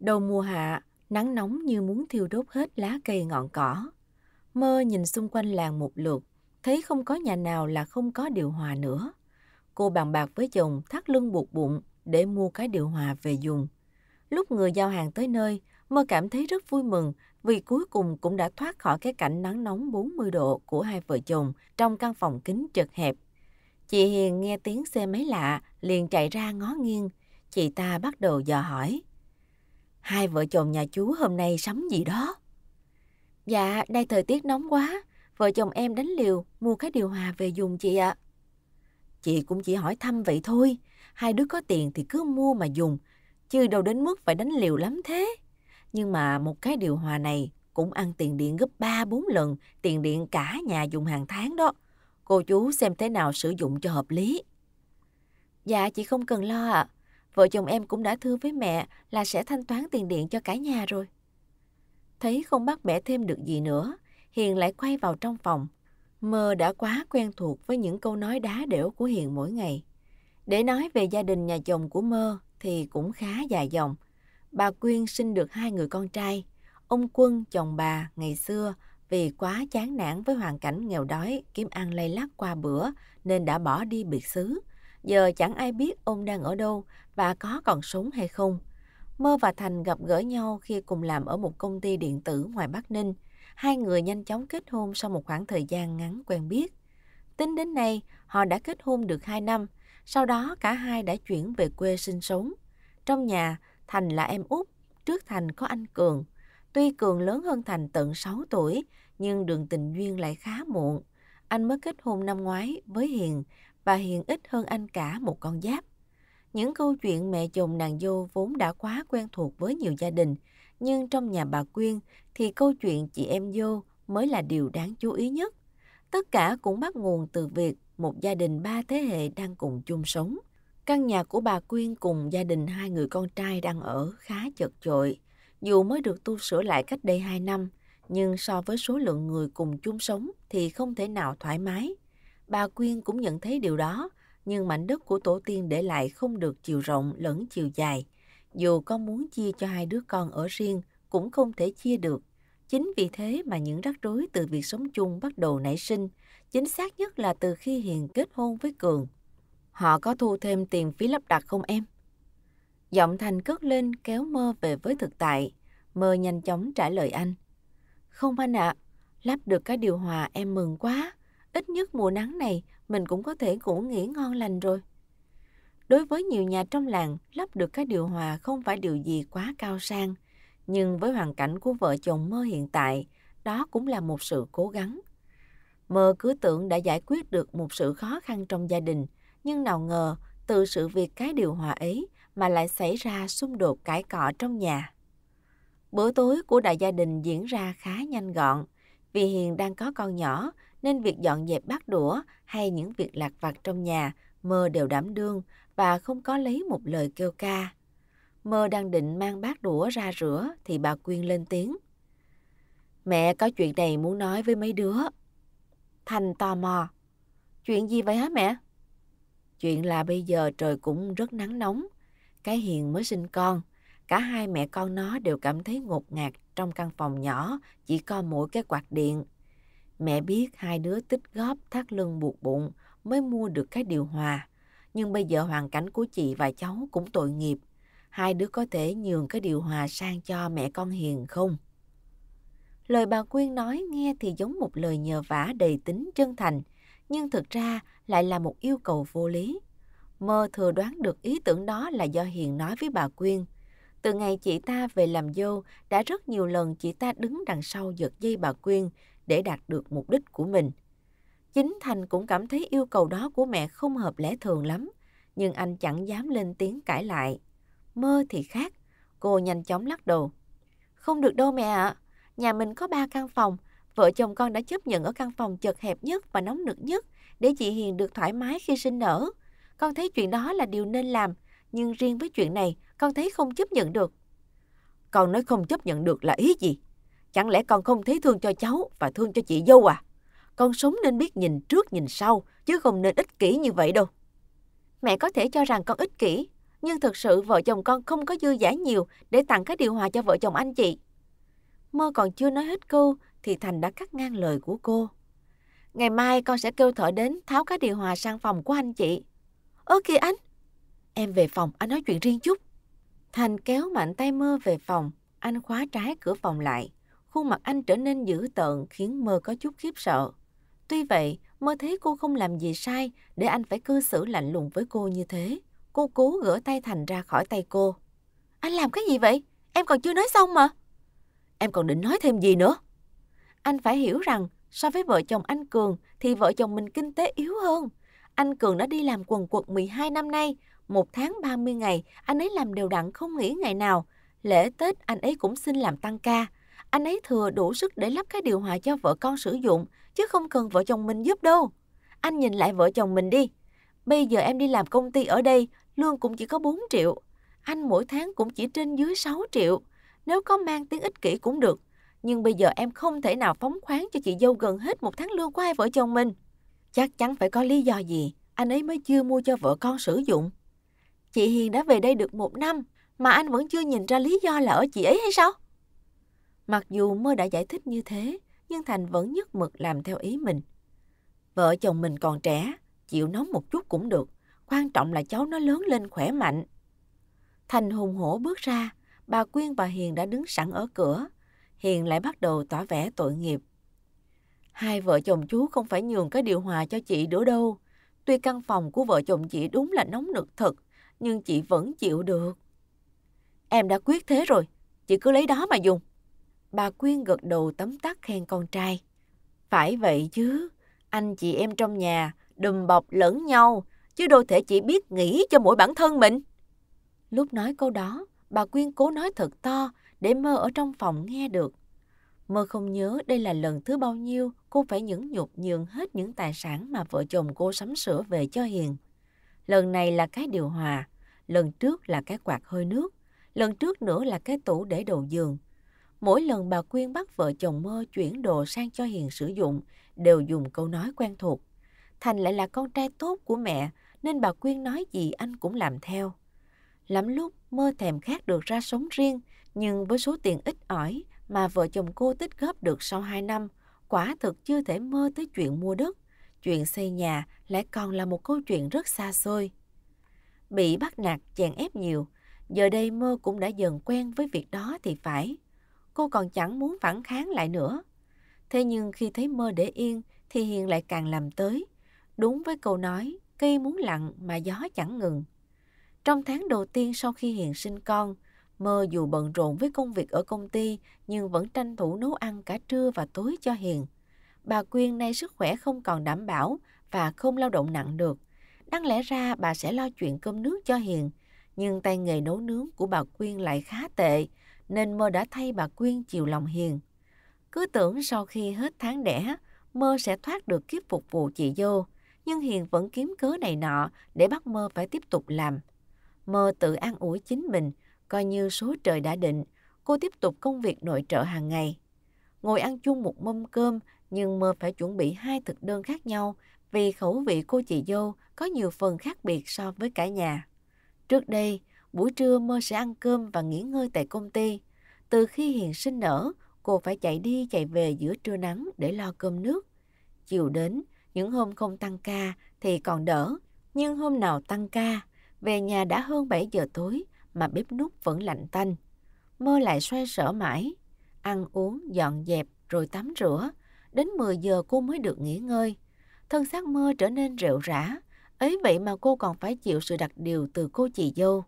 Đầu mùa hạ, nắng nóng như muốn thiêu đốt hết lá cây ngọn cỏ. Mơ nhìn xung quanh làng một lượt, thấy không có nhà nào là không có điều hòa nữa. Cô bàn bạc với chồng thắt lưng buộc bụng để mua cái điều hòa về dùng. Lúc người giao hàng tới nơi, Mơ cảm thấy rất vui mừng vì cuối cùng cũng đã thoát khỏi cái cảnh nắng nóng 40 độ của hai vợ chồng trong căn phòng kính chật hẹp. Chị Hiền nghe tiếng xe máy lạ, liền chạy ra ngó nghiêng. Chị ta bắt đầu dò hỏi hai vợ chồng nhà chú hôm nay sắm gì đó. Dạ, đây thời tiết nóng quá, vợ chồng em đánh liều mua cái điều hòa về dùng chị ạ. À. Chị cũng chỉ hỏi thăm vậy thôi, hai đứa có tiền thì cứ mua mà dùng, chứ đâu đến mức phải đánh liều lắm thế. Nhưng mà một cái điều hòa này cũng ăn tiền điện gấp 3-4 lần tiền điện cả nhà dùng hàng tháng đó. Cô chú xem thế nào sử dụng cho hợp lý. Dạ chị không cần lo ạ. À. Vợ chồng em cũng đã thưa với mẹ là sẽ thanh toán tiền điện cho cả nhà rồi. Thấy không bắt bẻ thêm được gì nữa, Hiền lại quay vào trong phòng. Mơ đã quá quen thuộc với những câu nói đá đểu của Hiền mỗi ngày. Để nói về gia đình nhà chồng của Mơ thì cũng khá dài dòng. Bà Quyên sinh được hai người con trai. Ông Quân, chồng bà, ngày xưa vì quá chán nản với hoàn cảnh nghèo đói, kiếm ăn lây lắc qua bữa nên đã bỏ đi biệt xứ. Giờ chẳng ai biết ông đang ở đâu và có còn sống hay không. Mơ và Thành gặp gỡ nhau khi cùng làm ở một công ty điện tử ngoài Bắc Ninh. Hai người nhanh chóng kết hôn sau một khoảng thời gian ngắn quen biết. Tính đến nay, họ đã kết hôn được 2 năm, sau đó cả hai đã chuyển về quê sinh sống. Trong nhà, Thành là em út, trước Thành có anh Cường. Tuy Cường lớn hơn Thành tận 6 tuổi, nhưng đường tình duyên lại khá muộn. Anh mới kết hôn năm ngoái với Hiền và hiền ít hơn anh cả một con giáp. Những câu chuyện mẹ chồng nàng dâu vốn đã quá quen thuộc với nhiều gia đình, nhưng trong nhà bà Quyên thì câu chuyện chị em dâu mới là điều đáng chú ý nhất. Tất cả cũng bắt nguồn từ việc một gia đình ba thế hệ đang cùng chung sống. Căn nhà của bà Quyên cùng gia đình hai người con trai đang ở khá chật chội. Dù mới được tu sửa lại cách đây 2 năm, nhưng so với số lượng người cùng chung sống thì không thể nào thoải mái. Bà Quyên cũng nhận thấy điều đó, nhưng mảnh đất của tổ tiên để lại không được chiều rộng lẫn chiều dài. Dù con muốn chia cho hai đứa con ở riêng, cũng không thể chia được. Chính vì thế mà những rắc rối từ việc sống chung bắt đầu nảy sinh, chính xác nhất là từ khi Hiền kết hôn với Cường. Họ có thu thêm tiền phí lắp đặt không em? Giọng Thành cất lên kéo mơ về với thực tại. Mơ nhanh chóng trả lời anh. Không anh ạ, à, lắp được cái điều hòa em mừng quá ít nhất mùa nắng này mình cũng có thể ngủ nghỉ ngon lành rồi. Đối với nhiều nhà trong làng, lắp được cái điều hòa không phải điều gì quá cao sang. Nhưng với hoàn cảnh của vợ chồng mơ hiện tại, đó cũng là một sự cố gắng. Mơ cứ tưởng đã giải quyết được một sự khó khăn trong gia đình, nhưng nào ngờ từ sự việc cái điều hòa ấy mà lại xảy ra xung đột cãi cọ trong nhà. Bữa tối của đại gia đình diễn ra khá nhanh gọn, vì Hiền đang có con nhỏ nên việc dọn dẹp bát đũa hay những việc lạc vặt trong nhà, mơ đều đảm đương và không có lấy một lời kêu ca. Mơ đang định mang bát đũa ra rửa thì bà Quyên lên tiếng. Mẹ có chuyện này muốn nói với mấy đứa. Thành tò mò. Chuyện gì vậy hả mẹ? Chuyện là bây giờ trời cũng rất nắng nóng. Cái Hiền mới sinh con. Cả hai mẹ con nó đều cảm thấy ngột ngạt trong căn phòng nhỏ chỉ có mỗi cái quạt điện. Mẹ biết hai đứa tích góp thắt lưng buộc bụng mới mua được cái điều hòa. Nhưng bây giờ hoàn cảnh của chị và cháu cũng tội nghiệp. Hai đứa có thể nhường cái điều hòa sang cho mẹ con Hiền không? Lời bà Quyên nói nghe thì giống một lời nhờ vả đầy tính chân thành, nhưng thực ra lại là một yêu cầu vô lý. Mơ thừa đoán được ý tưởng đó là do Hiền nói với bà Quyên. Từ ngày chị ta về làm dâu, đã rất nhiều lần chị ta đứng đằng sau giật dây bà Quyên, để đạt được mục đích của mình. Chính Thành cũng cảm thấy yêu cầu đó của mẹ không hợp lẽ thường lắm, nhưng anh chẳng dám lên tiếng cãi lại. Mơ thì khác, cô nhanh chóng lắc đầu. Không được đâu mẹ ạ, nhà mình có ba căn phòng, vợ chồng con đã chấp nhận ở căn phòng chật hẹp nhất và nóng nực nhất để chị Hiền được thoải mái khi sinh nở. Con thấy chuyện đó là điều nên làm, nhưng riêng với chuyện này con thấy không chấp nhận được. Con nói không chấp nhận được là ý gì? Chẳng lẽ con không thấy thương cho cháu và thương cho chị dâu à? Con sống nên biết nhìn trước nhìn sau, chứ không nên ích kỷ như vậy đâu. Mẹ có thể cho rằng con ích kỷ, nhưng thật sự vợ chồng con không có dư giả nhiều để tặng cái điều hòa cho vợ chồng anh chị. Mơ còn chưa nói hết câu thì Thành đã cắt ngang lời của cô. Ngày mai con sẽ kêu thợ đến tháo cái điều hòa sang phòng của anh chị. Ơ kìa anh! Em về phòng, anh nói chuyện riêng chút. Thành kéo mạnh tay mơ về phòng, anh khóa trái cửa phòng lại. Khuôn mặt anh trở nên dữ tợn khiến mơ có chút khiếp sợ. Tuy vậy, mơ thấy cô không làm gì sai để anh phải cư xử lạnh lùng với cô như thế. Cô cố gỡ tay Thành ra khỏi tay cô. Anh làm cái gì vậy? Em còn chưa nói xong mà. Em còn định nói thêm gì nữa? Anh phải hiểu rằng so với vợ chồng anh Cường thì vợ chồng mình kinh tế yếu hơn. Anh Cường đã đi làm quần quật 12 năm nay, một tháng 30 ngày, anh ấy làm đều đặn không nghỉ ngày nào. Lễ Tết anh ấy cũng xin làm tăng ca anh ấy thừa đủ sức để lắp cái điều hòa cho vợ con sử dụng, chứ không cần vợ chồng mình giúp đâu. Anh nhìn lại vợ chồng mình đi. Bây giờ em đi làm công ty ở đây, lương cũng chỉ có 4 triệu. Anh mỗi tháng cũng chỉ trên dưới 6 triệu. Nếu có mang tiếng ích kỷ cũng được. Nhưng bây giờ em không thể nào phóng khoáng cho chị dâu gần hết một tháng lương của hai vợ chồng mình. Chắc chắn phải có lý do gì, anh ấy mới chưa mua cho vợ con sử dụng. Chị Hiền đã về đây được một năm, mà anh vẫn chưa nhìn ra lý do là ở chị ấy hay sao? Mặc dù mơ đã giải thích như thế, nhưng Thành vẫn nhất mực làm theo ý mình. Vợ chồng mình còn trẻ, chịu nóng một chút cũng được. Quan trọng là cháu nó lớn lên khỏe mạnh. Thành hùng hổ bước ra, bà Quyên và Hiền đã đứng sẵn ở cửa. Hiền lại bắt đầu tỏ vẻ tội nghiệp. Hai vợ chồng chú không phải nhường cái điều hòa cho chị nữa đâu. Tuy căn phòng của vợ chồng chị đúng là nóng nực thật, nhưng chị vẫn chịu được. Em đã quyết thế rồi, chị cứ lấy đó mà dùng. Bà Quyên gật đầu tấm tắc khen con trai. Phải vậy chứ, anh chị em trong nhà đùm bọc lẫn nhau, chứ đâu thể chỉ biết nghĩ cho mỗi bản thân mình. Lúc nói câu đó, bà Quyên cố nói thật to để mơ ở trong phòng nghe được. Mơ không nhớ đây là lần thứ bao nhiêu cô phải nhẫn nhục nhường hết những tài sản mà vợ chồng cô sắm sửa về cho Hiền. Lần này là cái điều hòa, lần trước là cái quạt hơi nước, lần trước nữa là cái tủ để đầu giường, Mỗi lần bà Quyên bắt vợ chồng mơ chuyển đồ sang cho Hiền sử dụng, đều dùng câu nói quen thuộc. Thành lại là con trai tốt của mẹ, nên bà Quyên nói gì anh cũng làm theo. Lắm lúc mơ thèm khát được ra sống riêng, nhưng với số tiền ít ỏi mà vợ chồng cô tích góp được sau 2 năm, quả thực chưa thể mơ tới chuyện mua đất. Chuyện xây nhà lại còn là một câu chuyện rất xa xôi. Bị bắt nạt chèn ép nhiều, giờ đây mơ cũng đã dần quen với việc đó thì phải cô còn chẳng muốn phản kháng lại nữa. Thế nhưng khi thấy mơ để yên thì Hiền lại càng làm tới. Đúng với câu nói, cây muốn lặng mà gió chẳng ngừng. Trong tháng đầu tiên sau khi Hiền sinh con, Mơ dù bận rộn với công việc ở công ty nhưng vẫn tranh thủ nấu ăn cả trưa và tối cho Hiền. Bà Quyên nay sức khỏe không còn đảm bảo và không lao động nặng được. Đáng lẽ ra bà sẽ lo chuyện cơm nước cho Hiền, nhưng tay nghề nấu nướng của bà Quyên lại khá tệ nên mơ đã thay bà Quyên chiều lòng hiền. Cứ tưởng sau khi hết tháng đẻ, mơ sẽ thoát được kiếp phục vụ chị vô, nhưng hiền vẫn kiếm cớ này nọ để bắt mơ phải tiếp tục làm. Mơ tự an ủi chính mình, coi như số trời đã định, cô tiếp tục công việc nội trợ hàng ngày. Ngồi ăn chung một mâm cơm, nhưng mơ phải chuẩn bị hai thực đơn khác nhau vì khẩu vị cô chị dâu có nhiều phần khác biệt so với cả nhà. Trước đây, buổi trưa mơ sẽ ăn cơm và nghỉ ngơi tại công ty. Từ khi Hiền sinh nở, cô phải chạy đi chạy về giữa trưa nắng để lo cơm nước. Chiều đến, những hôm không tăng ca thì còn đỡ, nhưng hôm nào tăng ca, về nhà đã hơn 7 giờ tối mà bếp nút vẫn lạnh tanh. Mơ lại xoay sở mãi, ăn uống, dọn dẹp rồi tắm rửa. Đến 10 giờ cô mới được nghỉ ngơi. Thân xác mơ trở nên rệu rã, ấy vậy mà cô còn phải chịu sự đặc điều từ cô chị dâu.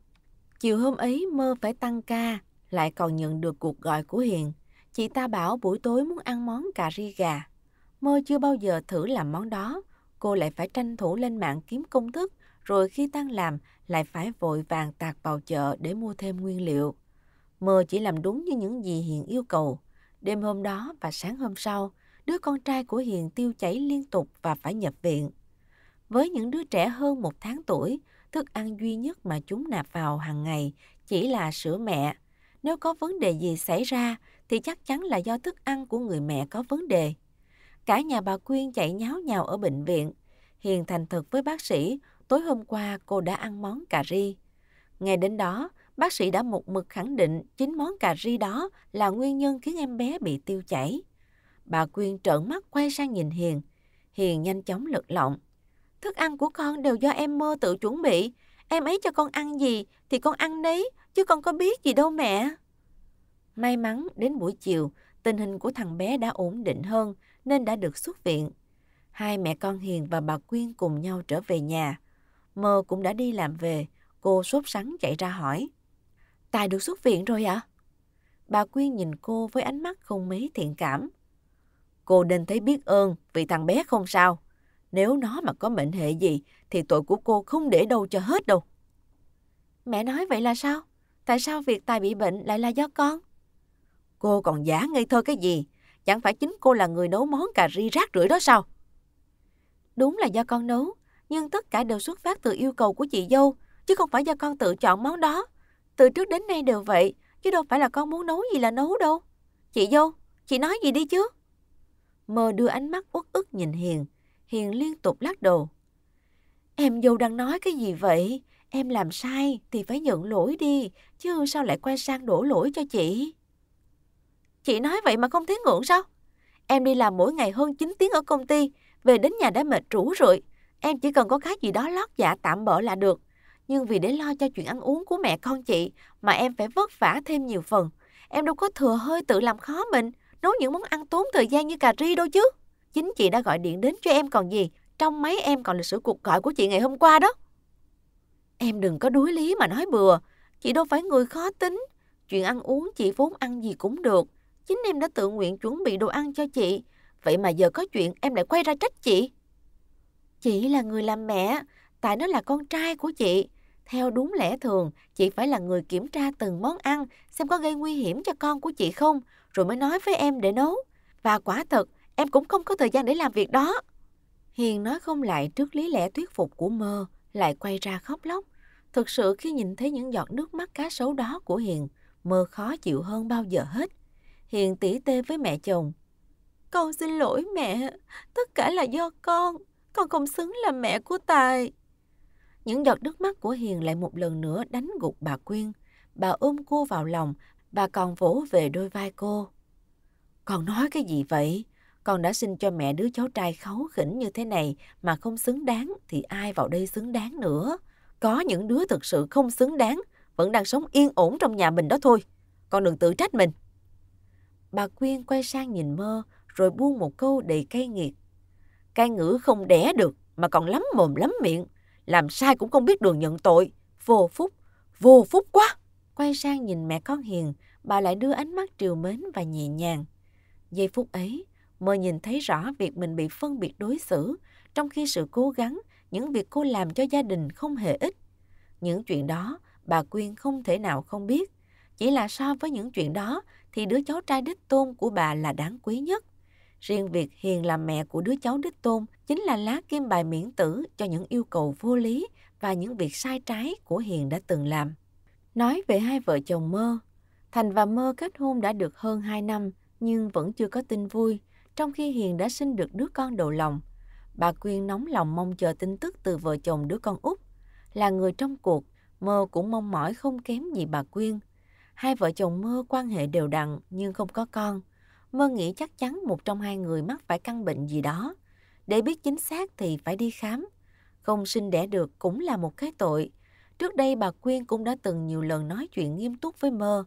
Chiều hôm ấy mơ phải tăng ca lại còn nhận được cuộc gọi của Hiền. Chị ta bảo buổi tối muốn ăn món cà ri gà. Mơ chưa bao giờ thử làm món đó, cô lại phải tranh thủ lên mạng kiếm công thức, rồi khi tan làm lại phải vội vàng tạt vào chợ để mua thêm nguyên liệu. Mơ chỉ làm đúng như những gì Hiền yêu cầu. Đêm hôm đó và sáng hôm sau, đứa con trai của Hiền tiêu chảy liên tục và phải nhập viện. Với những đứa trẻ hơn một tháng tuổi, thức ăn duy nhất mà chúng nạp vào hàng ngày chỉ là sữa mẹ, nếu có vấn đề gì xảy ra thì chắc chắn là do thức ăn của người mẹ có vấn đề. Cả nhà bà Quyên chạy nháo nhào ở bệnh viện. Hiền thành thật với bác sĩ, tối hôm qua cô đã ăn món cà ri. Ngay đến đó, bác sĩ đã một mực khẳng định chính món cà ri đó là nguyên nhân khiến em bé bị tiêu chảy. Bà Quyên trợn mắt quay sang nhìn Hiền. Hiền nhanh chóng lật lọng. Thức ăn của con đều do em mơ tự chuẩn bị. Em ấy cho con ăn gì thì con ăn đấy, chứ con có biết gì đâu mẹ. May mắn đến buổi chiều, tình hình của thằng bé đã ổn định hơn nên đã được xuất viện. Hai mẹ con Hiền và bà Quyên cùng nhau trở về nhà. Mơ cũng đã đi làm về, cô sốt sắng chạy ra hỏi. Tài được xuất viện rồi ạ? Bà Quyên nhìn cô với ánh mắt không mấy thiện cảm. Cô nên thấy biết ơn vì thằng bé không sao. Nếu nó mà có mệnh hệ gì thì tội của cô không để đâu cho hết đâu. Mẹ nói vậy là sao? tại sao việc Tài bị bệnh lại là do con? Cô còn giả ngây thơ cái gì? Chẳng phải chính cô là người nấu món cà ri rác rưởi đó sao? Đúng là do con nấu, nhưng tất cả đều xuất phát từ yêu cầu của chị dâu, chứ không phải do con tự chọn món đó. Từ trước đến nay đều vậy, chứ đâu phải là con muốn nấu gì là nấu đâu. Chị dâu, chị nói gì đi chứ? Mơ đưa ánh mắt uất ức nhìn Hiền, Hiền liên tục lắc đầu. Em dâu đang nói cái gì vậy? Em làm sai thì phải nhận lỗi đi, chứ sao lại quay sang đổ lỗi cho chị? Chị nói vậy mà không thấy ngượng sao? Em đi làm mỗi ngày hơn 9 tiếng ở công ty, về đến nhà đã mệt rũ rượi. Em chỉ cần có cái gì đó lót dạ tạm bỡ là được. Nhưng vì để lo cho chuyện ăn uống của mẹ con chị mà em phải vất vả thêm nhiều phần. Em đâu có thừa hơi tự làm khó mình, nấu những món ăn tốn thời gian như cà ri đâu chứ. Chính chị đã gọi điện đến cho em còn gì, trong máy em còn lịch sử cuộc gọi của chị ngày hôm qua đó. Em đừng có đuối lý mà nói bừa. Chị đâu phải người khó tính. Chuyện ăn uống chị vốn ăn gì cũng được. Chính em đã tự nguyện chuẩn bị đồ ăn cho chị. Vậy mà giờ có chuyện em lại quay ra trách chị. Chị là người làm mẹ, tại nó là con trai của chị. Theo đúng lẽ thường, chị phải là người kiểm tra từng món ăn xem có gây nguy hiểm cho con của chị không, rồi mới nói với em để nấu. Và quả thật, em cũng không có thời gian để làm việc đó. Hiền nói không lại trước lý lẽ thuyết phục của mơ, lại quay ra khóc lóc. Thực sự khi nhìn thấy những giọt nước mắt cá sấu đó của Hiền, mơ khó chịu hơn bao giờ hết. Hiền tỉ tê với mẹ chồng. Con xin lỗi mẹ, tất cả là do con, con không xứng là mẹ của Tài. Những giọt nước mắt của Hiền lại một lần nữa đánh gục bà Quyên. Bà ôm cô vào lòng, bà còn vỗ về đôi vai cô. Con nói cái gì vậy? Con đã sinh cho mẹ đứa cháu trai khấu khỉnh như thế này mà không xứng đáng thì ai vào đây xứng đáng nữa? Có những đứa thực sự không xứng đáng, vẫn đang sống yên ổn trong nhà mình đó thôi. Con đừng tự trách mình. Bà Quyên quay sang nhìn mơ, rồi buông một câu đầy cay nghiệt. Cai ngữ không đẻ được, mà còn lắm mồm lắm miệng. Làm sai cũng không biết đường nhận tội. Vô phúc, vô phúc quá. Quay sang nhìn mẹ con Hiền, bà lại đưa ánh mắt triều mến và nhẹ nhàng. Giây phút ấy, mơ nhìn thấy rõ việc mình bị phân biệt đối xử, trong khi sự cố gắng những việc cô làm cho gia đình không hề ít. Những chuyện đó bà Quyên không thể nào không biết. Chỉ là so với những chuyện đó thì đứa cháu trai đích tôn của bà là đáng quý nhất. Riêng việc Hiền làm mẹ của đứa cháu đích tôn chính là lá kim bài miễn tử cho những yêu cầu vô lý và những việc sai trái của Hiền đã từng làm. Nói về hai vợ chồng Mơ, Thành và Mơ kết hôn đã được hơn 2 năm nhưng vẫn chưa có tin vui, trong khi Hiền đã sinh được đứa con đầu lòng. Bà Quyên nóng lòng mong chờ tin tức từ vợ chồng đứa con út. Là người trong cuộc, Mơ cũng mong mỏi không kém gì bà Quyên. Hai vợ chồng Mơ quan hệ đều đặn nhưng không có con. Mơ nghĩ chắc chắn một trong hai người mắc phải căn bệnh gì đó. Để biết chính xác thì phải đi khám. Không sinh đẻ được cũng là một cái tội. Trước đây bà Quyên cũng đã từng nhiều lần nói chuyện nghiêm túc với Mơ.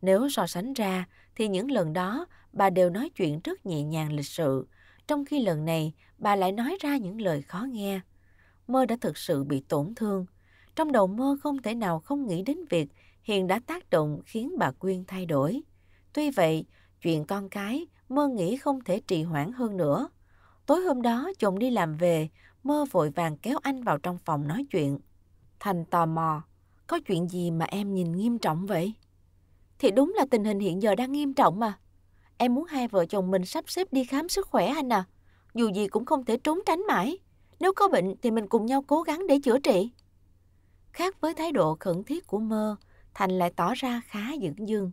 Nếu so sánh ra thì những lần đó bà đều nói chuyện rất nhẹ nhàng lịch sự, trong khi lần này bà lại nói ra những lời khó nghe. Mơ đã thực sự bị tổn thương. Trong đầu mơ không thể nào không nghĩ đến việc Hiền đã tác động khiến bà Quyên thay đổi. Tuy vậy, chuyện con cái mơ nghĩ không thể trì hoãn hơn nữa. Tối hôm đó chồng đi làm về, mơ vội vàng kéo anh vào trong phòng nói chuyện. Thành tò mò, có chuyện gì mà em nhìn nghiêm trọng vậy? Thì đúng là tình hình hiện giờ đang nghiêm trọng mà. Em muốn hai vợ chồng mình sắp xếp đi khám sức khỏe anh à. Dù gì cũng không thể trốn tránh mãi. Nếu có bệnh thì mình cùng nhau cố gắng để chữa trị. Khác với thái độ khẩn thiết của mơ, Thành lại tỏ ra khá dững dưng.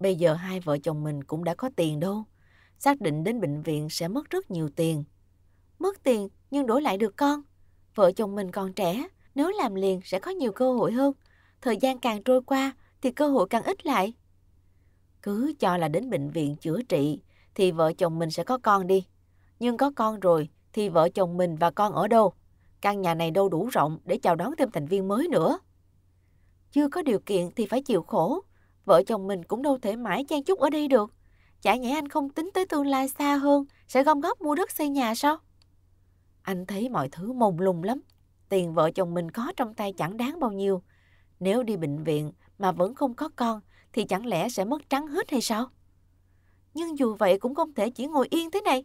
Bây giờ hai vợ chồng mình cũng đã có tiền đâu. Xác định đến bệnh viện sẽ mất rất nhiều tiền. Mất tiền nhưng đổi lại được con. Vợ chồng mình còn trẻ, nếu làm liền sẽ có nhiều cơ hội hơn. Thời gian càng trôi qua thì cơ hội càng ít lại. Cứ cho là đến bệnh viện chữa trị thì vợ chồng mình sẽ có con đi. Nhưng có con rồi thì vợ chồng mình và con ở đâu? Căn nhà này đâu đủ rộng để chào đón thêm thành viên mới nữa. Chưa có điều kiện thì phải chịu khổ. Vợ chồng mình cũng đâu thể mãi chen chúc ở đây được. Chả nhẽ anh không tính tới tương lai xa hơn sẽ gom góp mua đất xây nhà sao? Anh thấy mọi thứ mông lung lắm. Tiền vợ chồng mình có trong tay chẳng đáng bao nhiêu. Nếu đi bệnh viện mà vẫn không có con thì chẳng lẽ sẽ mất trắng hết hay sao? Nhưng dù vậy cũng không thể chỉ ngồi yên thế này.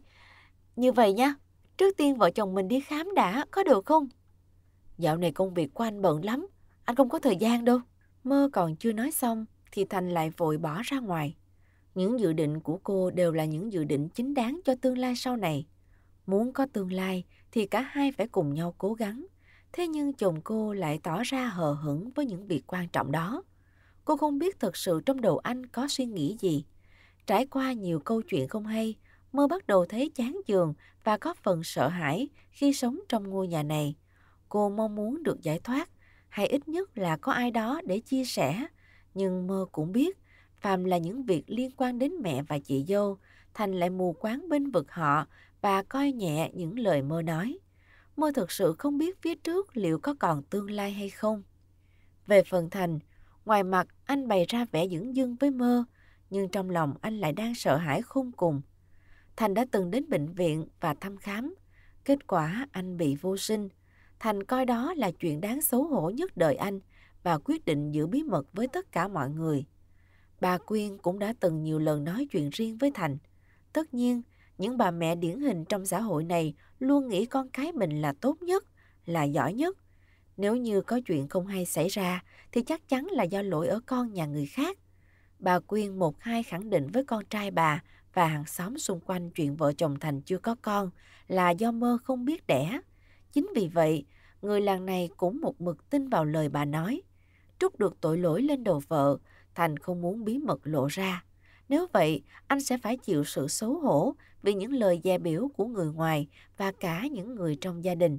Như vậy nha, trước tiên vợ chồng mình đi khám đã, có được không? Dạo này công việc của anh bận lắm, anh không có thời gian đâu. Mơ còn chưa nói xong thì Thành lại vội bỏ ra ngoài. Những dự định của cô đều là những dự định chính đáng cho tương lai sau này. Muốn có tương lai thì cả hai phải cùng nhau cố gắng. Thế nhưng chồng cô lại tỏ ra hờ hững với những việc quan trọng đó. Cô không biết thật sự trong đầu anh có suy nghĩ gì. Trải qua nhiều câu chuyện không hay, mơ bắt đầu thấy chán giường và có phần sợ hãi khi sống trong ngôi nhà này. Cô mong muốn được giải thoát, hay ít nhất là có ai đó để chia sẻ. Nhưng mơ cũng biết, phàm là những việc liên quan đến mẹ và chị dâu, Thành lại mù quáng bên vực họ và coi nhẹ những lời mơ nói. Mơ thực sự không biết phía trước liệu có còn tương lai hay không. Về phần Thành, Ngoài mặt anh bày ra vẻ dưỡng dưng với mơ, nhưng trong lòng anh lại đang sợ hãi khôn cùng. Thành đã từng đến bệnh viện và thăm khám. Kết quả anh bị vô sinh. Thành coi đó là chuyện đáng xấu hổ nhất đời anh và quyết định giữ bí mật với tất cả mọi người. Bà Quyên cũng đã từng nhiều lần nói chuyện riêng với Thành. Tất nhiên, những bà mẹ điển hình trong xã hội này luôn nghĩ con cái mình là tốt nhất, là giỏi nhất, nếu như có chuyện không hay xảy ra thì chắc chắn là do lỗi ở con nhà người khác. Bà Quyên một hai khẳng định với con trai bà và hàng xóm xung quanh chuyện vợ chồng Thành chưa có con là do mơ không biết đẻ. Chính vì vậy, người làng này cũng một mực tin vào lời bà nói. Trút được tội lỗi lên đầu vợ, Thành không muốn bí mật lộ ra. Nếu vậy, anh sẽ phải chịu sự xấu hổ vì những lời dè biểu của người ngoài và cả những người trong gia đình.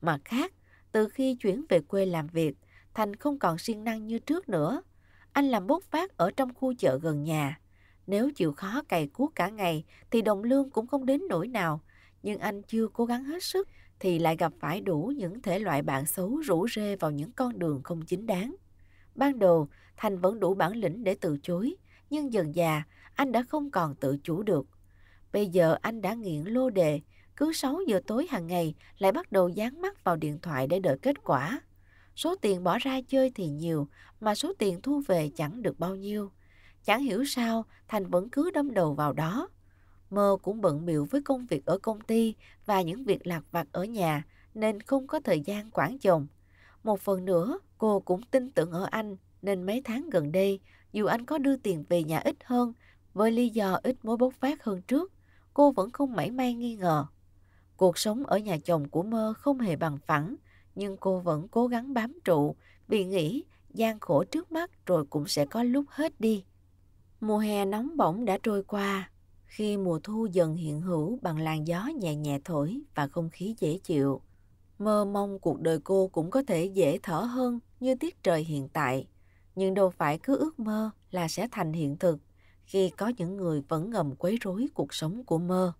Mặt khác, từ khi chuyển về quê làm việc, Thành không còn siêng năng như trước nữa. Anh làm bốc phát ở trong khu chợ gần nhà. Nếu chịu khó cày cuốc cả ngày thì đồng lương cũng không đến nỗi nào. Nhưng anh chưa cố gắng hết sức thì lại gặp phải đủ những thể loại bạn xấu rủ rê vào những con đường không chính đáng. Ban đầu, Thành vẫn đủ bản lĩnh để từ chối, nhưng dần già, anh đã không còn tự chủ được. Bây giờ anh đã nghiện lô đề, cứ 6 giờ tối hàng ngày lại bắt đầu dán mắt vào điện thoại để đợi kết quả. Số tiền bỏ ra chơi thì nhiều, mà số tiền thu về chẳng được bao nhiêu. Chẳng hiểu sao Thành vẫn cứ đâm đầu vào đó. Mơ cũng bận biểu với công việc ở công ty và những việc lạc vặt ở nhà nên không có thời gian quản chồng. Một phần nữa, cô cũng tin tưởng ở anh nên mấy tháng gần đây, dù anh có đưa tiền về nhà ít hơn, với lý do ít mối bốc phát hơn trước, cô vẫn không mảy may nghi ngờ. Cuộc sống ở nhà chồng của Mơ không hề bằng phẳng, nhưng cô vẫn cố gắng bám trụ vì nghĩ gian khổ trước mắt rồi cũng sẽ có lúc hết đi. Mùa hè nóng bỏng đã trôi qua, khi mùa thu dần hiện hữu bằng làn gió nhẹ nhẹ thổi và không khí dễ chịu. Mơ mong cuộc đời cô cũng có thể dễ thở hơn như tiết trời hiện tại. Nhưng đâu phải cứ ước mơ là sẽ thành hiện thực khi có những người vẫn ngầm quấy rối cuộc sống của mơ.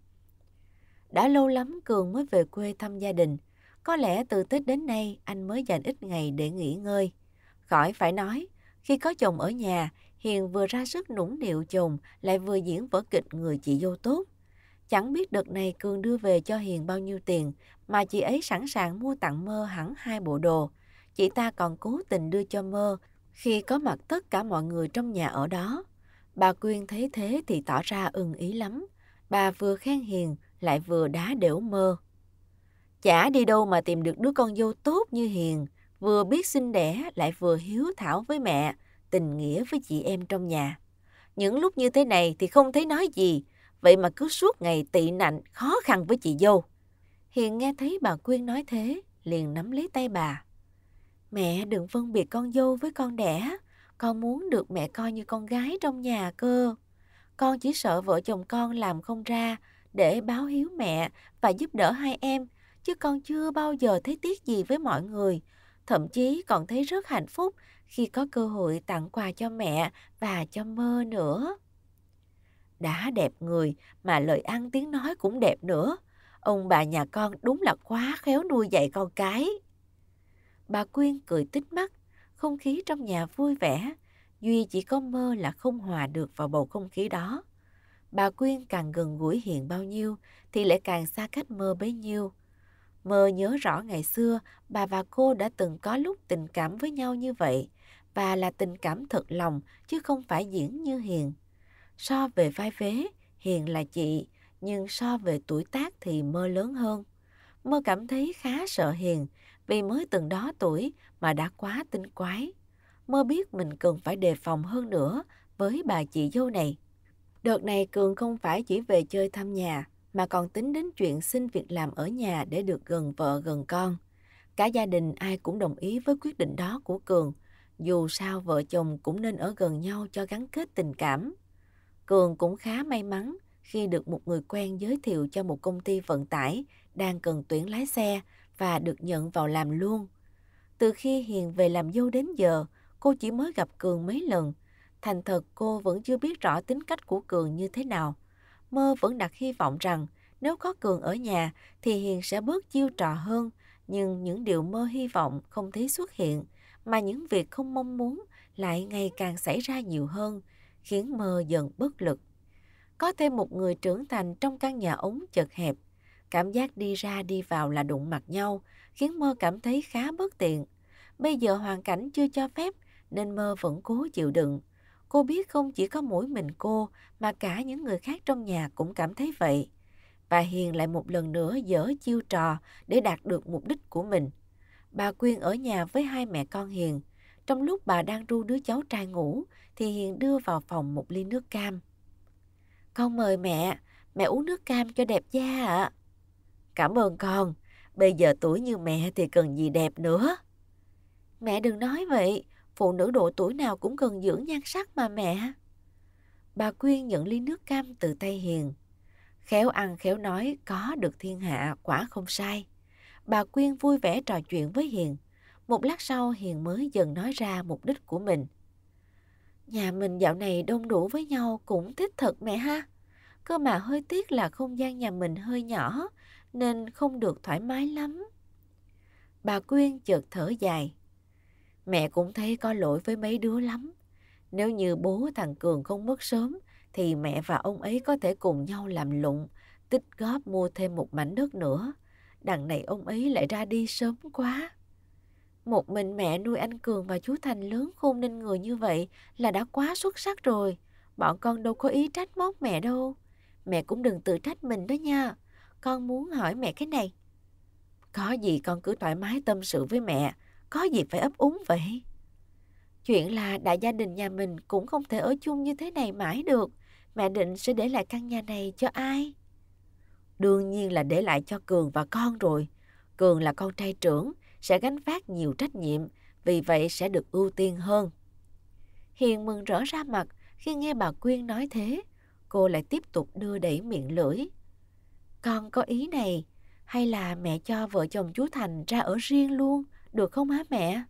Đã lâu lắm Cường mới về quê thăm gia đình. Có lẽ từ Tết đến nay anh mới dành ít ngày để nghỉ ngơi. Khỏi phải nói, khi có chồng ở nhà, Hiền vừa ra sức nũng nịu chồng lại vừa diễn vở kịch người chị dâu tốt. Chẳng biết đợt này Cường đưa về cho Hiền bao nhiêu tiền mà chị ấy sẵn sàng mua tặng Mơ hẳn hai bộ đồ. Chị ta còn cố tình đưa cho Mơ khi có mặt tất cả mọi người trong nhà ở đó. Bà Quyên thấy thế thì tỏ ra ưng ý lắm. Bà vừa khen Hiền lại vừa đá đểu mơ. Chả đi đâu mà tìm được đứa con dâu tốt như Hiền, vừa biết sinh đẻ lại vừa hiếu thảo với mẹ, tình nghĩa với chị em trong nhà. Những lúc như thế này thì không thấy nói gì, vậy mà cứ suốt ngày tị nạnh, khó khăn với chị dâu. Hiền nghe thấy bà Quyên nói thế, liền nắm lấy tay bà. Mẹ đừng phân biệt con dâu với con đẻ, con muốn được mẹ coi như con gái trong nhà cơ. Con chỉ sợ vợ chồng con làm không ra, để báo hiếu mẹ và giúp đỡ hai em, chứ con chưa bao giờ thấy tiếc gì với mọi người. Thậm chí còn thấy rất hạnh phúc khi có cơ hội tặng quà cho mẹ và cho mơ nữa. Đã đẹp người mà lời ăn tiếng nói cũng đẹp nữa. Ông bà nhà con đúng là quá khéo nuôi dạy con cái. Bà Quyên cười tít mắt, không khí trong nhà vui vẻ. Duy chỉ có mơ là không hòa được vào bầu không khí đó. Bà Quyên càng gần gũi Hiền bao nhiêu thì lại càng xa cách mơ bấy nhiêu. Mơ nhớ rõ ngày xưa bà và cô đã từng có lúc tình cảm với nhau như vậy và là tình cảm thật lòng chứ không phải diễn như Hiền. So về vai vế, Hiền là chị, nhưng so về tuổi tác thì mơ lớn hơn. Mơ cảm thấy khá sợ Hiền vì mới từng đó tuổi mà đã quá tinh quái. Mơ biết mình cần phải đề phòng hơn nữa với bà chị dâu này. Đợt này Cường không phải chỉ về chơi thăm nhà, mà còn tính đến chuyện xin việc làm ở nhà để được gần vợ gần con. Cả gia đình ai cũng đồng ý với quyết định đó của Cường. Dù sao vợ chồng cũng nên ở gần nhau cho gắn kết tình cảm. Cường cũng khá may mắn khi được một người quen giới thiệu cho một công ty vận tải đang cần tuyển lái xe và được nhận vào làm luôn. Từ khi Hiền về làm dâu đến giờ, cô chỉ mới gặp Cường mấy lần, Thành thật cô vẫn chưa biết rõ tính cách của Cường như thế nào. Mơ vẫn đặt hy vọng rằng nếu có Cường ở nhà thì Hiền sẽ bớt chiêu trò hơn. Nhưng những điều mơ hy vọng không thấy xuất hiện, mà những việc không mong muốn lại ngày càng xảy ra nhiều hơn, khiến mơ dần bất lực. Có thêm một người trưởng thành trong căn nhà ống chật hẹp. Cảm giác đi ra đi vào là đụng mặt nhau, khiến mơ cảm thấy khá bất tiện. Bây giờ hoàn cảnh chưa cho phép nên mơ vẫn cố chịu đựng. Cô biết không chỉ có mỗi mình cô mà cả những người khác trong nhà cũng cảm thấy vậy. Bà Hiền lại một lần nữa dở chiêu trò để đạt được mục đích của mình. Bà Quyên ở nhà với hai mẹ con Hiền. Trong lúc bà đang ru đứa cháu trai ngủ thì Hiền đưa vào phòng một ly nước cam. Con mời mẹ, mẹ uống nước cam cho đẹp da ạ. À. Cảm ơn con, bây giờ tuổi như mẹ thì cần gì đẹp nữa. Mẹ đừng nói vậy, phụ nữ độ tuổi nào cũng cần dưỡng nhan sắc mà mẹ. Bà Quyên nhận ly nước cam từ tay Hiền. Khéo ăn khéo nói có được thiên hạ quả không sai. Bà Quyên vui vẻ trò chuyện với Hiền. Một lát sau Hiền mới dần nói ra mục đích của mình. Nhà mình dạo này đông đủ với nhau cũng thích thật mẹ ha. Cơ mà hơi tiếc là không gian nhà mình hơi nhỏ nên không được thoải mái lắm. Bà Quyên chợt thở dài. Mẹ cũng thấy có lỗi với mấy đứa lắm. Nếu như bố thằng Cường không mất sớm, thì mẹ và ông ấy có thể cùng nhau làm lụng, tích góp mua thêm một mảnh đất nữa. Đằng này ông ấy lại ra đi sớm quá. Một mình mẹ nuôi anh Cường và chú Thành lớn khôn nên người như vậy là đã quá xuất sắc rồi. Bọn con đâu có ý trách móc mẹ đâu. Mẹ cũng đừng tự trách mình đó nha. Con muốn hỏi mẹ cái này. Có gì con cứ thoải mái tâm sự với mẹ có gì phải ấp úng vậy? Chuyện là đại gia đình nhà mình cũng không thể ở chung như thế này mãi được. Mẹ định sẽ để lại căn nhà này cho ai? Đương nhiên là để lại cho Cường và con rồi. Cường là con trai trưởng, sẽ gánh vác nhiều trách nhiệm, vì vậy sẽ được ưu tiên hơn. Hiền mừng rỡ ra mặt khi nghe bà Quyên nói thế. Cô lại tiếp tục đưa đẩy miệng lưỡi. Con có ý này, hay là mẹ cho vợ chồng chú Thành ra ở riêng luôn, được không á mẹ?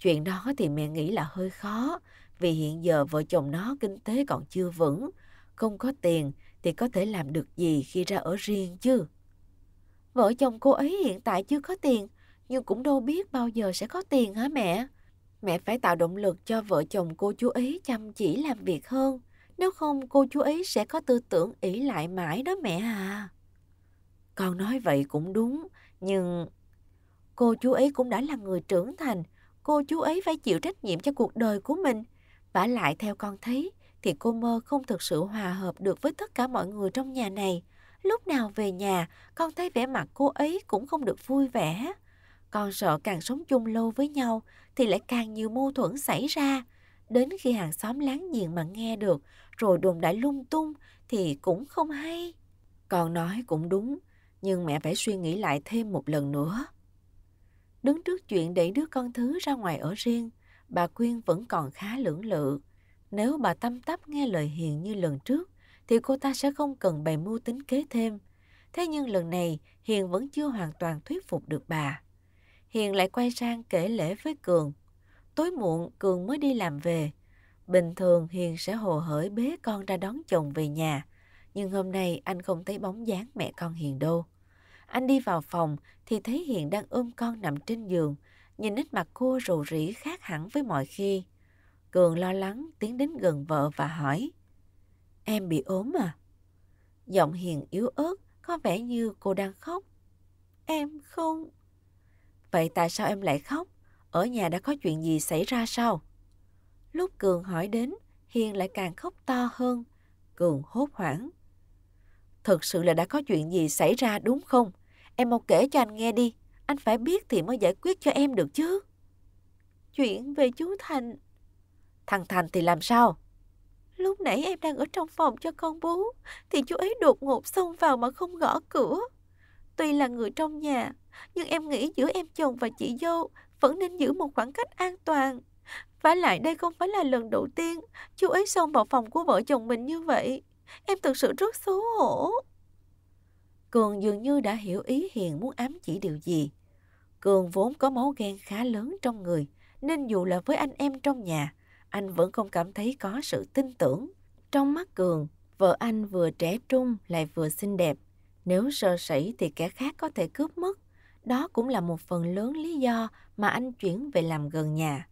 Chuyện đó thì mẹ nghĩ là hơi khó, vì hiện giờ vợ chồng nó kinh tế còn chưa vững, không có tiền thì có thể làm được gì khi ra ở riêng chứ. Vợ chồng cô ấy hiện tại chưa có tiền, nhưng cũng đâu biết bao giờ sẽ có tiền hả mẹ? Mẹ phải tạo động lực cho vợ chồng cô chú ấy chăm chỉ làm việc hơn, nếu không cô chú ấy sẽ có tư tưởng ỷ lại mãi đó mẹ à. Con nói vậy cũng đúng, nhưng Cô chú ấy cũng đã là người trưởng thành, cô chú ấy phải chịu trách nhiệm cho cuộc đời của mình. Vả lại theo con thấy, thì cô mơ không thực sự hòa hợp được với tất cả mọi người trong nhà này. Lúc nào về nhà, con thấy vẻ mặt cô ấy cũng không được vui vẻ. Con sợ càng sống chung lâu với nhau thì lại càng nhiều mâu thuẫn xảy ra. Đến khi hàng xóm láng giềng mà nghe được rồi đồn đại lung tung thì cũng không hay. Con nói cũng đúng, nhưng mẹ phải suy nghĩ lại thêm một lần nữa. Đứng trước chuyện để đứa con thứ ra ngoài ở riêng, bà Quyên vẫn còn khá lưỡng lự. Nếu bà tâm tắp nghe lời Hiền như lần trước, thì cô ta sẽ không cần bày mưu tính kế thêm. Thế nhưng lần này, Hiền vẫn chưa hoàn toàn thuyết phục được bà. Hiền lại quay sang kể lễ với Cường. Tối muộn, Cường mới đi làm về. Bình thường Hiền sẽ hồ hởi bế con ra đón chồng về nhà. Nhưng hôm nay anh không thấy bóng dáng mẹ con Hiền đâu. Anh đi vào phòng thì thấy Hiền đang ôm con nằm trên giường, nhìn nét mặt cô rầu rĩ khác hẳn với mọi khi. Cường lo lắng tiến đến gần vợ và hỏi. Em bị ốm à? Giọng Hiền yếu ớt, có vẻ như cô đang khóc. Em không... Vậy tại sao em lại khóc? Ở nhà đã có chuyện gì xảy ra sao? Lúc Cường hỏi đến, Hiền lại càng khóc to hơn. Cường hốt hoảng. Thực sự là đã có chuyện gì xảy ra đúng không? Em mau kể cho anh nghe đi, anh phải biết thì mới giải quyết cho em được chứ. Chuyện về chú Thành. Thằng Thành thì làm sao? Lúc nãy em đang ở trong phòng cho con bú, thì chú ấy đột ngột xông vào mà không gõ cửa. Tuy là người trong nhà, nhưng em nghĩ giữa em chồng và chị dâu vẫn nên giữ một khoảng cách an toàn. Và lại đây không phải là lần đầu tiên chú ấy xông vào phòng của vợ chồng mình như vậy. Em thực sự rất xấu hổ. Cường dường như đã hiểu ý Hiền muốn ám chỉ điều gì. Cường vốn có máu ghen khá lớn trong người, nên dù là với anh em trong nhà, anh vẫn không cảm thấy có sự tin tưởng. Trong mắt Cường, vợ anh vừa trẻ trung lại vừa xinh đẹp. Nếu sơ sẩy thì kẻ khác có thể cướp mất. Đó cũng là một phần lớn lý do mà anh chuyển về làm gần nhà.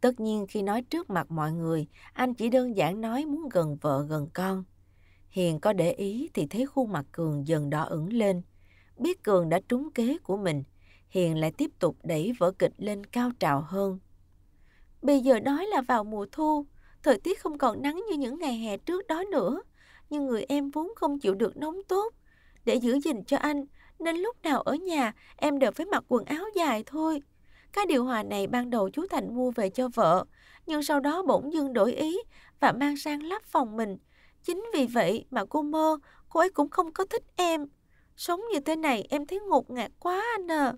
Tất nhiên khi nói trước mặt mọi người, anh chỉ đơn giản nói muốn gần vợ gần con. Hiền có để ý thì thấy khuôn mặt Cường dần đỏ ửng lên. Biết Cường đã trúng kế của mình, Hiền lại tiếp tục đẩy vở kịch lên cao trào hơn. Bây giờ nói là vào mùa thu, thời tiết không còn nắng như những ngày hè trước đó nữa. Nhưng người em vốn không chịu được nóng tốt. Để giữ gìn cho anh, nên lúc nào ở nhà em đều phải mặc quần áo dài thôi. Cái điều hòa này ban đầu chú Thành mua về cho vợ, nhưng sau đó bỗng dưng đổi ý và mang sang lắp phòng mình – Chính vì vậy mà cô mơ, cô ấy cũng không có thích em. Sống như thế này em thấy ngột ngạt quá anh à.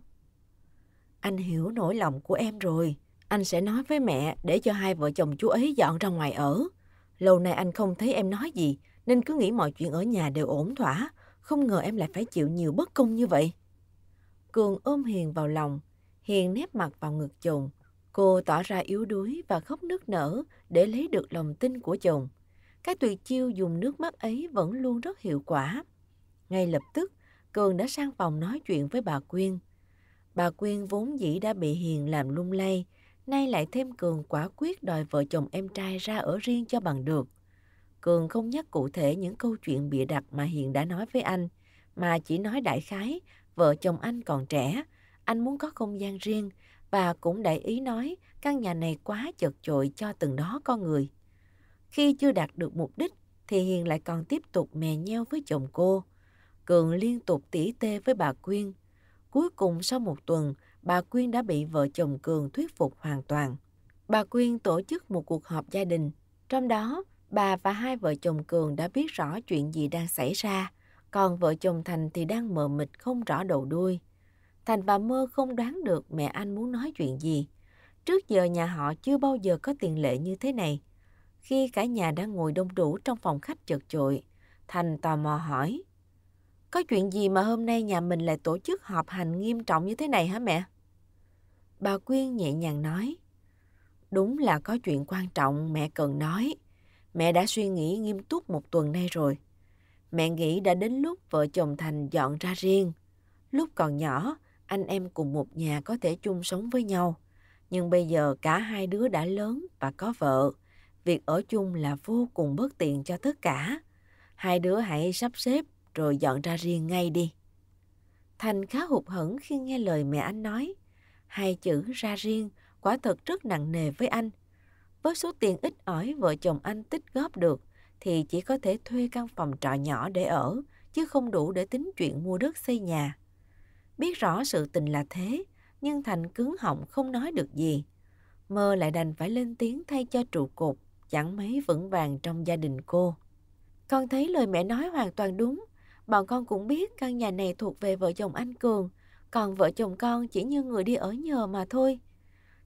Anh hiểu nỗi lòng của em rồi. Anh sẽ nói với mẹ để cho hai vợ chồng chú ấy dọn ra ngoài ở. Lâu nay anh không thấy em nói gì, nên cứ nghĩ mọi chuyện ở nhà đều ổn thỏa. Không ngờ em lại phải chịu nhiều bất công như vậy. Cường ôm Hiền vào lòng. Hiền nép mặt vào ngực chồng. Cô tỏ ra yếu đuối và khóc nức nở để lấy được lòng tin của chồng. Cái tuyệt chiêu dùng nước mắt ấy vẫn luôn rất hiệu quả. Ngay lập tức, Cường đã sang phòng nói chuyện với bà Quyên. Bà Quyên vốn dĩ đã bị Hiền làm lung lay, nay lại thêm Cường quả quyết đòi vợ chồng em trai ra ở riêng cho bằng được. Cường không nhắc cụ thể những câu chuyện bịa đặt mà Hiền đã nói với anh, mà chỉ nói đại khái vợ chồng anh còn trẻ, anh muốn có không gian riêng và cũng đại ý nói căn nhà này quá chật chội cho từng đó con người. Khi chưa đạt được mục đích thì Hiền lại còn tiếp tục mè nheo với chồng cô. Cường liên tục tỉ tê với bà Quyên. Cuối cùng sau một tuần, bà Quyên đã bị vợ chồng Cường thuyết phục hoàn toàn. Bà Quyên tổ chức một cuộc họp gia đình. Trong đó, bà và hai vợ chồng Cường đã biết rõ chuyện gì đang xảy ra, còn vợ chồng Thành thì đang mờ mịt không rõ đầu đuôi. Thành và Mơ không đoán được mẹ anh muốn nói chuyện gì. Trước giờ nhà họ chưa bao giờ có tiền lệ như thế này. Khi cả nhà đã ngồi đông đủ trong phòng khách chật chội, Thành tò mò hỏi. Có chuyện gì mà hôm nay nhà mình lại tổ chức họp hành nghiêm trọng như thế này hả mẹ? Bà Quyên nhẹ nhàng nói. Đúng là có chuyện quan trọng mẹ cần nói. Mẹ đã suy nghĩ nghiêm túc một tuần nay rồi. Mẹ nghĩ đã đến lúc vợ chồng Thành dọn ra riêng. Lúc còn nhỏ, anh em cùng một nhà có thể chung sống với nhau. Nhưng bây giờ cả hai đứa đã lớn và có vợ việc ở chung là vô cùng bất tiện cho tất cả. Hai đứa hãy sắp xếp rồi dọn ra riêng ngay đi. Thành khá hụt hẫng khi nghe lời mẹ anh nói. Hai chữ ra riêng quả thật rất nặng nề với anh. Với số tiền ít ỏi vợ chồng anh tích góp được thì chỉ có thể thuê căn phòng trọ nhỏ để ở chứ không đủ để tính chuyện mua đất xây nhà. Biết rõ sự tình là thế, nhưng Thành cứng họng không nói được gì. Mơ lại đành phải lên tiếng thay cho trụ cột chẳng mấy vững vàng trong gia đình cô. Con thấy lời mẹ nói hoàn toàn đúng. Bọn con cũng biết căn nhà này thuộc về vợ chồng anh Cường, còn vợ chồng con chỉ như người đi ở nhờ mà thôi.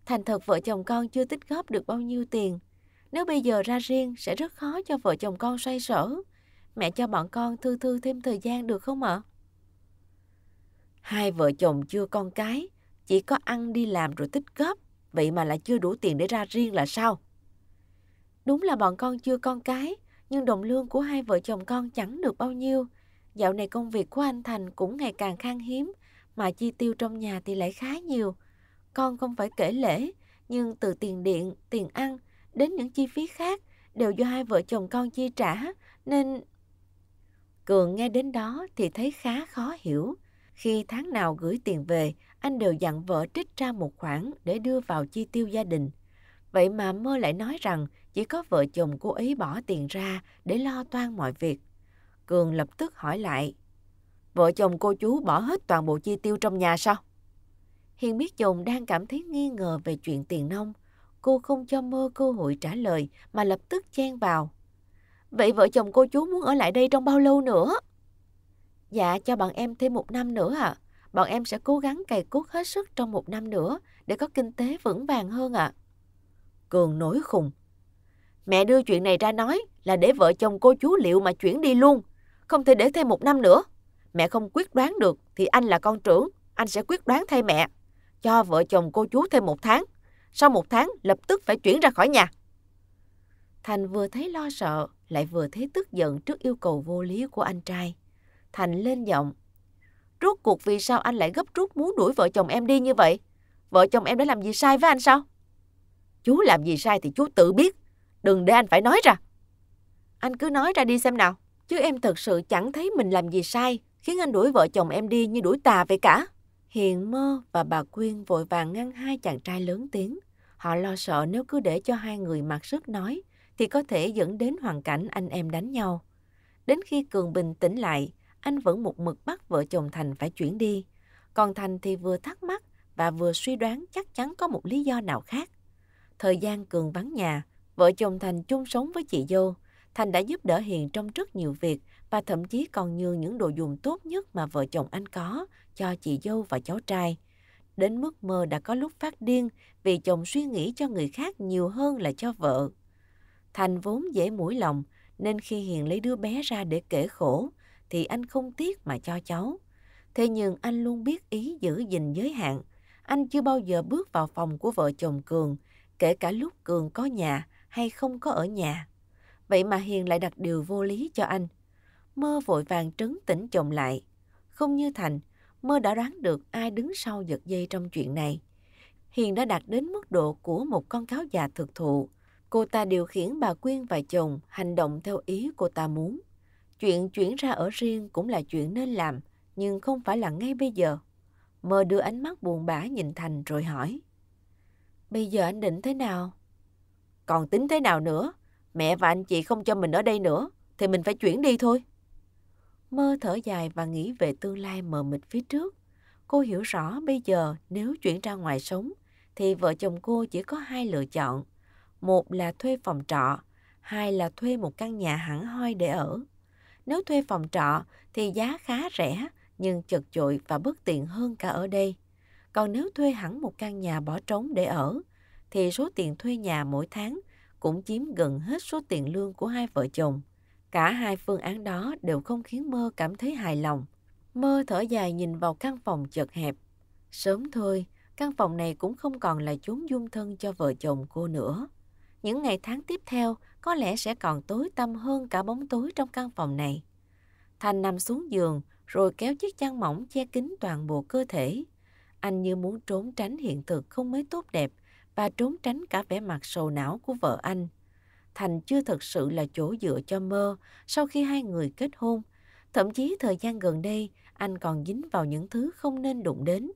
Thành thật vợ chồng con chưa tích góp được bao nhiêu tiền. Nếu bây giờ ra riêng sẽ rất khó cho vợ chồng con xoay sở. Mẹ cho bọn con thư thư thêm thời gian được không ạ? Hai vợ chồng chưa con cái, chỉ có ăn đi làm rồi tích góp, vậy mà lại chưa đủ tiền để ra riêng là sao? Đúng là bọn con chưa con cái, nhưng đồng lương của hai vợ chồng con chẳng được bao nhiêu. Dạo này công việc của anh Thành cũng ngày càng khan hiếm, mà chi tiêu trong nhà thì lại khá nhiều. Con không phải kể lễ, nhưng từ tiền điện, tiền ăn đến những chi phí khác đều do hai vợ chồng con chi trả, nên... Cường nghe đến đó thì thấy khá khó hiểu. Khi tháng nào gửi tiền về, anh đều dặn vợ trích ra một khoản để đưa vào chi tiêu gia đình. Vậy mà mơ lại nói rằng chỉ có vợ chồng cô ấy bỏ tiền ra để lo toan mọi việc. Cường lập tức hỏi lại. Vợ chồng cô chú bỏ hết toàn bộ chi tiêu trong nhà sao? Hiền biết chồng đang cảm thấy nghi ngờ về chuyện tiền nông. Cô không cho mơ cơ hội trả lời mà lập tức chen vào. Vậy vợ chồng cô chú muốn ở lại đây trong bao lâu nữa? Dạ cho bọn em thêm một năm nữa ạ. À. Bọn em sẽ cố gắng cày cuốc hết sức trong một năm nữa để có kinh tế vững vàng hơn ạ. À. Cường nổi khùng. Mẹ đưa chuyện này ra nói là để vợ chồng cô chú liệu mà chuyển đi luôn. Không thể để thêm một năm nữa. Mẹ không quyết đoán được thì anh là con trưởng. Anh sẽ quyết đoán thay mẹ. Cho vợ chồng cô chú thêm một tháng. Sau một tháng lập tức phải chuyển ra khỏi nhà. Thành vừa thấy lo sợ lại vừa thấy tức giận trước yêu cầu vô lý của anh trai. Thành lên giọng. Rốt cuộc vì sao anh lại gấp rút muốn đuổi vợ chồng em đi như vậy? Vợ chồng em đã làm gì sai với anh sao? Chú làm gì sai thì chú tự biết. Đừng để anh phải nói ra. Anh cứ nói ra đi xem nào. Chứ em thật sự chẳng thấy mình làm gì sai, khiến anh đuổi vợ chồng em đi như đuổi tà vậy cả. Hiền mơ và bà Quyên vội vàng ngăn hai chàng trai lớn tiếng. Họ lo sợ nếu cứ để cho hai người mặc sức nói, thì có thể dẫn đến hoàn cảnh anh em đánh nhau. Đến khi Cường bình tĩnh lại, anh vẫn một mực bắt vợ chồng Thành phải chuyển đi. Còn Thành thì vừa thắc mắc và vừa suy đoán chắc chắn có một lý do nào khác. Thời gian Cường vắng nhà, vợ chồng Thành chung sống với chị dâu. Thành đã giúp đỡ Hiền trong rất nhiều việc và thậm chí còn nhường những đồ dùng tốt nhất mà vợ chồng anh có cho chị dâu và cháu trai. Đến mức mơ đã có lúc phát điên vì chồng suy nghĩ cho người khác nhiều hơn là cho vợ. Thành vốn dễ mũi lòng nên khi Hiền lấy đứa bé ra để kể khổ thì anh không tiếc mà cho cháu. Thế nhưng anh luôn biết ý giữ gìn giới hạn. Anh chưa bao giờ bước vào phòng của vợ chồng Cường kể cả lúc Cường có nhà hay không có ở nhà. Vậy mà Hiền lại đặt điều vô lý cho anh. Mơ vội vàng trấn tĩnh chồng lại. Không như Thành, Mơ đã đoán được ai đứng sau giật dây trong chuyện này. Hiền đã đạt đến mức độ của một con cáo già thực thụ. Cô ta điều khiển bà Quyên và chồng hành động theo ý cô ta muốn. Chuyện chuyển ra ở riêng cũng là chuyện nên làm, nhưng không phải là ngay bây giờ. Mơ đưa ánh mắt buồn bã nhìn Thành rồi hỏi. Bây giờ anh định thế nào? Còn tính thế nào nữa? Mẹ và anh chị không cho mình ở đây nữa, thì mình phải chuyển đi thôi. Mơ thở dài và nghĩ về tương lai mờ mịt phía trước. Cô hiểu rõ bây giờ nếu chuyển ra ngoài sống, thì vợ chồng cô chỉ có hai lựa chọn. Một là thuê phòng trọ, hai là thuê một căn nhà hẳn hoi để ở. Nếu thuê phòng trọ thì giá khá rẻ, nhưng chật chội và bất tiện hơn cả ở đây. Còn nếu thuê hẳn một căn nhà bỏ trống để ở, thì số tiền thuê nhà mỗi tháng cũng chiếm gần hết số tiền lương của hai vợ chồng. Cả hai phương án đó đều không khiến mơ cảm thấy hài lòng. Mơ thở dài nhìn vào căn phòng chật hẹp. Sớm thôi, căn phòng này cũng không còn là chốn dung thân cho vợ chồng cô nữa. Những ngày tháng tiếp theo có lẽ sẽ còn tối tăm hơn cả bóng tối trong căn phòng này. Thành nằm xuống giường rồi kéo chiếc chăn mỏng che kín toàn bộ cơ thể. Anh như muốn trốn tránh hiện thực không mấy tốt đẹp và trốn tránh cả vẻ mặt sầu não của vợ anh. Thành chưa thực sự là chỗ dựa cho mơ sau khi hai người kết hôn. Thậm chí thời gian gần đây, anh còn dính vào những thứ không nên đụng đến.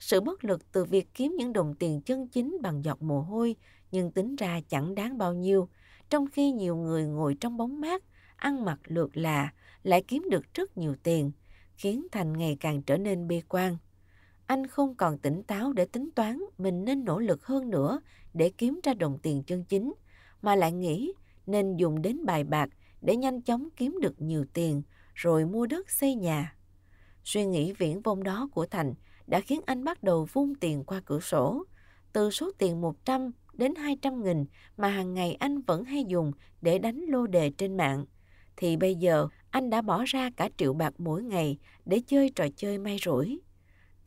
Sự bất lực từ việc kiếm những đồng tiền chân chính bằng giọt mồ hôi nhưng tính ra chẳng đáng bao nhiêu, trong khi nhiều người ngồi trong bóng mát, ăn mặc lượt là lại kiếm được rất nhiều tiền, khiến Thành ngày càng trở nên bi quan anh không còn tỉnh táo để tính toán mình nên nỗ lực hơn nữa để kiếm ra đồng tiền chân chính, mà lại nghĩ nên dùng đến bài bạc để nhanh chóng kiếm được nhiều tiền rồi mua đất xây nhà. Suy nghĩ viễn vông đó của Thành đã khiến anh bắt đầu vung tiền qua cửa sổ. Từ số tiền 100 đến 200 nghìn mà hàng ngày anh vẫn hay dùng để đánh lô đề trên mạng. Thì bây giờ anh đã bỏ ra cả triệu bạc mỗi ngày để chơi trò chơi may rủi.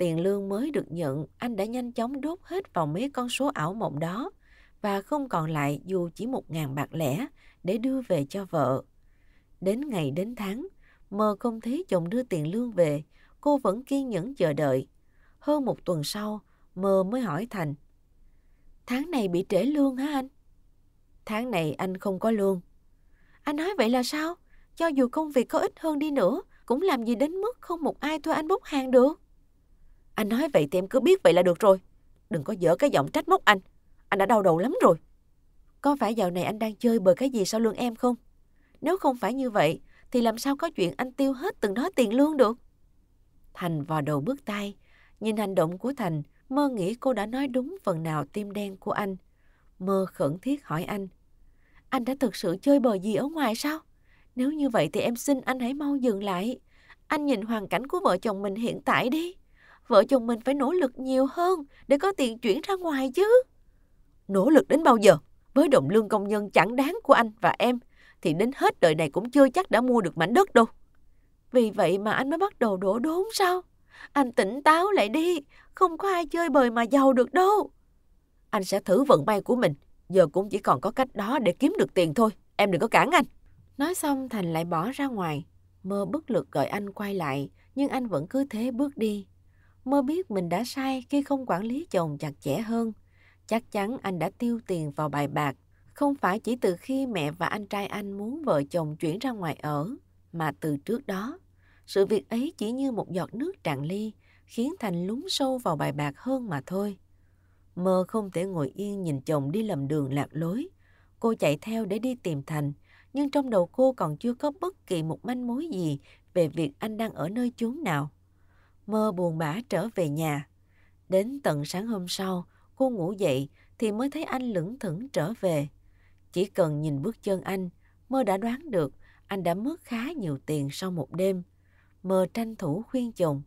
Tiền lương mới được nhận, anh đã nhanh chóng đốt hết vào mấy con số ảo mộng đó và không còn lại dù chỉ một ngàn bạc lẻ để đưa về cho vợ. Đến ngày đến tháng, mờ không thấy chồng đưa tiền lương về, cô vẫn kiên nhẫn chờ đợi. Hơn một tuần sau, mờ mới hỏi Thành. Tháng này bị trễ lương hả anh? Tháng này anh không có lương. Anh nói vậy là sao? Cho dù công việc có ít hơn đi nữa, cũng làm gì đến mức không một ai thuê anh bốc hàng được. Anh nói vậy thì em cứ biết vậy là được rồi. Đừng có dở cái giọng trách móc anh. Anh đã đau đầu lắm rồi. Có phải dạo này anh đang chơi bờ cái gì sau lưng em không? Nếu không phải như vậy, thì làm sao có chuyện anh tiêu hết từng đó tiền lương được? Thành vò đầu bước tay. Nhìn hành động của Thành, mơ nghĩ cô đã nói đúng phần nào tim đen của anh. Mơ khẩn thiết hỏi anh. Anh đã thực sự chơi bờ gì ở ngoài sao? Nếu như vậy thì em xin anh hãy mau dừng lại. Anh nhìn hoàn cảnh của vợ chồng mình hiện tại đi vợ chồng mình phải nỗ lực nhiều hơn để có tiền chuyển ra ngoài chứ. Nỗ lực đến bao giờ? Với đồng lương công nhân chẳng đáng của anh và em, thì đến hết đời này cũng chưa chắc đã mua được mảnh đất đâu. Vì vậy mà anh mới bắt đầu đổ đốn sao? Anh tỉnh táo lại đi, không có ai chơi bời mà giàu được đâu. Anh sẽ thử vận may của mình, giờ cũng chỉ còn có cách đó để kiếm được tiền thôi, em đừng có cản anh. Nói xong Thành lại bỏ ra ngoài, mơ bất lực gọi anh quay lại, nhưng anh vẫn cứ thế bước đi. Mơ biết mình đã sai khi không quản lý chồng chặt chẽ hơn. Chắc chắn anh đã tiêu tiền vào bài bạc, không phải chỉ từ khi mẹ và anh trai anh muốn vợ chồng chuyển ra ngoài ở, mà từ trước đó. Sự việc ấy chỉ như một giọt nước tràn ly, khiến Thành lún sâu vào bài bạc hơn mà thôi. Mơ không thể ngồi yên nhìn chồng đi lầm đường lạc lối. Cô chạy theo để đi tìm Thành, nhưng trong đầu cô còn chưa có bất kỳ một manh mối gì về việc anh đang ở nơi chốn nào mơ buồn bã trở về nhà. Đến tận sáng hôm sau, cô ngủ dậy thì mới thấy anh lững thững trở về. Chỉ cần nhìn bước chân anh, mơ đã đoán được anh đã mất khá nhiều tiền sau một đêm. Mơ tranh thủ khuyên chồng.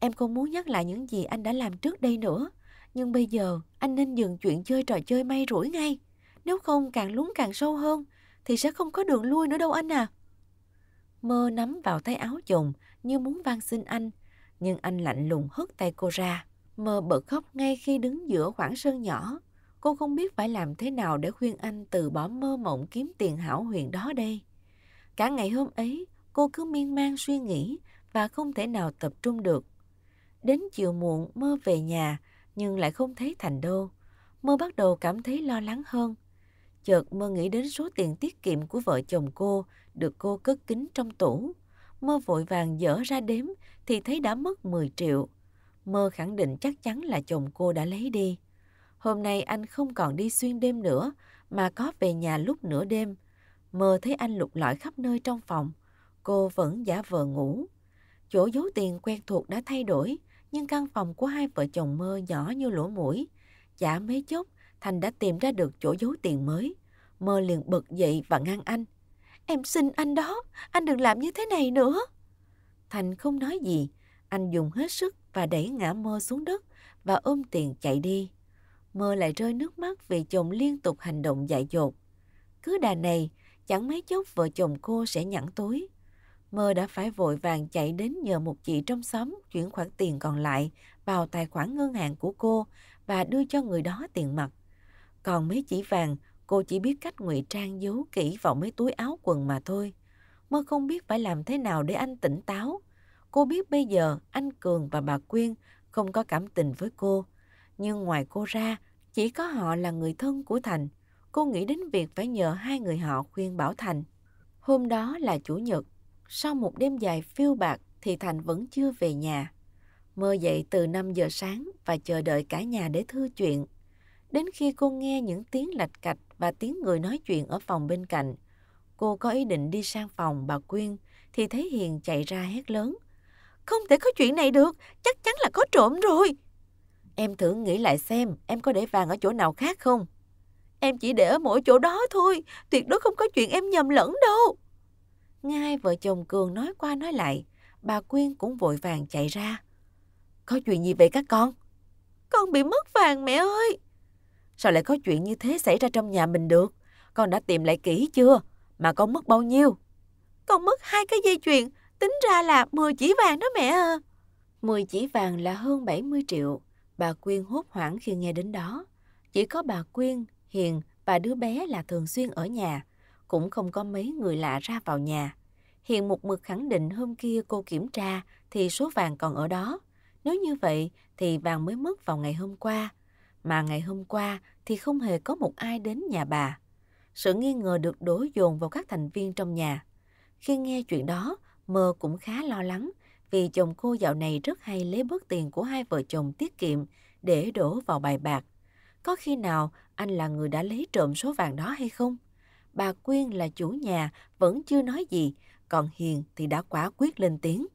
Em không muốn nhắc lại những gì anh đã làm trước đây nữa. Nhưng bây giờ anh nên dừng chuyện chơi trò chơi may rủi ngay. Nếu không càng lún càng sâu hơn thì sẽ không có đường lui nữa đâu anh à. Mơ nắm vào tay áo chồng như muốn van xin anh nhưng anh lạnh lùng hất tay cô ra. Mơ bật khóc ngay khi đứng giữa khoảng sân nhỏ. Cô không biết phải làm thế nào để khuyên anh từ bỏ mơ mộng kiếm tiền hảo huyền đó đây. Cả ngày hôm ấy, cô cứ miên man suy nghĩ và không thể nào tập trung được. Đến chiều muộn mơ về nhà nhưng lại không thấy thành đô. Mơ bắt đầu cảm thấy lo lắng hơn. Chợt mơ nghĩ đến số tiền tiết kiệm của vợ chồng cô được cô cất kín trong tủ. Mơ vội vàng dở ra đếm thì thấy đã mất 10 triệu. Mơ khẳng định chắc chắn là chồng cô đã lấy đi. Hôm nay anh không còn đi xuyên đêm nữa mà có về nhà lúc nửa đêm. Mơ thấy anh lục lọi khắp nơi trong phòng. Cô vẫn giả vờ ngủ. Chỗ giấu tiền quen thuộc đã thay đổi nhưng căn phòng của hai vợ chồng mơ nhỏ như lỗ mũi. Chả mấy chốc Thành đã tìm ra được chỗ giấu tiền mới. Mơ liền bật dậy và ngăn anh. Em xin anh đó, anh đừng làm như thế này nữa. Thành không nói gì, anh dùng hết sức và đẩy ngã mơ xuống đất và ôm tiền chạy đi. Mơ lại rơi nước mắt vì chồng liên tục hành động dại dột. Cứ đà này, chẳng mấy chốc vợ chồng cô sẽ nhẵn túi. Mơ đã phải vội vàng chạy đến nhờ một chị trong xóm chuyển khoản tiền còn lại vào tài khoản ngân hàng của cô và đưa cho người đó tiền mặt. Còn mấy chỉ vàng, cô chỉ biết cách ngụy trang giấu kỹ vào mấy túi áo quần mà thôi. Mơ không biết phải làm thế nào để anh tỉnh táo. Cô biết bây giờ anh Cường và bà Quyên không có cảm tình với cô. Nhưng ngoài cô ra, chỉ có họ là người thân của Thành. Cô nghĩ đến việc phải nhờ hai người họ khuyên bảo Thành. Hôm đó là Chủ nhật. Sau một đêm dài phiêu bạc thì Thành vẫn chưa về nhà. Mơ dậy từ 5 giờ sáng và chờ đợi cả nhà để thư chuyện. Đến khi cô nghe những tiếng lạch cạch và tiếng người nói chuyện ở phòng bên cạnh, cô có ý định đi sang phòng bà Quyên thì thấy Hiền chạy ra hét lớn. Không thể có chuyện này được, chắc chắn là có trộm rồi. Em thử nghĩ lại xem em có để vàng ở chỗ nào khác không? Em chỉ để ở mỗi chỗ đó thôi, tuyệt đối không có chuyện em nhầm lẫn đâu. Ngay vợ chồng Cường nói qua nói lại, bà Quyên cũng vội vàng chạy ra. Có chuyện gì vậy các con? Con bị mất vàng mẹ ơi! Sao lại có chuyện như thế xảy ra trong nhà mình được? Con đã tìm lại kỹ chưa? Mà con mất bao nhiêu? Con mất hai cái dây chuyền, tính ra là 10 chỉ vàng đó mẹ à. 10 chỉ vàng là hơn 70 triệu. Bà Quyên hốt hoảng khi nghe đến đó. Chỉ có bà Quyên, Hiền và đứa bé là thường xuyên ở nhà. Cũng không có mấy người lạ ra vào nhà. Hiền một mực khẳng định hôm kia cô kiểm tra thì số vàng còn ở đó. Nếu như vậy thì vàng mới mất vào ngày hôm qua mà ngày hôm qua thì không hề có một ai đến nhà bà. Sự nghi ngờ được đổ dồn vào các thành viên trong nhà. Khi nghe chuyện đó, Mơ cũng khá lo lắng vì chồng cô dạo này rất hay lấy bớt tiền của hai vợ chồng tiết kiệm để đổ vào bài bạc. Có khi nào anh là người đã lấy trộm số vàng đó hay không? Bà Quyên là chủ nhà vẫn chưa nói gì, còn Hiền thì đã quả quyết lên tiếng.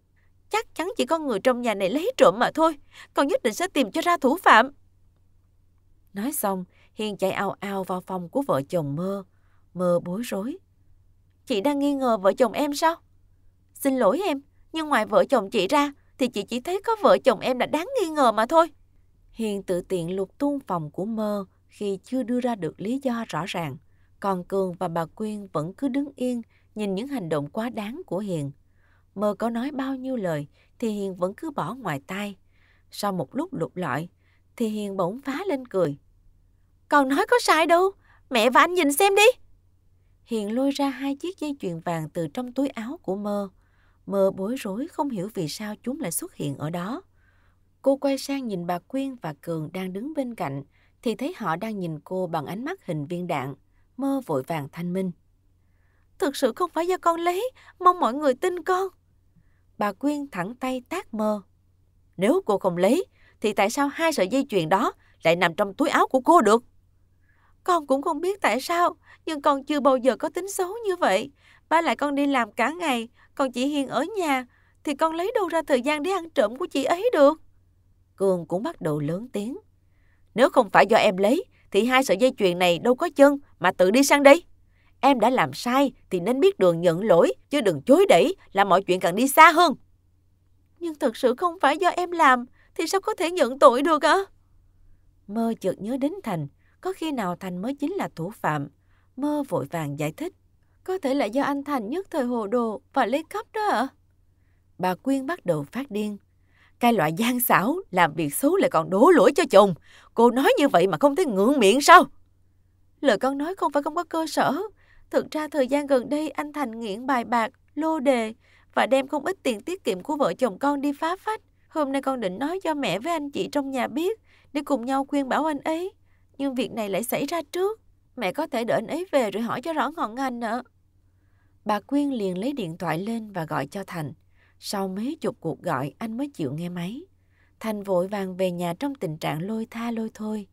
Chắc chắn chỉ có người trong nhà này lấy trộm mà thôi, còn nhất định sẽ tìm cho ra thủ phạm. Nói xong, Hiền chạy ao ao vào phòng của vợ chồng Mơ. Mơ bối rối. Chị đang nghi ngờ vợ chồng em sao? Xin lỗi em, nhưng ngoài vợ chồng chị ra, thì chị chỉ thấy có vợ chồng em là đáng nghi ngờ mà thôi. Hiền tự tiện lục tung phòng của Mơ khi chưa đưa ra được lý do rõ ràng. Còn Cường và bà Quyên vẫn cứ đứng yên nhìn những hành động quá đáng của Hiền. Mơ có nói bao nhiêu lời thì Hiền vẫn cứ bỏ ngoài tai. Sau một lúc lục lọi thì Hiền bỗng phá lên cười. Cậu nói có sai đâu Mẹ và anh nhìn xem đi Hiền lôi ra hai chiếc dây chuyền vàng từ trong túi áo của mơ Mơ bối rối không hiểu vì sao chúng lại xuất hiện ở đó Cô quay sang nhìn bà Quyên và Cường đang đứng bên cạnh Thì thấy họ đang nhìn cô bằng ánh mắt hình viên đạn Mơ vội vàng thanh minh Thực sự không phải do con lấy Mong mọi người tin con Bà Quyên thẳng tay tát mơ Nếu cô không lấy Thì tại sao hai sợi dây chuyền đó Lại nằm trong túi áo của cô được con cũng không biết tại sao, nhưng con chưa bao giờ có tính xấu như vậy. Ba lại con đi làm cả ngày, còn chị Hiền ở nhà, thì con lấy đâu ra thời gian để ăn trộm của chị ấy được? Cường cũng bắt đầu lớn tiếng. Nếu không phải do em lấy, thì hai sợi dây chuyền này đâu có chân mà tự đi sang đây. Em đã làm sai thì nên biết đường nhận lỗi, chứ đừng chối đẩy là mọi chuyện càng đi xa hơn. Nhưng thật sự không phải do em làm, thì sao có thể nhận tội được ạ? À? Mơ chợt nhớ đến Thành, có khi nào Thành mới chính là thủ phạm. Mơ vội vàng giải thích. Có thể là do anh Thành nhất thời hồ đồ và lấy cắp đó ạ. À? Bà Quyên bắt đầu phát điên. Cái loại gian xảo, làm việc xấu lại còn đổ lỗi cho chồng. Cô nói như vậy mà không thấy ngượng miệng sao? Lời con nói không phải không có cơ sở. Thực ra thời gian gần đây anh Thành nghiện bài bạc, lô đề và đem không ít tiền tiết kiệm của vợ chồng con đi phá phách. Hôm nay con định nói cho mẹ với anh chị trong nhà biết để cùng nhau khuyên bảo anh ấy. Nhưng việc này lại xảy ra trước. Mẹ có thể đợi anh ấy về rồi hỏi cho rõ ngọn ngành ạ. Bà Quyên liền lấy điện thoại lên và gọi cho Thành. Sau mấy chục cuộc gọi, anh mới chịu nghe máy. Thành vội vàng về nhà trong tình trạng lôi tha lôi thôi.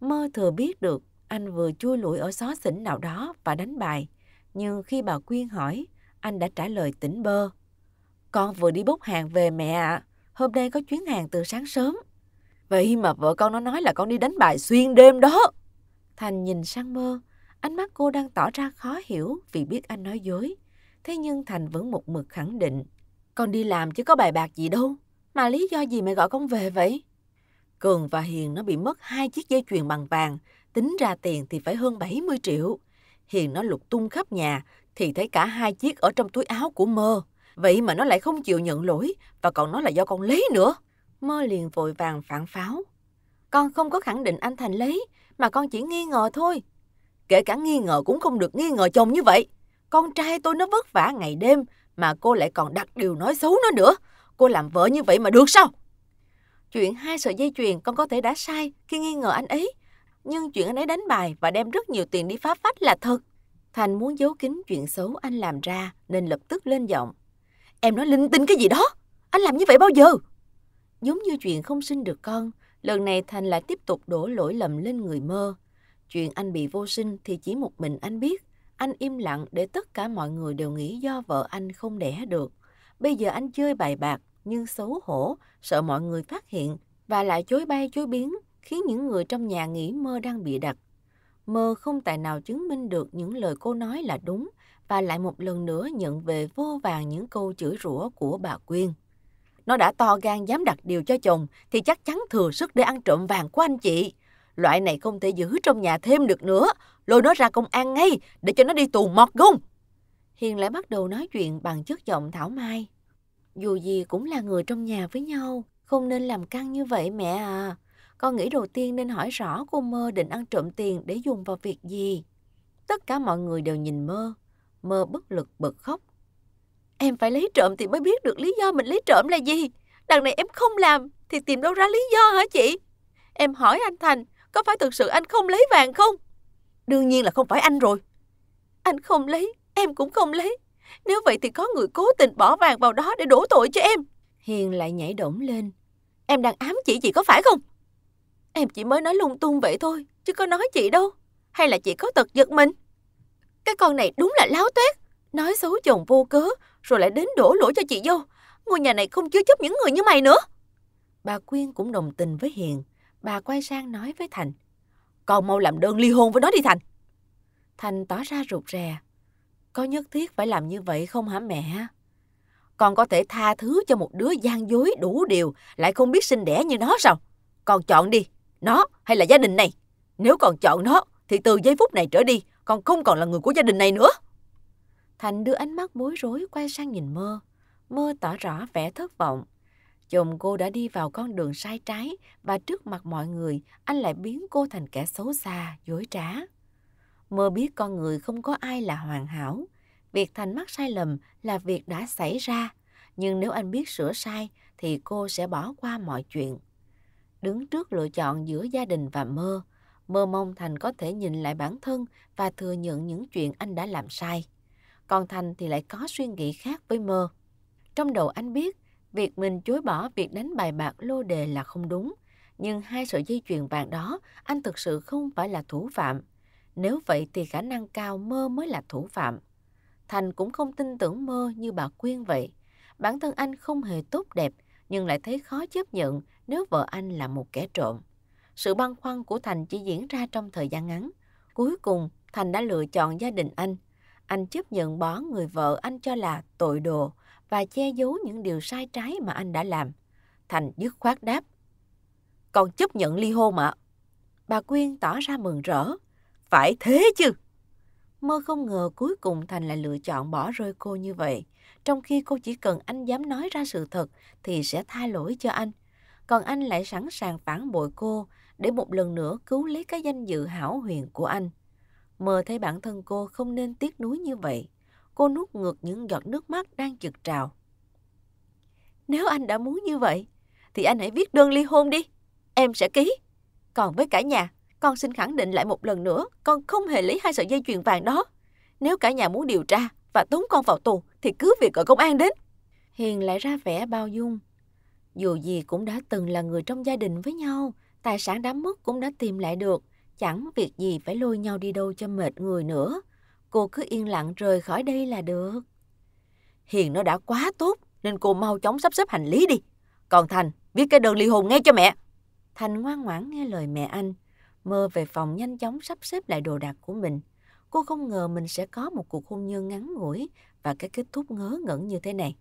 Mơ thừa biết được anh vừa chui lủi ở xó xỉnh nào đó và đánh bài. Nhưng khi bà Quyên hỏi, anh đã trả lời tỉnh bơ. Con vừa đi bốc hàng về mẹ ạ. À. Hôm nay có chuyến hàng từ sáng sớm. Vậy mà vợ con nó nói là con đi đánh bài xuyên đêm đó. Thành nhìn sang mơ, ánh mắt cô đang tỏ ra khó hiểu vì biết anh nói dối. Thế nhưng Thành vẫn một mực khẳng định. Con đi làm chứ có bài bạc gì đâu. Mà lý do gì mẹ gọi con về vậy? Cường và Hiền nó bị mất hai chiếc dây chuyền bằng vàng. Tính ra tiền thì phải hơn 70 triệu. Hiền nó lục tung khắp nhà thì thấy cả hai chiếc ở trong túi áo của mơ. Vậy mà nó lại không chịu nhận lỗi và còn nói là do con lấy nữa. Mơ liền vội vàng phản pháo. Con không có khẳng định anh Thành lấy, mà con chỉ nghi ngờ thôi. Kể cả nghi ngờ cũng không được nghi ngờ chồng như vậy. Con trai tôi nó vất vả ngày đêm, mà cô lại còn đặt điều nói xấu nó nữa. Cô làm vợ như vậy mà được sao? Chuyện hai sợi dây chuyền con có thể đã sai khi nghi ngờ anh ấy. Nhưng chuyện anh ấy đánh bài và đem rất nhiều tiền đi phá phách là thật. Thành muốn giấu kín chuyện xấu anh làm ra nên lập tức lên giọng. Em nói linh tinh cái gì đó? Anh làm như vậy bao giờ? Giống như chuyện không sinh được con, lần này Thành lại tiếp tục đổ lỗi lầm lên người mơ. Chuyện anh bị vô sinh thì chỉ một mình anh biết. Anh im lặng để tất cả mọi người đều nghĩ do vợ anh không đẻ được. Bây giờ anh chơi bài bạc nhưng xấu hổ, sợ mọi người phát hiện và lại chối bay chối biến khiến những người trong nhà nghĩ mơ đang bị đặt. Mơ không tài nào chứng minh được những lời cô nói là đúng và lại một lần nữa nhận về vô vàng những câu chửi rủa của bà Quyên. Nó đã to gan dám đặt điều cho chồng thì chắc chắn thừa sức để ăn trộm vàng của anh chị. Loại này không thể giữ trong nhà thêm được nữa. Lôi nó ra công an ngay để cho nó đi tù mọt gông Hiền lại bắt đầu nói chuyện bằng chất giọng thảo mai. Dù gì cũng là người trong nhà với nhau, không nên làm căng như vậy mẹ à. Con nghĩ đầu tiên nên hỏi rõ cô Mơ định ăn trộm tiền để dùng vào việc gì. Tất cả mọi người đều nhìn Mơ. Mơ bất lực bật khóc Em phải lấy trộm thì mới biết được lý do mình lấy trộm là gì. Đằng này em không làm thì tìm đâu ra lý do hả chị? Em hỏi anh Thành, có phải thực sự anh không lấy vàng không? Đương nhiên là không phải anh rồi. Anh không lấy, em cũng không lấy. Nếu vậy thì có người cố tình bỏ vàng vào đó để đổ tội cho em. Hiền lại nhảy đổng lên. Em đang ám chỉ chị có phải không? Em chỉ mới nói lung tung vậy thôi, chứ có nói chị đâu. Hay là chị có tật giật mình? Cái con này đúng là láo tuyết. Nói xấu chồng vô cớ, rồi lại đến đổ lỗi cho chị dâu. Ngôi nhà này không chứa chấp những người như mày nữa. Bà Quyên cũng đồng tình với Hiền. Bà quay sang nói với Thành. Con mau làm đơn ly hôn với nó đi Thành. Thành tỏ ra rụt rè. Có nhất thiết phải làm như vậy không hả mẹ? Con có thể tha thứ cho một đứa gian dối đủ điều lại không biết sinh đẻ như nó sao? Con chọn đi, nó hay là gia đình này? Nếu còn chọn nó thì từ giây phút này trở đi con không còn là người của gia đình này nữa. Thành đưa ánh mắt bối rối quay sang nhìn mơ. Mơ tỏ rõ vẻ thất vọng. Chồng cô đã đi vào con đường sai trái và trước mặt mọi người anh lại biến cô thành kẻ xấu xa, dối trá. Mơ biết con người không có ai là hoàn hảo. Việc thành mắc sai lầm là việc đã xảy ra. Nhưng nếu anh biết sửa sai thì cô sẽ bỏ qua mọi chuyện. Đứng trước lựa chọn giữa gia đình và mơ, mơ mong Thành có thể nhìn lại bản thân và thừa nhận những chuyện anh đã làm sai còn Thành thì lại có suy nghĩ khác với mơ. Trong đầu anh biết, việc mình chối bỏ việc đánh bài bạc lô đề là không đúng, nhưng hai sợi dây chuyền vàng đó anh thực sự không phải là thủ phạm. Nếu vậy thì khả năng cao mơ mới là thủ phạm. Thành cũng không tin tưởng mơ như bà Quyên vậy. Bản thân anh không hề tốt đẹp, nhưng lại thấy khó chấp nhận nếu vợ anh là một kẻ trộm. Sự băn khoăn của Thành chỉ diễn ra trong thời gian ngắn. Cuối cùng, Thành đã lựa chọn gia đình anh – anh chấp nhận bỏ người vợ anh cho là tội đồ và che giấu những điều sai trái mà anh đã làm. Thành dứt khoát đáp. Còn chấp nhận ly hôn ạ. À? Bà Quyên tỏ ra mừng rỡ. Phải thế chứ. Mơ không ngờ cuối cùng Thành lại lựa chọn bỏ rơi cô như vậy. Trong khi cô chỉ cần anh dám nói ra sự thật thì sẽ tha lỗi cho anh. Còn anh lại sẵn sàng phản bội cô để một lần nữa cứu lấy cái danh dự hảo huyền của anh. Mờ thấy bản thân cô không nên tiếc nuối như vậy. Cô nuốt ngược những giọt nước mắt đang chực trào. Nếu anh đã muốn như vậy, thì anh hãy viết đơn ly hôn đi. Em sẽ ký. Còn với cả nhà, con xin khẳng định lại một lần nữa, con không hề lấy hai sợi dây chuyền vàng đó. Nếu cả nhà muốn điều tra và tống con vào tù, thì cứ việc gọi công an đến. Hiền lại ra vẻ bao dung. Dù gì cũng đã từng là người trong gia đình với nhau, tài sản đã mất cũng đã tìm lại được. Chẳng việc gì phải lôi nhau đi đâu cho mệt người nữa. Cô cứ yên lặng rời khỏi đây là được. Hiền nó đã quá tốt nên cô mau chóng sắp xếp hành lý đi. Còn Thành, viết cái đơn ly hôn ngay cho mẹ. Thành ngoan ngoãn nghe lời mẹ anh, mơ về phòng nhanh chóng sắp xếp lại đồ đạc của mình. Cô không ngờ mình sẽ có một cuộc hôn nhân ngắn ngủi và cái kết thúc ngớ ngẩn như thế này.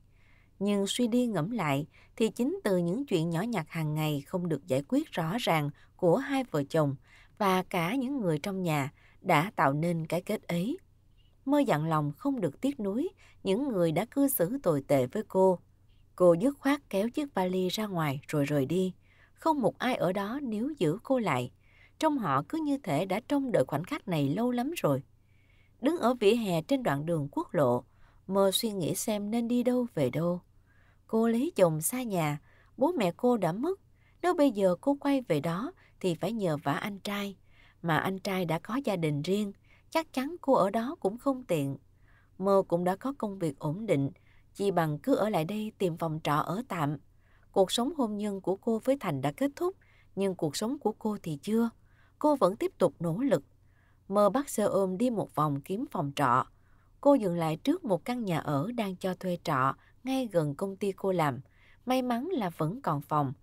Nhưng suy đi ngẫm lại thì chính từ những chuyện nhỏ nhặt hàng ngày không được giải quyết rõ ràng của hai vợ chồng và cả những người trong nhà đã tạo nên cái kết ấy. Mơ dặn lòng không được tiếc nuối những người đã cư xử tồi tệ với cô. Cô dứt khoát kéo chiếc vali ra ngoài rồi rời đi. Không một ai ở đó nếu giữ cô lại. Trong họ cứ như thể đã trông đợi khoảnh khắc này lâu lắm rồi. Đứng ở vỉa hè trên đoạn đường quốc lộ, Mơ suy nghĩ xem nên đi đâu về đâu. Cô lấy chồng xa nhà, bố mẹ cô đã mất. Nếu bây giờ cô quay về đó thì phải nhờ vả anh trai, mà anh trai đã có gia đình riêng, chắc chắn cô ở đó cũng không tiện. Mơ cũng đã có công việc ổn định, chỉ bằng cứ ở lại đây tìm phòng trọ ở tạm. Cuộc sống hôn nhân của cô với Thành đã kết thúc, nhưng cuộc sống của cô thì chưa. Cô vẫn tiếp tục nỗ lực. Mơ bắt xe ôm đi một vòng kiếm phòng trọ. Cô dừng lại trước một căn nhà ở đang cho thuê trọ ngay gần công ty cô làm. May mắn là vẫn còn phòng.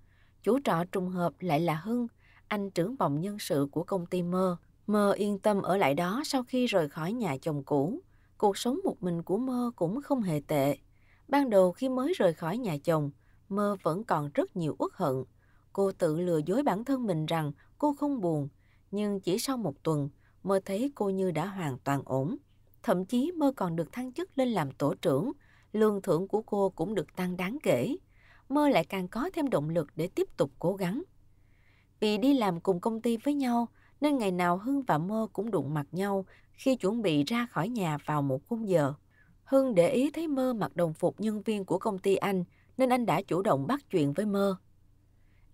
Chủ trọ trùng hợp lại là Hưng, anh trưởng phòng nhân sự của công ty Mơ. Mơ yên tâm ở lại đó sau khi rời khỏi nhà chồng cũ. Cuộc sống một mình của Mơ cũng không hề tệ. Ban đầu khi mới rời khỏi nhà chồng, Mơ vẫn còn rất nhiều uất hận. Cô tự lừa dối bản thân mình rằng cô không buồn, nhưng chỉ sau một tuần, Mơ thấy cô như đã hoàn toàn ổn. Thậm chí Mơ còn được thăng chức lên làm tổ trưởng, lương thưởng của cô cũng được tăng đáng kể. Mơ lại càng có thêm động lực để tiếp tục cố gắng. Vì đi làm cùng công ty với nhau, nên ngày nào Hưng và Mơ cũng đụng mặt nhau khi chuẩn bị ra khỏi nhà vào một khung giờ. Hưng để ý thấy Mơ mặc đồng phục nhân viên của công ty anh, nên anh đã chủ động bắt chuyện với Mơ.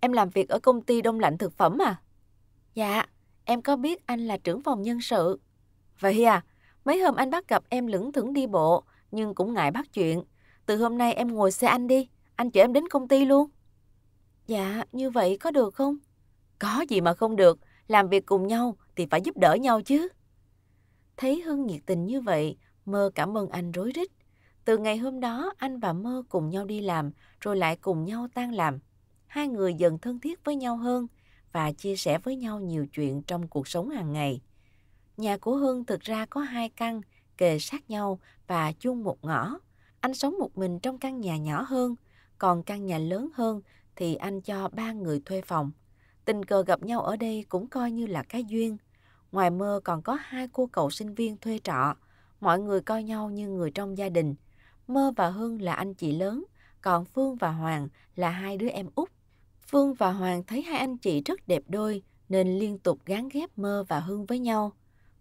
Em làm việc ở công ty đông lạnh thực phẩm à? Dạ, em có biết anh là trưởng phòng nhân sự. Vậy à, mấy hôm anh bắt gặp em lững thững đi bộ, nhưng cũng ngại bắt chuyện. Từ hôm nay em ngồi xe anh đi, anh chở em đến công ty luôn. Dạ, như vậy có được không? Có gì mà không được, làm việc cùng nhau thì phải giúp đỡ nhau chứ. Thấy Hưng nhiệt tình như vậy, Mơ cảm ơn anh rối rít. Từ ngày hôm đó, anh và Mơ cùng nhau đi làm, rồi lại cùng nhau tan làm. Hai người dần thân thiết với nhau hơn và chia sẻ với nhau nhiều chuyện trong cuộc sống hàng ngày. Nhà của Hưng thực ra có hai căn, kề sát nhau và chung một ngõ. Anh sống một mình trong căn nhà nhỏ hơn, còn căn nhà lớn hơn thì anh cho ba người thuê phòng. Tình cờ gặp nhau ở đây cũng coi như là cái duyên. Ngoài mơ còn có hai cô cậu sinh viên thuê trọ. Mọi người coi nhau như người trong gia đình. Mơ và Hưng là anh chị lớn, còn Phương và Hoàng là hai đứa em út. Phương và Hoàng thấy hai anh chị rất đẹp đôi nên liên tục gán ghép Mơ và Hưng với nhau.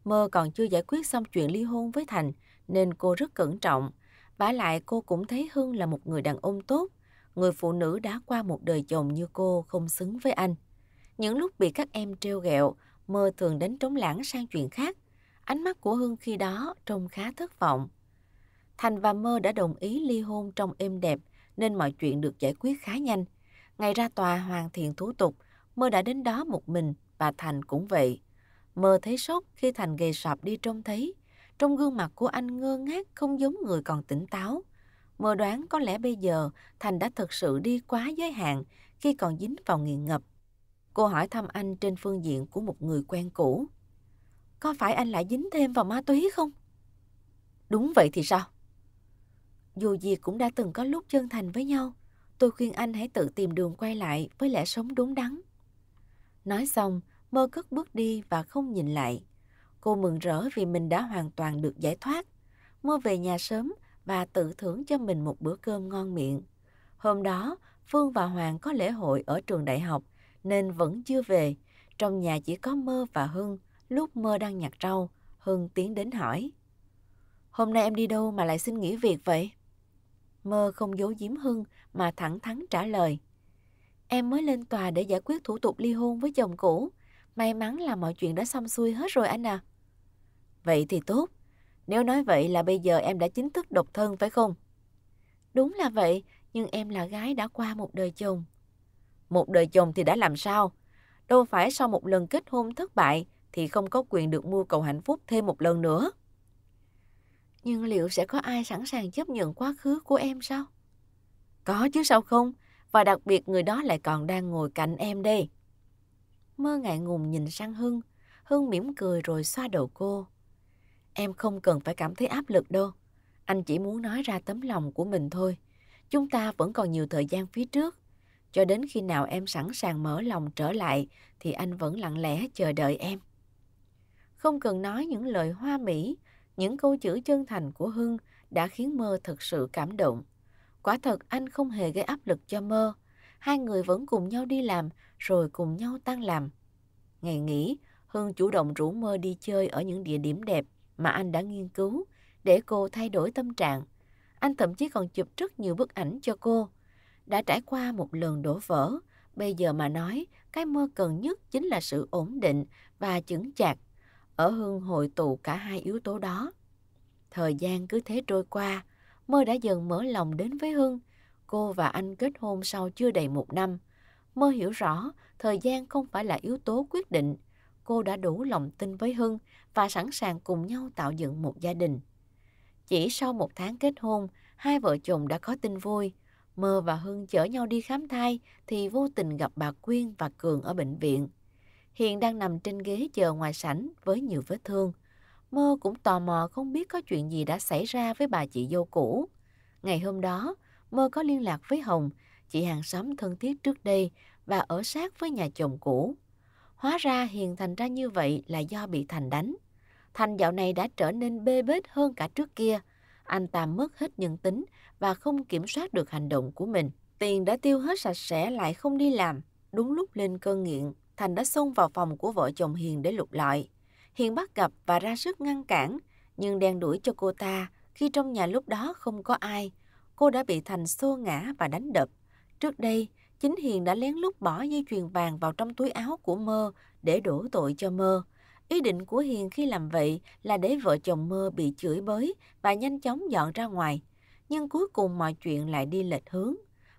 Mơ còn chưa giải quyết xong chuyện ly hôn với Thành nên cô rất cẩn trọng. Vả lại cô cũng thấy Hưng là một người đàn ông tốt, người phụ nữ đã qua một đời chồng như cô không xứng với anh. Những lúc bị các em trêu ghẹo, mơ thường đến trống lãng sang chuyện khác. Ánh mắt của Hương khi đó trông khá thất vọng. Thành và Mơ đã đồng ý ly hôn trong êm đẹp nên mọi chuyện được giải quyết khá nhanh. Ngày ra tòa hoàn thiện thủ tục, Mơ đã đến đó một mình và Thành cũng vậy. Mơ thấy sốt khi Thành gầy sọp đi trông thấy. Trong gương mặt của anh ngơ ngác không giống người còn tỉnh táo. Mơ đoán có lẽ bây giờ Thành đã thực sự đi quá giới hạn khi còn dính vào nghiện ngập. Cô hỏi thăm anh trên phương diện của một người quen cũ. Có phải anh lại dính thêm vào ma túy không? Đúng vậy thì sao? Dù gì cũng đã từng có lúc chân thành với nhau, tôi khuyên anh hãy tự tìm đường quay lại với lẽ sống đúng đắn. Nói xong, mơ cất bước đi và không nhìn lại. Cô mừng rỡ vì mình đã hoàn toàn được giải thoát. Mơ về nhà sớm và tự thưởng cho mình một bữa cơm ngon miệng. Hôm đó, Phương và Hoàng có lễ hội ở trường đại học – nên vẫn chưa về. Trong nhà chỉ có Mơ và Hưng. Lúc Mơ đang nhặt rau, Hưng tiến đến hỏi. Hôm nay em đi đâu mà lại xin nghỉ việc vậy? Mơ không giấu giếm Hưng mà thẳng thắn trả lời. Em mới lên tòa để giải quyết thủ tục ly hôn với chồng cũ. May mắn là mọi chuyện đã xong xuôi hết rồi anh à. Vậy thì tốt. Nếu nói vậy là bây giờ em đã chính thức độc thân phải không? Đúng là vậy, nhưng em là gái đã qua một đời chồng một đời chồng thì đã làm sao? Đâu phải sau một lần kết hôn thất bại thì không có quyền được mua cầu hạnh phúc thêm một lần nữa. Nhưng liệu sẽ có ai sẵn sàng chấp nhận quá khứ của em sao? Có chứ sao không? Và đặc biệt người đó lại còn đang ngồi cạnh em đây. Mơ ngại ngùng nhìn sang Hưng. Hưng mỉm cười rồi xoa đầu cô. Em không cần phải cảm thấy áp lực đâu. Anh chỉ muốn nói ra tấm lòng của mình thôi. Chúng ta vẫn còn nhiều thời gian phía trước cho đến khi nào em sẵn sàng mở lòng trở lại thì anh vẫn lặng lẽ chờ đợi em. Không cần nói những lời hoa mỹ, những câu chữ chân thành của Hưng đã khiến Mơ thật sự cảm động. Quả thật anh không hề gây áp lực cho Mơ, hai người vẫn cùng nhau đi làm rồi cùng nhau tan làm. Ngày nghỉ, Hưng chủ động rủ Mơ đi chơi ở những địa điểm đẹp mà anh đã nghiên cứu để cô thay đổi tâm trạng. Anh thậm chí còn chụp rất nhiều bức ảnh cho cô đã trải qua một lần đổ vỡ, bây giờ mà nói, cái mơ cần nhất chính là sự ổn định và chững chạc. Ở Hương hội tụ cả hai yếu tố đó. Thời gian cứ thế trôi qua, mơ đã dần mở lòng đến với Hưng. Cô và anh kết hôn sau chưa đầy một năm. Mơ hiểu rõ thời gian không phải là yếu tố quyết định. Cô đã đủ lòng tin với Hưng và sẵn sàng cùng nhau tạo dựng một gia đình. Chỉ sau một tháng kết hôn, hai vợ chồng đã có tin vui. Mơ và Hưng chở nhau đi khám thai thì vô tình gặp bà Quyên và Cường ở bệnh viện. Hiện đang nằm trên ghế chờ ngoài sảnh với nhiều vết thương. Mơ cũng tò mò không biết có chuyện gì đã xảy ra với bà chị dâu cũ. Ngày hôm đó, Mơ có liên lạc với Hồng, chị hàng xóm thân thiết trước đây và ở sát với nhà chồng cũ. Hóa ra Hiền thành ra như vậy là do bị Thành đánh. Thành dạo này đã trở nên bê bết hơn cả trước kia. Anh ta mất hết nhân tính và không kiểm soát được hành động của mình. Tiền đã tiêu hết sạch sẽ lại không đi làm. Đúng lúc lên cơn nghiện, Thành đã xông vào phòng của vợ chồng Hiền để lục lọi. Hiền bắt gặp và ra sức ngăn cản, nhưng đen đuổi cho cô ta khi trong nhà lúc đó không có ai. Cô đã bị Thành xô ngã và đánh đập. Trước đây, chính Hiền đã lén lút bỏ dây chuyền vàng vào trong túi áo của Mơ để đổ tội cho Mơ. Ý định của Hiền khi làm vậy là để vợ chồng mơ bị chửi bới và nhanh chóng dọn ra ngoài. Nhưng cuối cùng mọi chuyện lại đi lệch hướng.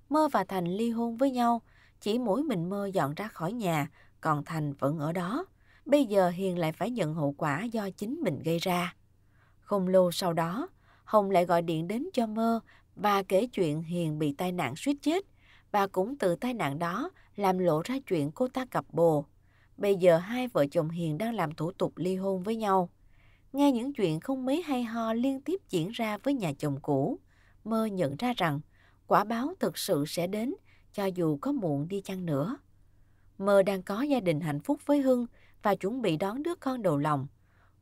Mơ và Thành ly hôn với nhau, chỉ mỗi mình Mơ dọn ra khỏi nhà, còn Thành vẫn ở đó. Bây giờ Hiền lại phải nhận hậu quả do chính mình gây ra. Không lâu sau đó, Hồng lại gọi điện đến cho Mơ và kể chuyện Hiền bị tai nạn suýt chết và cũng từ tai nạn đó làm lộ ra chuyện cô ta gặp bồ. Bây giờ hai vợ chồng Hiền đang làm thủ tục ly hôn với nhau. Nghe những chuyện không mấy hay ho liên tiếp diễn ra với nhà chồng cũ, mơ nhận ra rằng quả báo thực sự sẽ đến cho dù có muộn đi chăng nữa. Mơ đang có gia đình hạnh phúc với Hưng và chuẩn bị đón đứa con đầu lòng.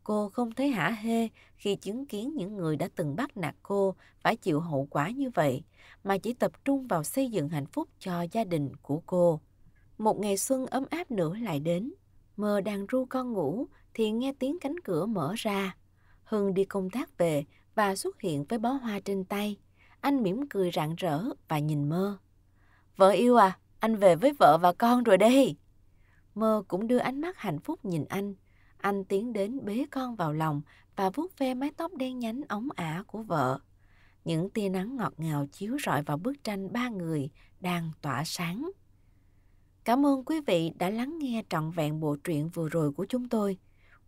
Cô không thấy hả hê khi chứng kiến những người đã từng bắt nạt cô phải chịu hậu quả như vậy, mà chỉ tập trung vào xây dựng hạnh phúc cho gia đình của cô. Một ngày xuân ấm áp nữa lại đến. Mờ đang ru con ngủ thì nghe tiếng cánh cửa mở ra. Hưng đi công tác về và xuất hiện với bó hoa trên tay. Anh mỉm cười rạng rỡ và nhìn Mơ. Vợ yêu à, anh về với vợ và con rồi đây. Mơ cũng đưa ánh mắt hạnh phúc nhìn anh. Anh tiến đến bế con vào lòng và vuốt ve mái tóc đen nhánh ống ả của vợ. Những tia nắng ngọt ngào chiếu rọi vào bức tranh ba người đang tỏa sáng. Cảm ơn quý vị đã lắng nghe trọn vẹn bộ truyện vừa rồi của chúng tôi.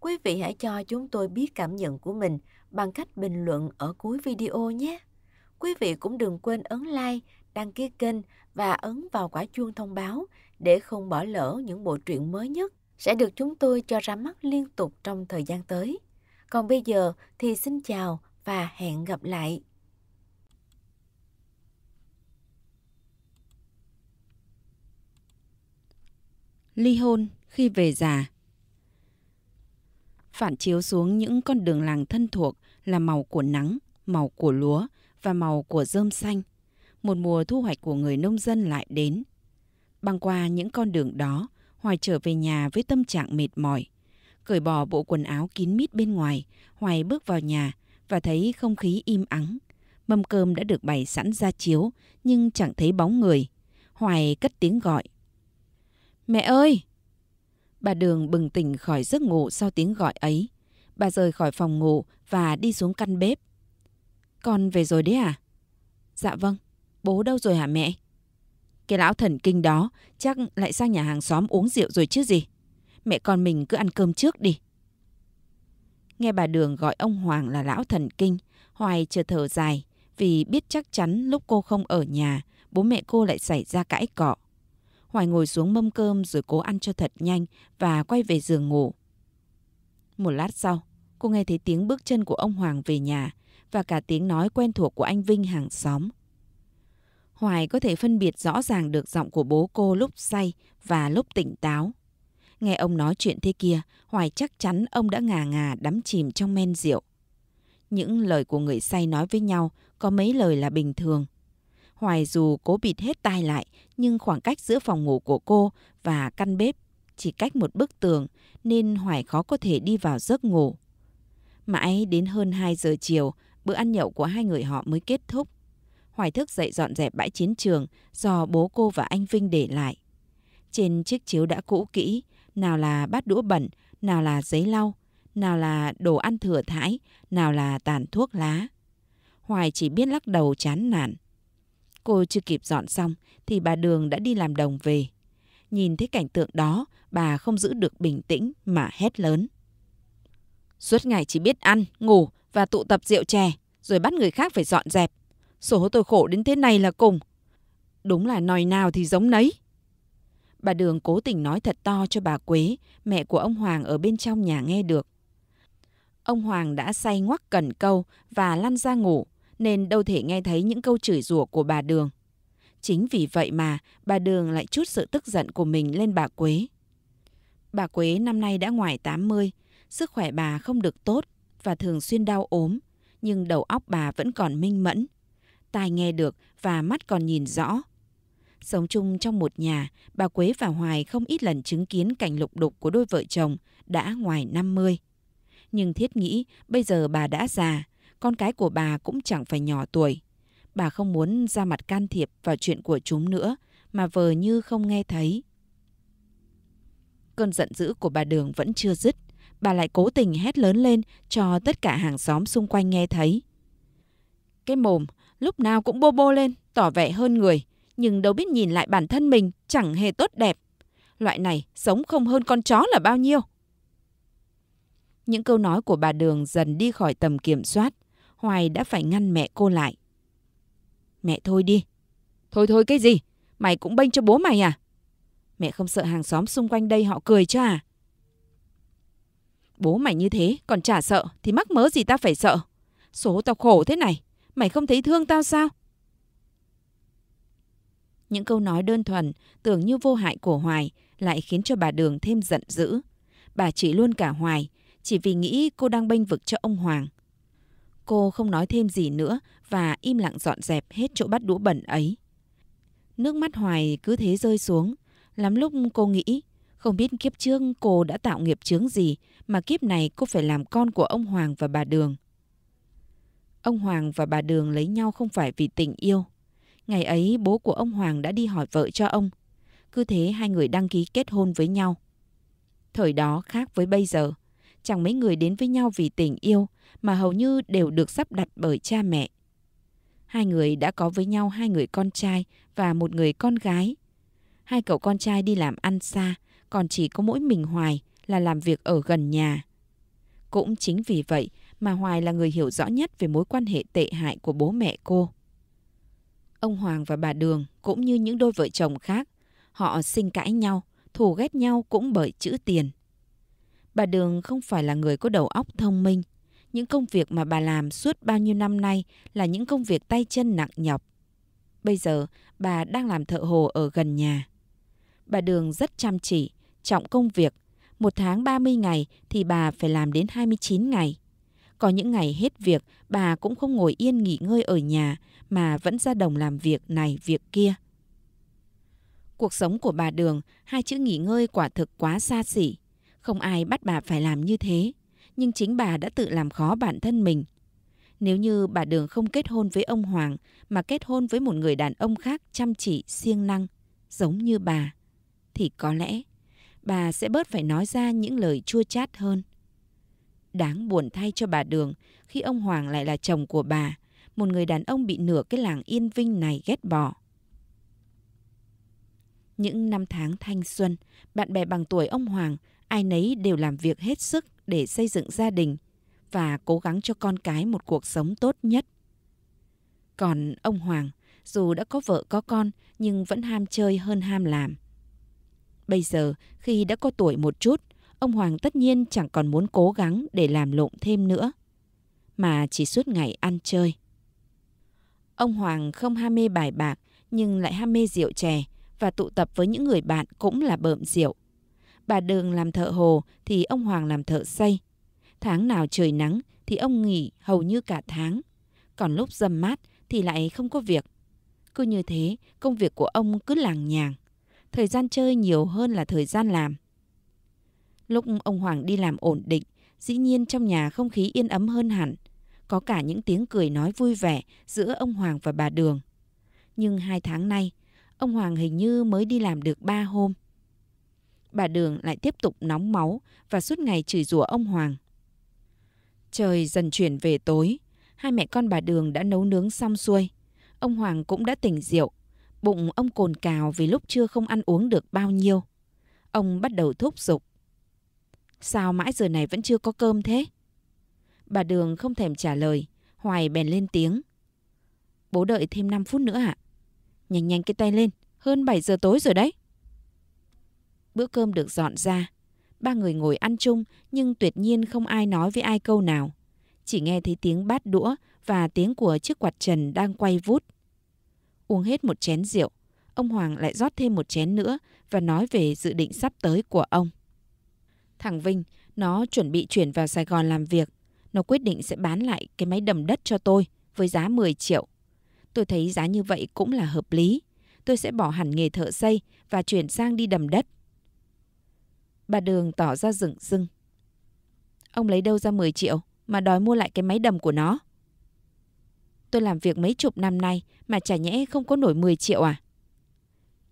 Quý vị hãy cho chúng tôi biết cảm nhận của mình bằng cách bình luận ở cuối video nhé. Quý vị cũng đừng quên ấn like, đăng ký kênh và ấn vào quả chuông thông báo để không bỏ lỡ những bộ truyện mới nhất sẽ được chúng tôi cho ra mắt liên tục trong thời gian tới. Còn bây giờ thì xin chào và hẹn gặp lại. ly hôn khi về già. Phản chiếu xuống những con đường làng thân thuộc là màu của nắng, màu của lúa và màu của rơm xanh. Một mùa thu hoạch của người nông dân lại đến. Băng qua những con đường đó, Hoài trở về nhà với tâm trạng mệt mỏi. Cởi bỏ bộ quần áo kín mít bên ngoài, Hoài bước vào nhà và thấy không khí im ắng. Mâm cơm đã được bày sẵn ra chiếu, nhưng chẳng thấy bóng người. Hoài cất tiếng gọi Mẹ ơi! Bà Đường bừng tỉnh khỏi giấc ngủ sau tiếng gọi ấy. Bà rời khỏi phòng ngủ và đi xuống căn bếp. Con về rồi đấy à? Dạ vâng, bố đâu rồi hả mẹ? Cái lão thần kinh đó chắc lại sang nhà hàng xóm uống rượu rồi chứ gì. Mẹ con mình cứ ăn cơm trước đi. Nghe bà Đường gọi ông Hoàng là lão thần kinh, Hoài chờ thở dài vì biết chắc chắn lúc cô không ở nhà, bố mẹ cô lại xảy ra cãi cọ. Hoài ngồi xuống mâm cơm rồi cố ăn cho thật nhanh và quay về giường ngủ. Một lát sau, cô nghe thấy tiếng bước chân của ông Hoàng về nhà và cả tiếng nói quen thuộc của anh Vinh hàng xóm. Hoài có thể phân biệt rõ ràng được giọng của bố cô lúc say và lúc tỉnh táo. Nghe ông nói chuyện thế kia, Hoài chắc chắn ông đã ngà ngà đắm chìm trong men rượu. Những lời của người say nói với nhau có mấy lời là bình thường, Hoài dù cố bịt hết tai lại, nhưng khoảng cách giữa phòng ngủ của cô và căn bếp chỉ cách một bức tường nên Hoài khó có thể đi vào giấc ngủ. Mãi đến hơn 2 giờ chiều, bữa ăn nhậu của hai người họ mới kết thúc. Hoài thức dậy dọn dẹp bãi chiến trường do bố cô và anh Vinh để lại. Trên chiếc chiếu đã cũ kỹ, nào là bát đũa bẩn, nào là giấy lau, nào là đồ ăn thừa thải, nào là tàn thuốc lá. Hoài chỉ biết lắc đầu chán nản. Cô chưa kịp dọn xong thì bà Đường đã đi làm đồng về. Nhìn thấy cảnh tượng đó, bà không giữ được bình tĩnh mà hét lớn. Suốt ngày chỉ biết ăn, ngủ và tụ tập rượu chè, rồi bắt người khác phải dọn dẹp. Số tôi khổ đến thế này là cùng. Đúng là nòi nào thì giống nấy. Bà Đường cố tình nói thật to cho bà Quế, mẹ của ông Hoàng ở bên trong nhà nghe được. Ông Hoàng đã say ngoắc cần câu và lăn ra ngủ nên đâu thể nghe thấy những câu chửi rủa của bà Đường. Chính vì vậy mà bà Đường lại chút sự tức giận của mình lên bà Quế. Bà Quế năm nay đã ngoài 80, sức khỏe bà không được tốt và thường xuyên đau ốm, nhưng đầu óc bà vẫn còn minh mẫn. Tai nghe được và mắt còn nhìn rõ. Sống chung trong một nhà, bà Quế và Hoài không ít lần chứng kiến cảnh lục đục của đôi vợ chồng đã ngoài 50. Nhưng thiết nghĩ bây giờ bà đã già, con cái của bà cũng chẳng phải nhỏ tuổi. Bà không muốn ra mặt can thiệp vào chuyện của chúng nữa mà vờ như không nghe thấy. Cơn giận dữ của bà Đường vẫn chưa dứt, bà lại cố tình hét lớn lên cho tất cả hàng xóm xung quanh nghe thấy. Cái mồm lúc nào cũng bô bô lên, tỏ vẻ hơn người, nhưng đâu biết nhìn lại bản thân mình chẳng hề tốt đẹp. Loại này sống không hơn con chó là bao nhiêu. Những câu nói của bà Đường dần đi khỏi tầm kiểm soát. Hoài đã phải ngăn mẹ cô lại. Mẹ thôi đi. Thôi thôi cái gì? Mày cũng bênh cho bố mày à? Mẹ không sợ hàng xóm xung quanh đây họ cười cho à? Bố mày như thế còn chả sợ thì mắc mớ gì ta phải sợ. Số tao khổ thế này, mày không thấy thương tao sao? Những câu nói đơn thuần, tưởng như vô hại của Hoài lại khiến cho bà Đường thêm giận dữ. Bà chỉ luôn cả Hoài, chỉ vì nghĩ cô đang bênh vực cho ông Hoàng. Cô không nói thêm gì nữa và im lặng dọn dẹp hết chỗ bắt đũa bẩn ấy. Nước mắt Hoài cứ thế rơi xuống. Lắm lúc cô nghĩ, không biết kiếp trước cô đã tạo nghiệp chướng gì mà kiếp này cô phải làm con của ông Hoàng và bà Đường. Ông Hoàng và bà Đường lấy nhau không phải vì tình yêu. Ngày ấy bố của ông Hoàng đã đi hỏi vợ cho ông. Cứ thế hai người đăng ký kết hôn với nhau. Thời đó khác với bây giờ chẳng mấy người đến với nhau vì tình yêu mà hầu như đều được sắp đặt bởi cha mẹ. Hai người đã có với nhau hai người con trai và một người con gái. Hai cậu con trai đi làm ăn xa, còn chỉ có mỗi mình Hoài là làm việc ở gần nhà. Cũng chính vì vậy mà Hoài là người hiểu rõ nhất về mối quan hệ tệ hại của bố mẹ cô. Ông Hoàng và bà Đường cũng như những đôi vợ chồng khác, họ sinh cãi nhau, thù ghét nhau cũng bởi chữ tiền. Bà Đường không phải là người có đầu óc thông minh. Những công việc mà bà làm suốt bao nhiêu năm nay là những công việc tay chân nặng nhọc. Bây giờ, bà đang làm thợ hồ ở gần nhà. Bà Đường rất chăm chỉ, trọng công việc. Một tháng 30 ngày thì bà phải làm đến 29 ngày. Có những ngày hết việc, bà cũng không ngồi yên nghỉ ngơi ở nhà mà vẫn ra đồng làm việc này việc kia. Cuộc sống của bà Đường, hai chữ nghỉ ngơi quả thực quá xa xỉ. Không ai bắt bà phải làm như thế, nhưng chính bà đã tự làm khó bản thân mình. Nếu như bà Đường không kết hôn với ông Hoàng mà kết hôn với một người đàn ông khác chăm chỉ, siêng năng, giống như bà, thì có lẽ bà sẽ bớt phải nói ra những lời chua chát hơn. Đáng buồn thay cho bà Đường khi ông Hoàng lại là chồng của bà, một người đàn ông bị nửa cái làng Yên Vinh này ghét bỏ. Những năm tháng thanh xuân, bạn bè bằng tuổi ông Hoàng ai nấy đều làm việc hết sức để xây dựng gia đình và cố gắng cho con cái một cuộc sống tốt nhất. Còn ông Hoàng, dù đã có vợ có con nhưng vẫn ham chơi hơn ham làm. Bây giờ, khi đã có tuổi một chút, ông Hoàng tất nhiên chẳng còn muốn cố gắng để làm lộn thêm nữa, mà chỉ suốt ngày ăn chơi. Ông Hoàng không ham mê bài bạc nhưng lại ham mê rượu chè và tụ tập với những người bạn cũng là bợm rượu. Bà Đường làm thợ hồ thì ông Hoàng làm thợ xây. Tháng nào trời nắng thì ông nghỉ hầu như cả tháng. Còn lúc dầm mát thì lại không có việc. Cứ như thế, công việc của ông cứ làng nhàng. Thời gian chơi nhiều hơn là thời gian làm. Lúc ông Hoàng đi làm ổn định, dĩ nhiên trong nhà không khí yên ấm hơn hẳn. Có cả những tiếng cười nói vui vẻ giữa ông Hoàng và bà Đường. Nhưng hai tháng nay, ông Hoàng hình như mới đi làm được ba hôm bà Đường lại tiếp tục nóng máu và suốt ngày chửi rủa ông Hoàng. Trời dần chuyển về tối, hai mẹ con bà Đường đã nấu nướng xong xuôi. Ông Hoàng cũng đã tỉnh rượu, bụng ông cồn cào vì lúc trưa không ăn uống được bao nhiêu. Ông bắt đầu thúc giục. Sao mãi giờ này vẫn chưa có cơm thế? Bà Đường không thèm trả lời, Hoài bèn lên tiếng. Bố đợi thêm 5 phút nữa ạ. À? Nhanh nhanh cái tay lên, hơn 7 giờ tối rồi đấy. Bữa cơm được dọn ra. Ba người ngồi ăn chung nhưng tuyệt nhiên không ai nói với ai câu nào. Chỉ nghe thấy tiếng bát đũa và tiếng của chiếc quạt trần đang quay vút. Uống hết một chén rượu, ông Hoàng lại rót thêm một chén nữa và nói về dự định sắp tới của ông. Thằng Vinh, nó chuẩn bị chuyển vào Sài Gòn làm việc. Nó quyết định sẽ bán lại cái máy đầm đất cho tôi với giá 10 triệu. Tôi thấy giá như vậy cũng là hợp lý. Tôi sẽ bỏ hẳn nghề thợ xây và chuyển sang đi đầm đất. Bà Đường tỏ ra rừng rưng. Ông lấy đâu ra 10 triệu mà đòi mua lại cái máy đầm của nó? Tôi làm việc mấy chục năm nay mà chả nhẽ không có nổi 10 triệu à?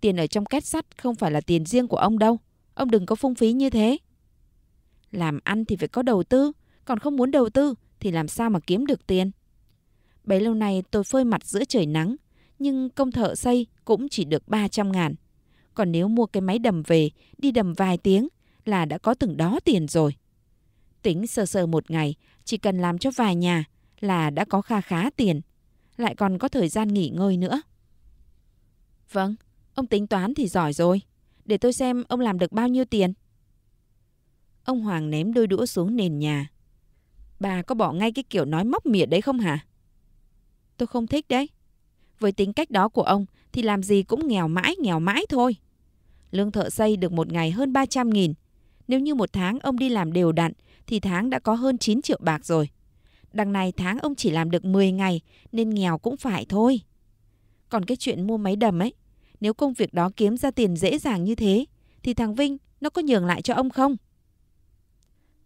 Tiền ở trong két sắt không phải là tiền riêng của ông đâu. Ông đừng có phung phí như thế. Làm ăn thì phải có đầu tư, còn không muốn đầu tư thì làm sao mà kiếm được tiền? Bấy lâu nay tôi phơi mặt giữa trời nắng, nhưng công thợ xây cũng chỉ được 300 ngàn. Còn nếu mua cái máy đầm về, đi đầm vài tiếng là đã có từng đó tiền rồi. Tính sơ sơ một ngày, chỉ cần làm cho vài nhà là đã có kha khá tiền, lại còn có thời gian nghỉ ngơi nữa. Vâng, ông tính toán thì giỏi rồi. Để tôi xem ông làm được bao nhiêu tiền. Ông Hoàng ném đôi đũa xuống nền nhà. Bà có bỏ ngay cái kiểu nói móc mỉa đấy không hả? Tôi không thích đấy. Với tính cách đó của ông thì làm gì cũng nghèo mãi, nghèo mãi thôi. Lương thợ xây được một ngày hơn 300 nghìn nếu như một tháng ông đi làm đều đặn thì tháng đã có hơn 9 triệu bạc rồi. Đằng này tháng ông chỉ làm được 10 ngày nên nghèo cũng phải thôi. Còn cái chuyện mua máy đầm ấy, nếu công việc đó kiếm ra tiền dễ dàng như thế thì thằng Vinh nó có nhường lại cho ông không?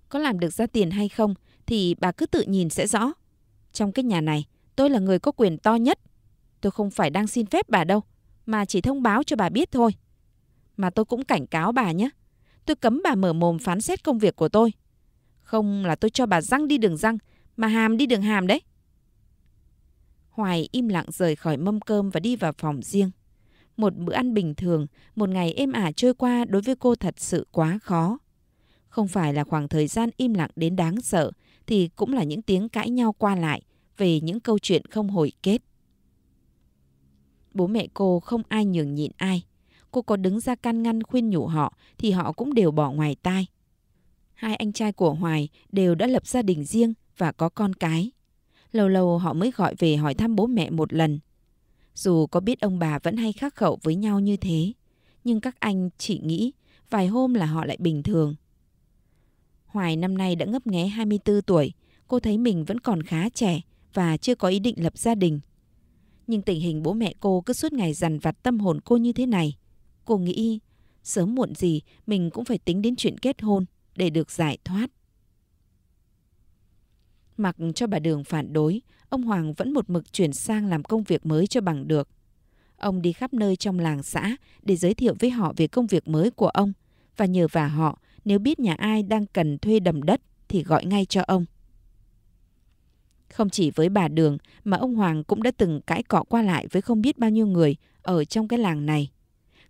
Có làm được ra tiền hay không thì bà cứ tự nhìn sẽ rõ. Trong cái nhà này, tôi là người có quyền to nhất. Tôi không phải đang xin phép bà đâu, mà chỉ thông báo cho bà biết thôi. Mà tôi cũng cảnh cáo bà nhé, Tôi cấm bà mở mồm phán xét công việc của tôi. Không là tôi cho bà răng đi đường răng, mà hàm đi đường hàm đấy. Hoài im lặng rời khỏi mâm cơm và đi vào phòng riêng. Một bữa ăn bình thường, một ngày êm ả trôi qua đối với cô thật sự quá khó. Không phải là khoảng thời gian im lặng đến đáng sợ, thì cũng là những tiếng cãi nhau qua lại về những câu chuyện không hồi kết. Bố mẹ cô không ai nhường nhịn ai cô có đứng ra can ngăn khuyên nhủ họ thì họ cũng đều bỏ ngoài tai. Hai anh trai của Hoài đều đã lập gia đình riêng và có con cái. Lâu lâu họ mới gọi về hỏi thăm bố mẹ một lần. Dù có biết ông bà vẫn hay khắc khẩu với nhau như thế, nhưng các anh chỉ nghĩ vài hôm là họ lại bình thường. Hoài năm nay đã ngấp nghé 24 tuổi, cô thấy mình vẫn còn khá trẻ và chưa có ý định lập gia đình. Nhưng tình hình bố mẹ cô cứ suốt ngày dằn vặt tâm hồn cô như thế này cô nghĩ sớm muộn gì mình cũng phải tính đến chuyện kết hôn để được giải thoát. Mặc cho bà Đường phản đối, ông Hoàng vẫn một mực chuyển sang làm công việc mới cho bằng được. Ông đi khắp nơi trong làng xã để giới thiệu với họ về công việc mới của ông và nhờ vả họ nếu biết nhà ai đang cần thuê đầm đất thì gọi ngay cho ông. Không chỉ với bà Đường mà ông Hoàng cũng đã từng cãi cọ qua lại với không biết bao nhiêu người ở trong cái làng này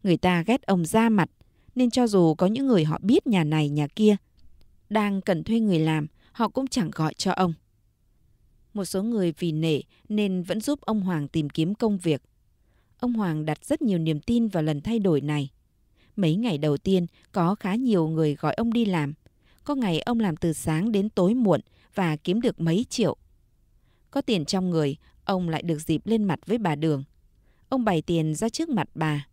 người ta ghét ông ra mặt, nên cho dù có những người họ biết nhà này nhà kia, đang cần thuê người làm, họ cũng chẳng gọi cho ông. Một số người vì nể nên vẫn giúp ông Hoàng tìm kiếm công việc. Ông Hoàng đặt rất nhiều niềm tin vào lần thay đổi này. Mấy ngày đầu tiên có khá nhiều người gọi ông đi làm. Có ngày ông làm từ sáng đến tối muộn và kiếm được mấy triệu. Có tiền trong người, ông lại được dịp lên mặt với bà Đường. Ông bày tiền ra trước mặt bà.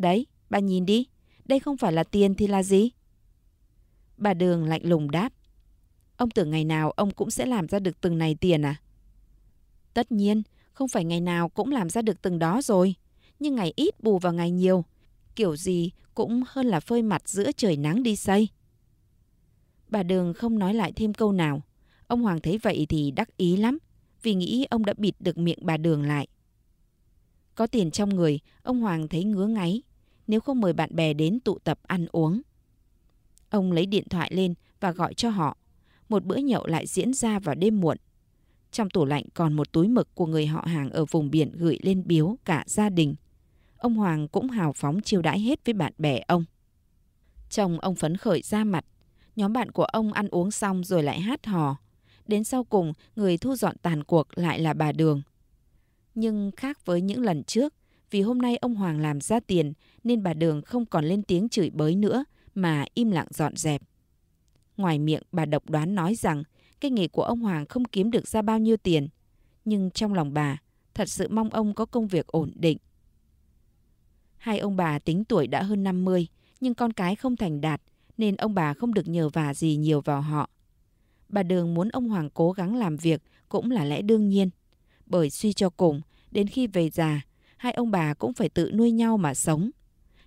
Đấy, bà nhìn đi, đây không phải là tiền thì là gì? Bà Đường lạnh lùng đáp. Ông tưởng ngày nào ông cũng sẽ làm ra được từng này tiền à? Tất nhiên, không phải ngày nào cũng làm ra được từng đó rồi. Nhưng ngày ít bù vào ngày nhiều. Kiểu gì cũng hơn là phơi mặt giữa trời nắng đi xây. Bà Đường không nói lại thêm câu nào. Ông Hoàng thấy vậy thì đắc ý lắm, vì nghĩ ông đã bịt được miệng bà Đường lại. Có tiền trong người, ông Hoàng thấy ngứa ngáy, nếu không mời bạn bè đến tụ tập ăn uống. Ông lấy điện thoại lên và gọi cho họ. Một bữa nhậu lại diễn ra vào đêm muộn. Trong tủ lạnh còn một túi mực của người họ hàng ở vùng biển gửi lên biếu cả gia đình. Ông Hoàng cũng hào phóng chiêu đãi hết với bạn bè ông. Chồng ông phấn khởi ra mặt. Nhóm bạn của ông ăn uống xong rồi lại hát hò. Đến sau cùng, người thu dọn tàn cuộc lại là bà Đường. Nhưng khác với những lần trước, vì hôm nay ông Hoàng làm ra tiền nên bà Đường không còn lên tiếng chửi bới nữa mà im lặng dọn dẹp. Ngoài miệng bà độc đoán nói rằng cái nghề của ông Hoàng không kiếm được ra bao nhiêu tiền. Nhưng trong lòng bà, thật sự mong ông có công việc ổn định. Hai ông bà tính tuổi đã hơn 50, nhưng con cái không thành đạt, nên ông bà không được nhờ vả gì nhiều vào họ. Bà Đường muốn ông Hoàng cố gắng làm việc cũng là lẽ đương nhiên. Bởi suy cho cùng, đến khi về già, hai ông bà cũng phải tự nuôi nhau mà sống.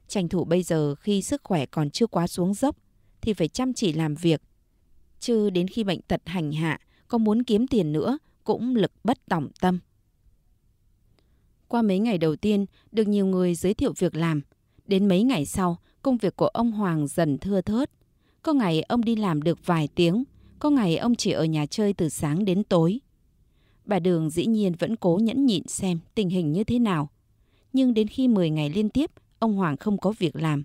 Tranh thủ bây giờ khi sức khỏe còn chưa quá xuống dốc thì phải chăm chỉ làm việc. Chứ đến khi bệnh tật hành hạ, có muốn kiếm tiền nữa cũng lực bất tòng tâm. Qua mấy ngày đầu tiên, được nhiều người giới thiệu việc làm. Đến mấy ngày sau, công việc của ông Hoàng dần thưa thớt. Có ngày ông đi làm được vài tiếng, có ngày ông chỉ ở nhà chơi từ sáng đến tối. Bà Đường dĩ nhiên vẫn cố nhẫn nhịn xem tình hình như thế nào nhưng đến khi 10 ngày liên tiếp, ông Hoàng không có việc làm.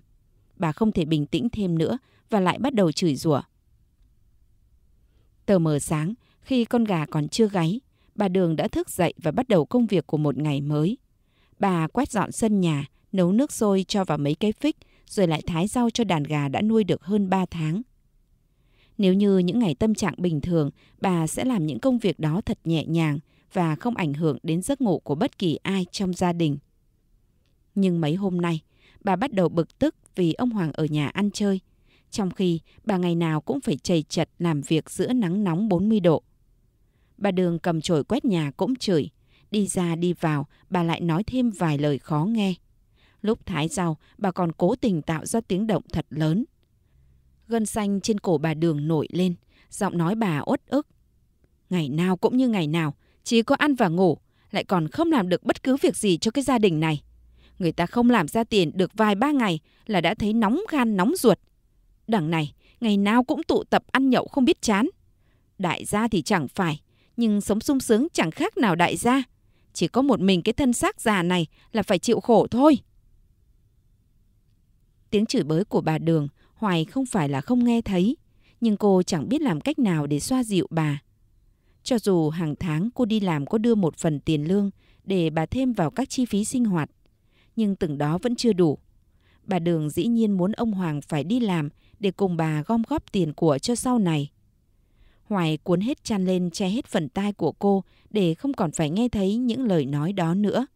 Bà không thể bình tĩnh thêm nữa và lại bắt đầu chửi rủa. Tờ mờ sáng, khi con gà còn chưa gáy, bà Đường đã thức dậy và bắt đầu công việc của một ngày mới. Bà quét dọn sân nhà, nấu nước sôi cho vào mấy cái phích, rồi lại thái rau cho đàn gà đã nuôi được hơn 3 tháng. Nếu như những ngày tâm trạng bình thường, bà sẽ làm những công việc đó thật nhẹ nhàng và không ảnh hưởng đến giấc ngủ của bất kỳ ai trong gia đình. Nhưng mấy hôm nay, bà bắt đầu bực tức vì ông Hoàng ở nhà ăn chơi, trong khi bà ngày nào cũng phải chầy chật làm việc giữa nắng nóng 40 độ. Bà Đường cầm chổi quét nhà cũng chửi, đi ra đi vào bà lại nói thêm vài lời khó nghe. Lúc thái rau, bà còn cố tình tạo ra tiếng động thật lớn. Gân xanh trên cổ bà Đường nổi lên, giọng nói bà uất ức. Ngày nào cũng như ngày nào, chỉ có ăn và ngủ, lại còn không làm được bất cứ việc gì cho cái gia đình này. Người ta không làm ra tiền được vài ba ngày là đã thấy nóng gan nóng ruột. Đằng này, ngày nào cũng tụ tập ăn nhậu không biết chán. Đại gia thì chẳng phải, nhưng sống sung sướng chẳng khác nào đại gia. Chỉ có một mình cái thân xác già này là phải chịu khổ thôi. Tiếng chửi bới của bà Đường, Hoài không phải là không nghe thấy, nhưng cô chẳng biết làm cách nào để xoa dịu bà. Cho dù hàng tháng cô đi làm có đưa một phần tiền lương để bà thêm vào các chi phí sinh hoạt, nhưng từng đó vẫn chưa đủ. Bà Đường dĩ nhiên muốn ông Hoàng phải đi làm để cùng bà gom góp tiền của cho sau này. Hoài cuốn hết chăn lên che hết phần tai của cô để không còn phải nghe thấy những lời nói đó nữa.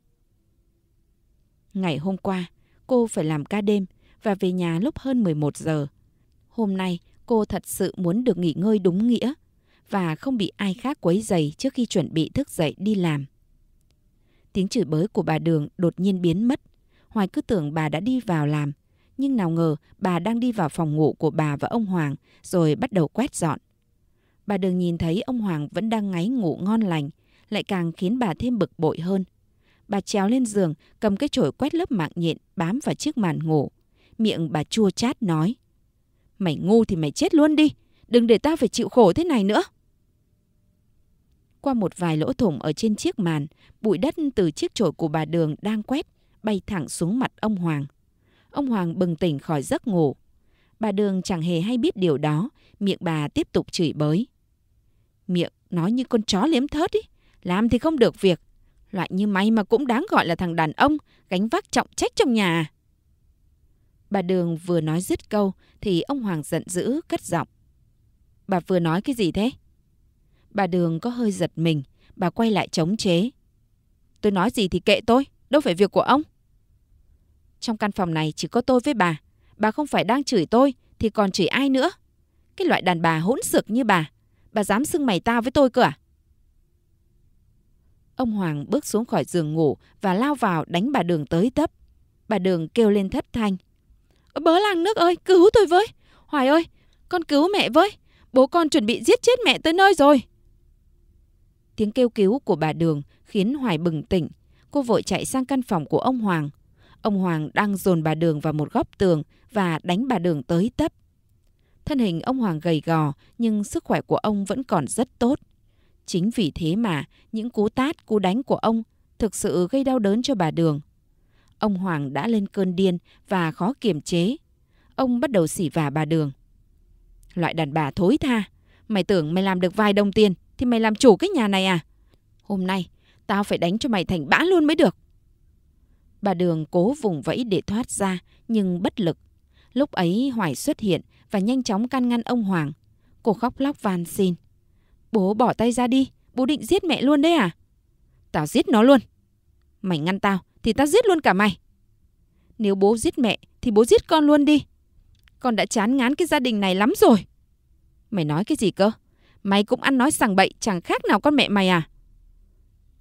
Ngày hôm qua, cô phải làm ca đêm và về nhà lúc hơn 11 giờ. Hôm nay, cô thật sự muốn được nghỉ ngơi đúng nghĩa và không bị ai khác quấy dày trước khi chuẩn bị thức dậy đi làm. Tiếng chửi bới của bà Đường đột nhiên biến mất Hoài cứ tưởng bà đã đi vào làm, nhưng nào ngờ bà đang đi vào phòng ngủ của bà và ông Hoàng rồi bắt đầu quét dọn. Bà đừng nhìn thấy ông Hoàng vẫn đang ngáy ngủ ngon lành, lại càng khiến bà thêm bực bội hơn. Bà trèo lên giường, cầm cái chổi quét lớp mạng nhện bám vào chiếc màn ngủ. Miệng bà chua chát nói. Mày ngu thì mày chết luôn đi, đừng để tao phải chịu khổ thế này nữa. Qua một vài lỗ thủng ở trên chiếc màn, bụi đất từ chiếc chổi của bà Đường đang quét bay thẳng xuống mặt ông Hoàng. Ông Hoàng bừng tỉnh khỏi giấc ngủ. Bà Đường chẳng hề hay biết điều đó, miệng bà tiếp tục chửi bới. Miệng nói như con chó liếm thớt ý, làm thì không được việc. Loại như mày mà cũng đáng gọi là thằng đàn ông, gánh vác trọng trách trong nhà. Bà Đường vừa nói dứt câu thì ông Hoàng giận dữ cất giọng. Bà vừa nói cái gì thế? Bà Đường có hơi giật mình, bà quay lại chống chế. Tôi nói gì thì kệ tôi, đâu phải việc của ông. Trong căn phòng này chỉ có tôi với bà. Bà không phải đang chửi tôi thì còn chửi ai nữa. Cái loại đàn bà hỗn xược như bà. Bà dám xưng mày tao với tôi cơ à? Ông Hoàng bước xuống khỏi giường ngủ và lao vào đánh bà Đường tới tấp. Bà Đường kêu lên thất thanh. Bớ làng nước ơi, cứu tôi với. Hoài ơi, con cứu mẹ với. Bố con chuẩn bị giết chết mẹ tới nơi rồi. Tiếng kêu cứu của bà Đường khiến Hoài bừng tỉnh. Cô vội chạy sang căn phòng của ông Hoàng. Ông Hoàng đang dồn bà Đường vào một góc tường và đánh bà Đường tới tấp. Thân hình ông Hoàng gầy gò nhưng sức khỏe của ông vẫn còn rất tốt. Chính vì thế mà những cú tát, cú đánh của ông thực sự gây đau đớn cho bà Đường. Ông Hoàng đã lên cơn điên và khó kiềm chế. Ông bắt đầu xỉ vả bà Đường. Loại đàn bà thối tha, mày tưởng mày làm được vài đồng tiền thì mày làm chủ cái nhà này à? Hôm nay, tao phải đánh cho mày thành bã luôn mới được. Bà Đường cố vùng vẫy để thoát ra, nhưng bất lực. Lúc ấy Hoài xuất hiện và nhanh chóng can ngăn ông Hoàng. Cô khóc lóc van xin. Bố bỏ tay ra đi, bố định giết mẹ luôn đấy à? Tao giết nó luôn. Mày ngăn tao thì tao giết luôn cả mày. Nếu bố giết mẹ thì bố giết con luôn đi. Con đã chán ngán cái gia đình này lắm rồi. Mày nói cái gì cơ? Mày cũng ăn nói sằng bậy chẳng khác nào con mẹ mày à?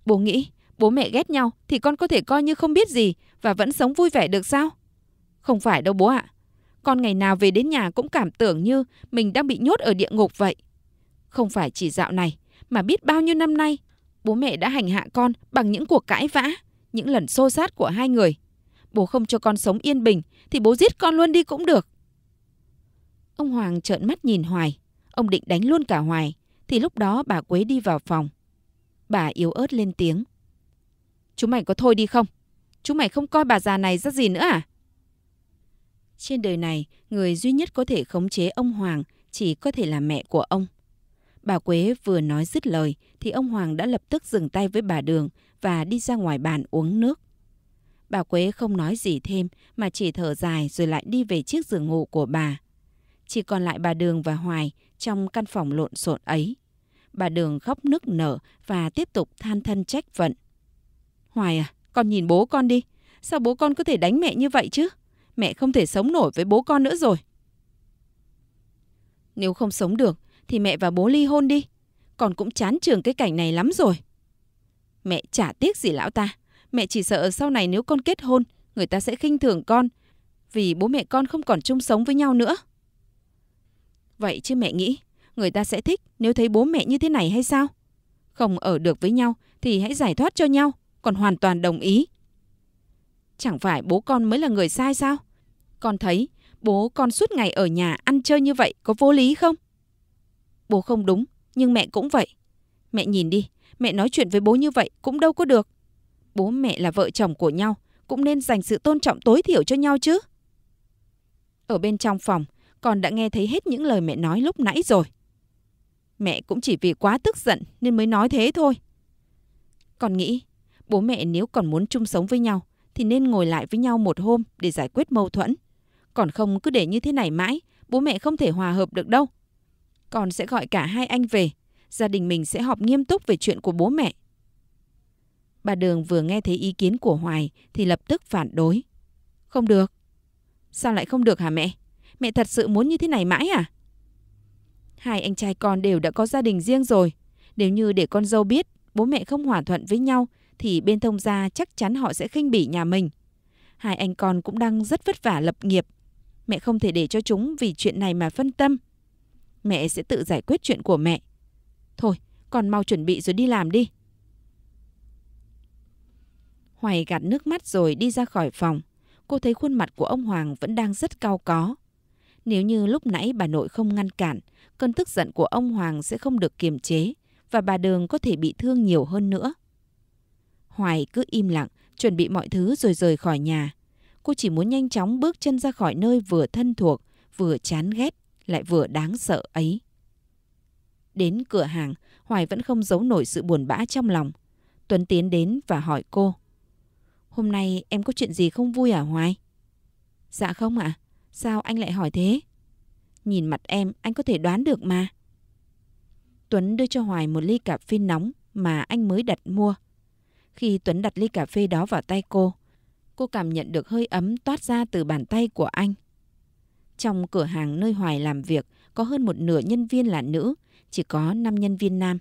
Bố nghĩ bố mẹ ghét nhau thì con có thể coi như không biết gì và vẫn sống vui vẻ được sao? Không phải đâu bố ạ. Con ngày nào về đến nhà cũng cảm tưởng như mình đang bị nhốt ở địa ngục vậy. Không phải chỉ dạo này, mà biết bao nhiêu năm nay, bố mẹ đã hành hạ con bằng những cuộc cãi vã, những lần xô sát của hai người. Bố không cho con sống yên bình thì bố giết con luôn đi cũng được. Ông Hoàng trợn mắt nhìn Hoài, ông định đánh luôn cả Hoài, thì lúc đó bà Quế đi vào phòng. Bà yếu ớt lên tiếng. Chúng mày có thôi đi không? Chúng mày không coi bà già này ra gì nữa à? Trên đời này, người duy nhất có thể khống chế ông Hoàng chỉ có thể là mẹ của ông. Bà Quế vừa nói dứt lời thì ông Hoàng đã lập tức dừng tay với bà Đường và đi ra ngoài bàn uống nước. Bà Quế không nói gì thêm mà chỉ thở dài rồi lại đi về chiếc giường ngủ của bà. Chỉ còn lại bà Đường và Hoài trong căn phòng lộn xộn ấy. Bà Đường khóc nức nở và tiếp tục than thân trách phận. Hoài à, con nhìn bố con đi. Sao bố con có thể đánh mẹ như vậy chứ? Mẹ không thể sống nổi với bố con nữa rồi. Nếu không sống được thì mẹ và bố ly hôn đi. Con cũng chán trường cái cảnh này lắm rồi. Mẹ chả tiếc gì lão ta. Mẹ chỉ sợ sau này nếu con kết hôn, người ta sẽ khinh thường con. Vì bố mẹ con không còn chung sống với nhau nữa. Vậy chứ mẹ nghĩ, người ta sẽ thích nếu thấy bố mẹ như thế này hay sao? Không ở được với nhau thì hãy giải thoát cho nhau còn hoàn toàn đồng ý. Chẳng phải bố con mới là người sai sao? Con thấy bố con suốt ngày ở nhà ăn chơi như vậy có vô lý không? Bố không đúng, nhưng mẹ cũng vậy. Mẹ nhìn đi, mẹ nói chuyện với bố như vậy cũng đâu có được. Bố mẹ là vợ chồng của nhau, cũng nên dành sự tôn trọng tối thiểu cho nhau chứ. Ở bên trong phòng, con đã nghe thấy hết những lời mẹ nói lúc nãy rồi. Mẹ cũng chỉ vì quá tức giận nên mới nói thế thôi. Con nghĩ Bố mẹ nếu còn muốn chung sống với nhau thì nên ngồi lại với nhau một hôm để giải quyết mâu thuẫn. Còn không cứ để như thế này mãi, bố mẹ không thể hòa hợp được đâu. Con sẽ gọi cả hai anh về, gia đình mình sẽ họp nghiêm túc về chuyện của bố mẹ. Bà Đường vừa nghe thấy ý kiến của Hoài thì lập tức phản đối. Không được. Sao lại không được hả mẹ? Mẹ thật sự muốn như thế này mãi à? Hai anh trai con đều đã có gia đình riêng rồi. Nếu như để con dâu biết bố mẹ không hòa thuận với nhau thì bên thông gia chắc chắn họ sẽ khinh bỉ nhà mình. Hai anh con cũng đang rất vất vả lập nghiệp. Mẹ không thể để cho chúng vì chuyện này mà phân tâm. Mẹ sẽ tự giải quyết chuyện của mẹ. Thôi, con mau chuẩn bị rồi đi làm đi. Hoài gạt nước mắt rồi đi ra khỏi phòng. Cô thấy khuôn mặt của ông Hoàng vẫn đang rất cao có. Nếu như lúc nãy bà nội không ngăn cản, cơn tức giận của ông Hoàng sẽ không được kiềm chế và bà Đường có thể bị thương nhiều hơn nữa. Hoài cứ im lặng, chuẩn bị mọi thứ rồi rời khỏi nhà. Cô chỉ muốn nhanh chóng bước chân ra khỏi nơi vừa thân thuộc, vừa chán ghét, lại vừa đáng sợ ấy. Đến cửa hàng, Hoài vẫn không giấu nổi sự buồn bã trong lòng. Tuấn tiến đến và hỏi cô. Hôm nay em có chuyện gì không vui à Hoài? Dạ không ạ. À? Sao anh lại hỏi thế? Nhìn mặt em, anh có thể đoán được mà. Tuấn đưa cho Hoài một ly cà phê nóng mà anh mới đặt mua khi Tuấn đặt ly cà phê đó vào tay cô. Cô cảm nhận được hơi ấm toát ra từ bàn tay của anh. Trong cửa hàng nơi Hoài làm việc có hơn một nửa nhân viên là nữ, chỉ có 5 nhân viên nam.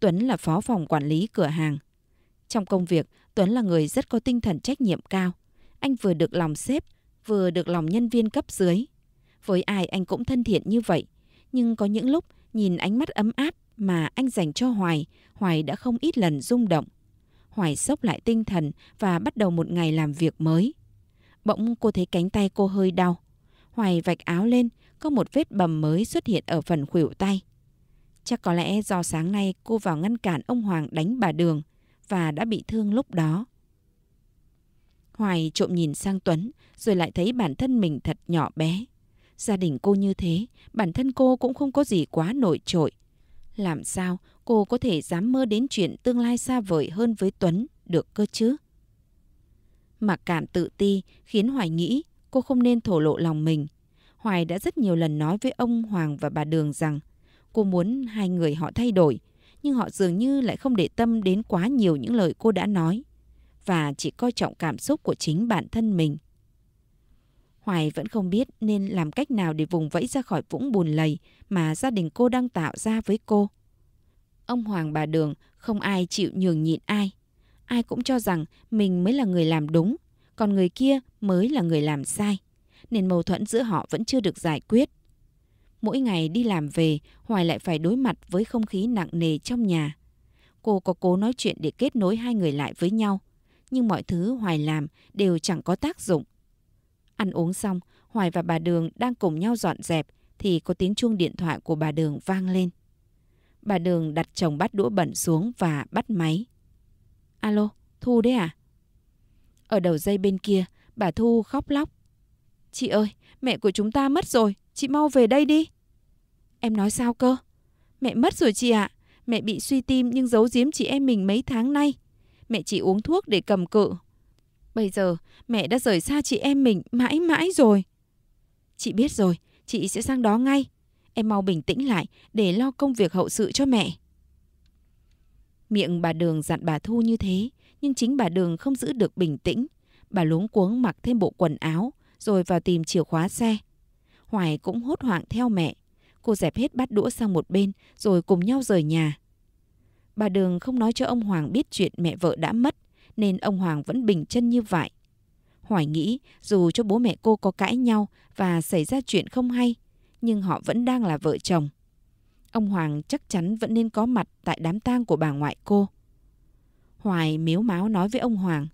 Tuấn là phó phòng quản lý cửa hàng. Trong công việc, Tuấn là người rất có tinh thần trách nhiệm cao. Anh vừa được lòng sếp, vừa được lòng nhân viên cấp dưới. Với ai anh cũng thân thiện như vậy. Nhưng có những lúc nhìn ánh mắt ấm áp mà anh dành cho Hoài, Hoài đã không ít lần rung động. Hoài sốc lại tinh thần và bắt đầu một ngày làm việc mới. Bỗng cô thấy cánh tay cô hơi đau. Hoài vạch áo lên, có một vết bầm mới xuất hiện ở phần khuỷu tay. Chắc có lẽ do sáng nay cô vào ngăn cản ông Hoàng đánh bà Đường và đã bị thương lúc đó. Hoài trộm nhìn sang Tuấn rồi lại thấy bản thân mình thật nhỏ bé. Gia đình cô như thế, bản thân cô cũng không có gì quá nổi trội. Làm sao cô có thể dám mơ đến chuyện tương lai xa vời hơn với Tuấn được cơ chứ? Mặc cảm tự ti khiến Hoài nghĩ cô không nên thổ lộ lòng mình. Hoài đã rất nhiều lần nói với ông Hoàng và bà Đường rằng cô muốn hai người họ thay đổi, nhưng họ dường như lại không để tâm đến quá nhiều những lời cô đã nói và chỉ coi trọng cảm xúc của chính bản thân mình. Hoài vẫn không biết nên làm cách nào để vùng vẫy ra khỏi vũng bùn lầy mà gia đình cô đang tạo ra với cô. Ông Hoàng bà Đường không ai chịu nhường nhịn ai. Ai cũng cho rằng mình mới là người làm đúng, còn người kia mới là người làm sai. Nên mâu thuẫn giữa họ vẫn chưa được giải quyết. Mỗi ngày đi làm về, Hoài lại phải đối mặt với không khí nặng nề trong nhà. Cô có cố nói chuyện để kết nối hai người lại với nhau, nhưng mọi thứ Hoài làm đều chẳng có tác dụng. Ăn uống xong, Hoài và bà Đường đang cùng nhau dọn dẹp thì có tiếng chuông điện thoại của bà Đường vang lên. Bà Đường đặt chồng bát đũa bẩn xuống và bắt máy. Alo, Thu đấy à? Ở đầu dây bên kia, bà Thu khóc lóc. Chị ơi, mẹ của chúng ta mất rồi, chị mau về đây đi. Em nói sao cơ? Mẹ mất rồi chị ạ, à. mẹ bị suy tim nhưng giấu giếm chị em mình mấy tháng nay. Mẹ chỉ uống thuốc để cầm cự. Bây giờ mẹ đã rời xa chị em mình mãi mãi rồi. Chị biết rồi, chị sẽ sang đó ngay. Em mau bình tĩnh lại để lo công việc hậu sự cho mẹ. Miệng bà Đường dặn bà Thu như thế, nhưng chính bà Đường không giữ được bình tĩnh. Bà luống cuống mặc thêm bộ quần áo, rồi vào tìm chìa khóa xe. Hoài cũng hốt hoảng theo mẹ. Cô dẹp hết bát đũa sang một bên, rồi cùng nhau rời nhà. Bà Đường không nói cho ông Hoàng biết chuyện mẹ vợ đã mất, nên ông Hoàng vẫn bình chân như vậy. Hoài nghĩ dù cho bố mẹ cô có cãi nhau và xảy ra chuyện không hay, nhưng họ vẫn đang là vợ chồng. Ông Hoàng chắc chắn vẫn nên có mặt tại đám tang của bà ngoại cô. Hoài miếu máu nói với ông Hoàng.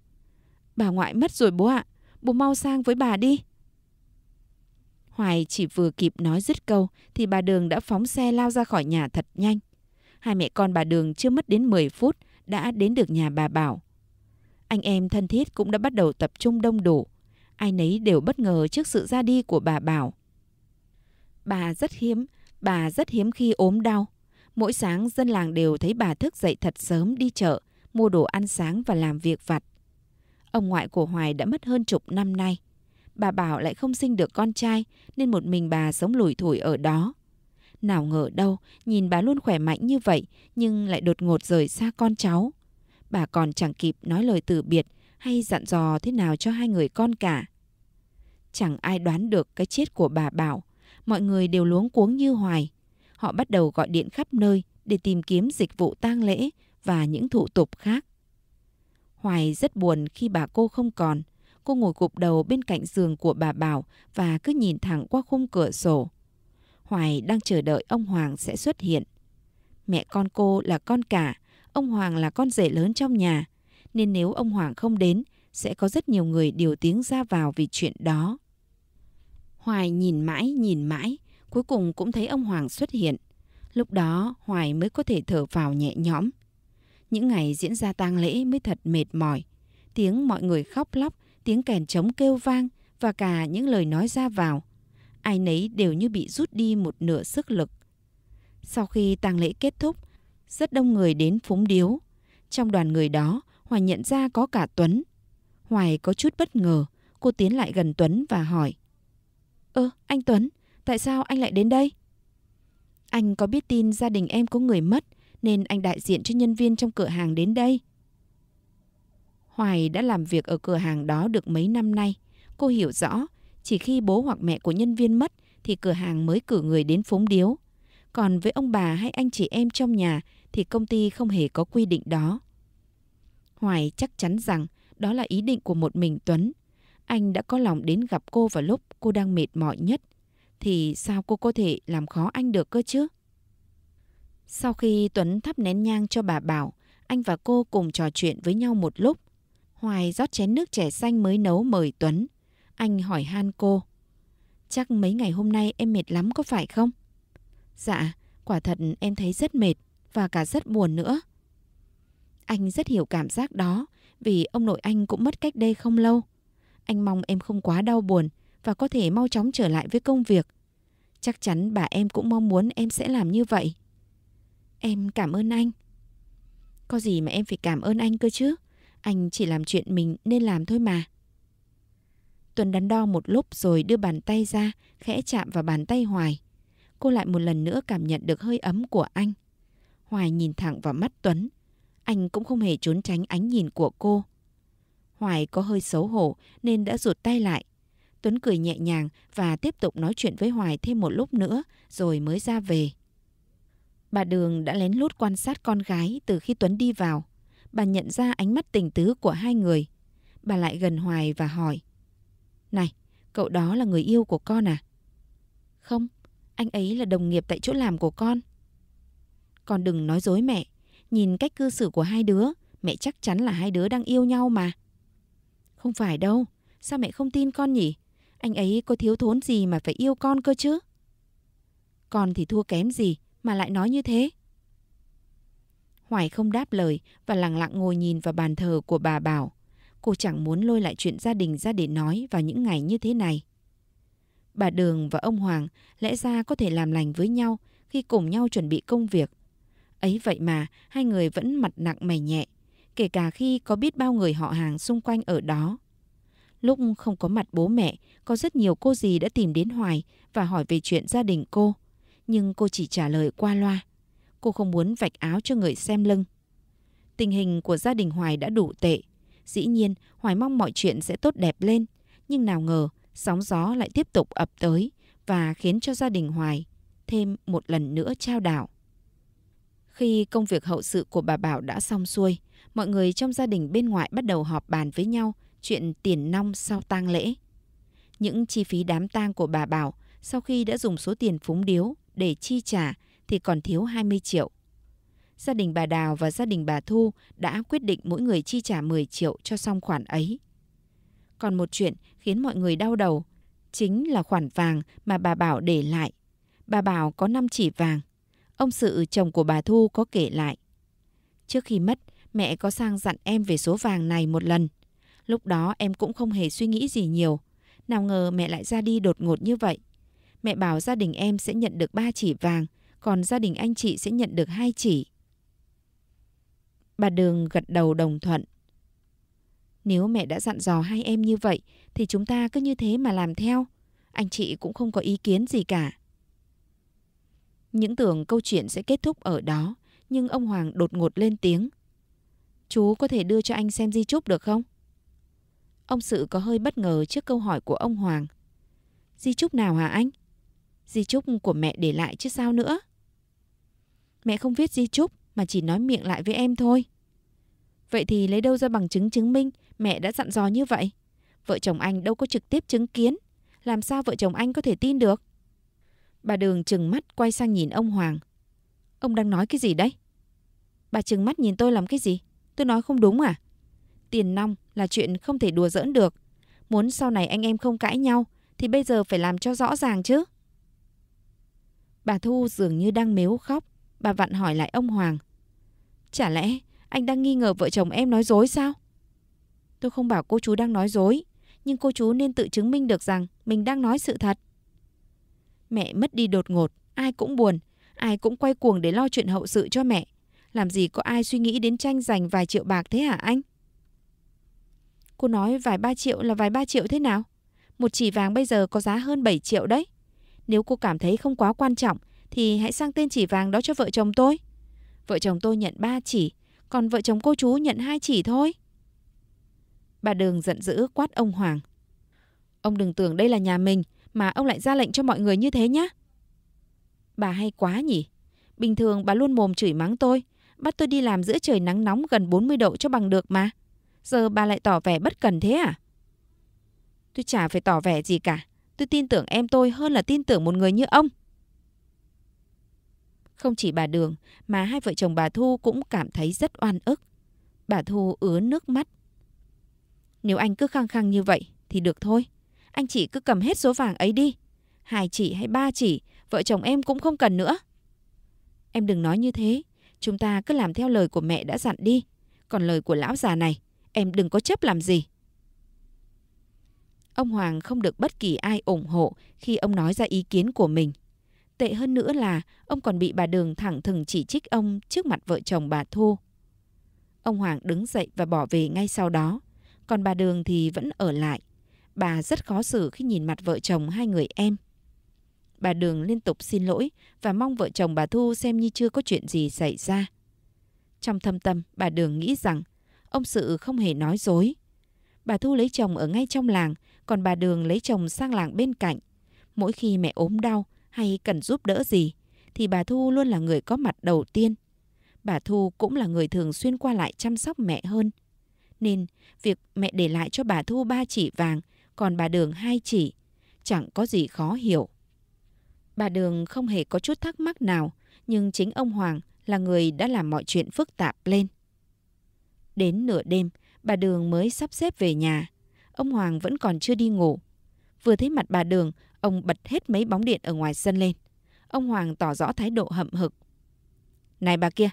Bà ngoại mất rồi bố ạ, bố mau sang với bà đi. Hoài chỉ vừa kịp nói dứt câu thì bà Đường đã phóng xe lao ra khỏi nhà thật nhanh. Hai mẹ con bà Đường chưa mất đến 10 phút đã đến được nhà bà Bảo. Anh em thân thiết cũng đã bắt đầu tập trung đông đủ. Ai nấy đều bất ngờ trước sự ra đi của bà Bảo. Bà rất hiếm, bà rất hiếm khi ốm đau. Mỗi sáng dân làng đều thấy bà thức dậy thật sớm đi chợ, mua đồ ăn sáng và làm việc vặt. Ông ngoại của Hoài đã mất hơn chục năm nay. Bà bảo lại không sinh được con trai nên một mình bà sống lủi thủi ở đó. Nào ngờ đâu, nhìn bà luôn khỏe mạnh như vậy nhưng lại đột ngột rời xa con cháu. Bà còn chẳng kịp nói lời từ biệt hay dặn dò thế nào cho hai người con cả. Chẳng ai đoán được cái chết của bà Bảo mọi người đều luống cuống như hoài. Họ bắt đầu gọi điện khắp nơi để tìm kiếm dịch vụ tang lễ và những thủ tục khác. Hoài rất buồn khi bà cô không còn. Cô ngồi gục đầu bên cạnh giường của bà Bảo và cứ nhìn thẳng qua khung cửa sổ. Hoài đang chờ đợi ông Hoàng sẽ xuất hiện. Mẹ con cô là con cả, ông Hoàng là con rể lớn trong nhà, nên nếu ông Hoàng không đến, sẽ có rất nhiều người điều tiếng ra vào vì chuyện đó. Hoài nhìn mãi, nhìn mãi, cuối cùng cũng thấy ông Hoàng xuất hiện. Lúc đó Hoài mới có thể thở vào nhẹ nhõm. Những ngày diễn ra tang lễ mới thật mệt mỏi. Tiếng mọi người khóc lóc, tiếng kèn trống kêu vang và cả những lời nói ra vào. Ai nấy đều như bị rút đi một nửa sức lực. Sau khi tang lễ kết thúc, rất đông người đến phúng điếu. Trong đoàn người đó, Hoài nhận ra có cả Tuấn. Hoài có chút bất ngờ, cô tiến lại gần Tuấn và hỏi. Ơ, ờ, anh Tuấn, tại sao anh lại đến đây? Anh có biết tin gia đình em có người mất nên anh đại diện cho nhân viên trong cửa hàng đến đây. Hoài đã làm việc ở cửa hàng đó được mấy năm nay. Cô hiểu rõ, chỉ khi bố hoặc mẹ của nhân viên mất thì cửa hàng mới cử người đến phúng điếu. Còn với ông bà hay anh chị em trong nhà thì công ty không hề có quy định đó. Hoài chắc chắn rằng đó là ý định của một mình Tuấn anh đã có lòng đến gặp cô vào lúc cô đang mệt mỏi nhất. Thì sao cô có thể làm khó anh được cơ chứ? Sau khi Tuấn thắp nén nhang cho bà Bảo, anh và cô cùng trò chuyện với nhau một lúc. Hoài rót chén nước chè xanh mới nấu mời Tuấn. Anh hỏi han cô. Chắc mấy ngày hôm nay em mệt lắm có phải không? Dạ, quả thật em thấy rất mệt và cả rất buồn nữa. Anh rất hiểu cảm giác đó vì ông nội anh cũng mất cách đây không lâu. Anh mong em không quá đau buồn và có thể mau chóng trở lại với công việc. Chắc chắn bà em cũng mong muốn em sẽ làm như vậy. Em cảm ơn anh. Có gì mà em phải cảm ơn anh cơ chứ? Anh chỉ làm chuyện mình nên làm thôi mà. Tuấn đắn đo một lúc rồi đưa bàn tay ra, khẽ chạm vào bàn tay Hoài. Cô lại một lần nữa cảm nhận được hơi ấm của anh. Hoài nhìn thẳng vào mắt Tuấn. Anh cũng không hề trốn tránh ánh nhìn của cô. Hoài có hơi xấu hổ nên đã rụt tay lại. Tuấn cười nhẹ nhàng và tiếp tục nói chuyện với Hoài thêm một lúc nữa rồi mới ra về. Bà Đường đã lén lút quan sát con gái từ khi Tuấn đi vào. Bà nhận ra ánh mắt tình tứ của hai người. Bà lại gần Hoài và hỏi. Này, cậu đó là người yêu của con à? Không, anh ấy là đồng nghiệp tại chỗ làm của con. Con đừng nói dối mẹ. Nhìn cách cư xử của hai đứa, mẹ chắc chắn là hai đứa đang yêu nhau mà. Không phải đâu, sao mẹ không tin con nhỉ? Anh ấy có thiếu thốn gì mà phải yêu con cơ chứ? Con thì thua kém gì mà lại nói như thế? Hoài không đáp lời và lặng lặng ngồi nhìn vào bàn thờ của bà Bảo. Cô chẳng muốn lôi lại chuyện gia đình ra để nói vào những ngày như thế này. Bà Đường và ông Hoàng lẽ ra có thể làm lành với nhau khi cùng nhau chuẩn bị công việc. Ấy vậy mà hai người vẫn mặt nặng mày nhẹ, kể cả khi có biết bao người họ hàng xung quanh ở đó. Lúc không có mặt bố mẹ, có rất nhiều cô dì đã tìm đến Hoài và hỏi về chuyện gia đình cô. Nhưng cô chỉ trả lời qua loa. Cô không muốn vạch áo cho người xem lưng. Tình hình của gia đình Hoài đã đủ tệ. Dĩ nhiên, Hoài mong mọi chuyện sẽ tốt đẹp lên. Nhưng nào ngờ, sóng gió lại tiếp tục ập tới và khiến cho gia đình Hoài thêm một lần nữa trao đảo. Khi công việc hậu sự của bà Bảo đã xong xuôi, mọi người trong gia đình bên ngoại bắt đầu họp bàn với nhau chuyện tiền nong sau tang lễ. Những chi phí đám tang của bà Bảo sau khi đã dùng số tiền phúng điếu để chi trả thì còn thiếu 20 triệu. Gia đình bà Đào và gia đình bà Thu đã quyết định mỗi người chi trả 10 triệu cho xong khoản ấy. Còn một chuyện khiến mọi người đau đầu chính là khoản vàng mà bà Bảo để lại. Bà Bảo có 5 chỉ vàng. Ông sự chồng của bà Thu có kể lại. Trước khi mất, mẹ có sang dặn em về số vàng này một lần. Lúc đó em cũng không hề suy nghĩ gì nhiều. Nào ngờ mẹ lại ra đi đột ngột như vậy. Mẹ bảo gia đình em sẽ nhận được ba chỉ vàng, còn gia đình anh chị sẽ nhận được hai chỉ. Bà Đường gật đầu đồng thuận. Nếu mẹ đã dặn dò hai em như vậy thì chúng ta cứ như thế mà làm theo. Anh chị cũng không có ý kiến gì cả. Những tưởng câu chuyện sẽ kết thúc ở đó, nhưng ông Hoàng đột ngột lên tiếng. Chú có thể đưa cho anh xem di chúc được không? Ông Sự có hơi bất ngờ trước câu hỏi của ông Hoàng. Di chúc nào hả anh? Di chúc của mẹ để lại chứ sao nữa? Mẹ không viết di chúc mà chỉ nói miệng lại với em thôi. Vậy thì lấy đâu ra bằng chứng chứng minh mẹ đã dặn dò như vậy? Vợ chồng anh đâu có trực tiếp chứng kiến. Làm sao vợ chồng anh có thể tin được? Bà Đường chừng mắt quay sang nhìn ông Hoàng. Ông đang nói cái gì đấy? Bà chừng mắt nhìn tôi làm cái gì? Tôi nói không đúng à? Tiền nong là chuyện không thể đùa giỡn được. Muốn sau này anh em không cãi nhau thì bây giờ phải làm cho rõ ràng chứ. Bà Thu dường như đang mếu khóc. Bà vặn hỏi lại ông Hoàng. Chả lẽ anh đang nghi ngờ vợ chồng em nói dối sao? Tôi không bảo cô chú đang nói dối. Nhưng cô chú nên tự chứng minh được rằng mình đang nói sự thật. Mẹ mất đi đột ngột. Ai cũng buồn. Ai cũng quay cuồng để lo chuyện hậu sự cho mẹ làm gì có ai suy nghĩ đến tranh giành vài triệu bạc thế hả anh? Cô nói vài ba triệu là vài ba triệu thế nào? Một chỉ vàng bây giờ có giá hơn 7 triệu đấy. Nếu cô cảm thấy không quá quan trọng thì hãy sang tên chỉ vàng đó cho vợ chồng tôi. Vợ chồng tôi nhận 3 chỉ, còn vợ chồng cô chú nhận 2 chỉ thôi. Bà Đường giận dữ quát ông Hoàng. Ông đừng tưởng đây là nhà mình mà ông lại ra lệnh cho mọi người như thế nhé. Bà hay quá nhỉ. Bình thường bà luôn mồm chửi mắng tôi, Bắt tôi đi làm giữa trời nắng nóng gần 40 độ cho bằng được mà. Giờ bà lại tỏ vẻ bất cần thế à? Tôi chả phải tỏ vẻ gì cả. Tôi tin tưởng em tôi hơn là tin tưởng một người như ông. Không chỉ bà Đường mà hai vợ chồng bà Thu cũng cảm thấy rất oan ức. Bà Thu ứa nước mắt. Nếu anh cứ khăng khăng như vậy thì được thôi. Anh chị cứ cầm hết số vàng ấy đi. Hai chỉ hay ba chỉ, vợ chồng em cũng không cần nữa. Em đừng nói như thế. Chúng ta cứ làm theo lời của mẹ đã dặn đi. Còn lời của lão già này, em đừng có chấp làm gì. Ông Hoàng không được bất kỳ ai ủng hộ khi ông nói ra ý kiến của mình. Tệ hơn nữa là ông còn bị bà Đường thẳng thừng chỉ trích ông trước mặt vợ chồng bà Thu. Ông Hoàng đứng dậy và bỏ về ngay sau đó. Còn bà Đường thì vẫn ở lại. Bà rất khó xử khi nhìn mặt vợ chồng hai người em bà Đường liên tục xin lỗi và mong vợ chồng bà Thu xem như chưa có chuyện gì xảy ra. Trong thâm tâm, bà Đường nghĩ rằng ông Sự không hề nói dối. Bà Thu lấy chồng ở ngay trong làng, còn bà Đường lấy chồng sang làng bên cạnh. Mỗi khi mẹ ốm đau hay cần giúp đỡ gì, thì bà Thu luôn là người có mặt đầu tiên. Bà Thu cũng là người thường xuyên qua lại chăm sóc mẹ hơn. Nên việc mẹ để lại cho bà Thu ba chỉ vàng, còn bà Đường hai chỉ, chẳng có gì khó hiểu. Bà Đường không hề có chút thắc mắc nào, nhưng chính ông Hoàng là người đã làm mọi chuyện phức tạp lên. Đến nửa đêm, bà Đường mới sắp xếp về nhà. Ông Hoàng vẫn còn chưa đi ngủ. Vừa thấy mặt bà Đường, ông bật hết mấy bóng điện ở ngoài sân lên. Ông Hoàng tỏ rõ thái độ hậm hực. Này bà kia,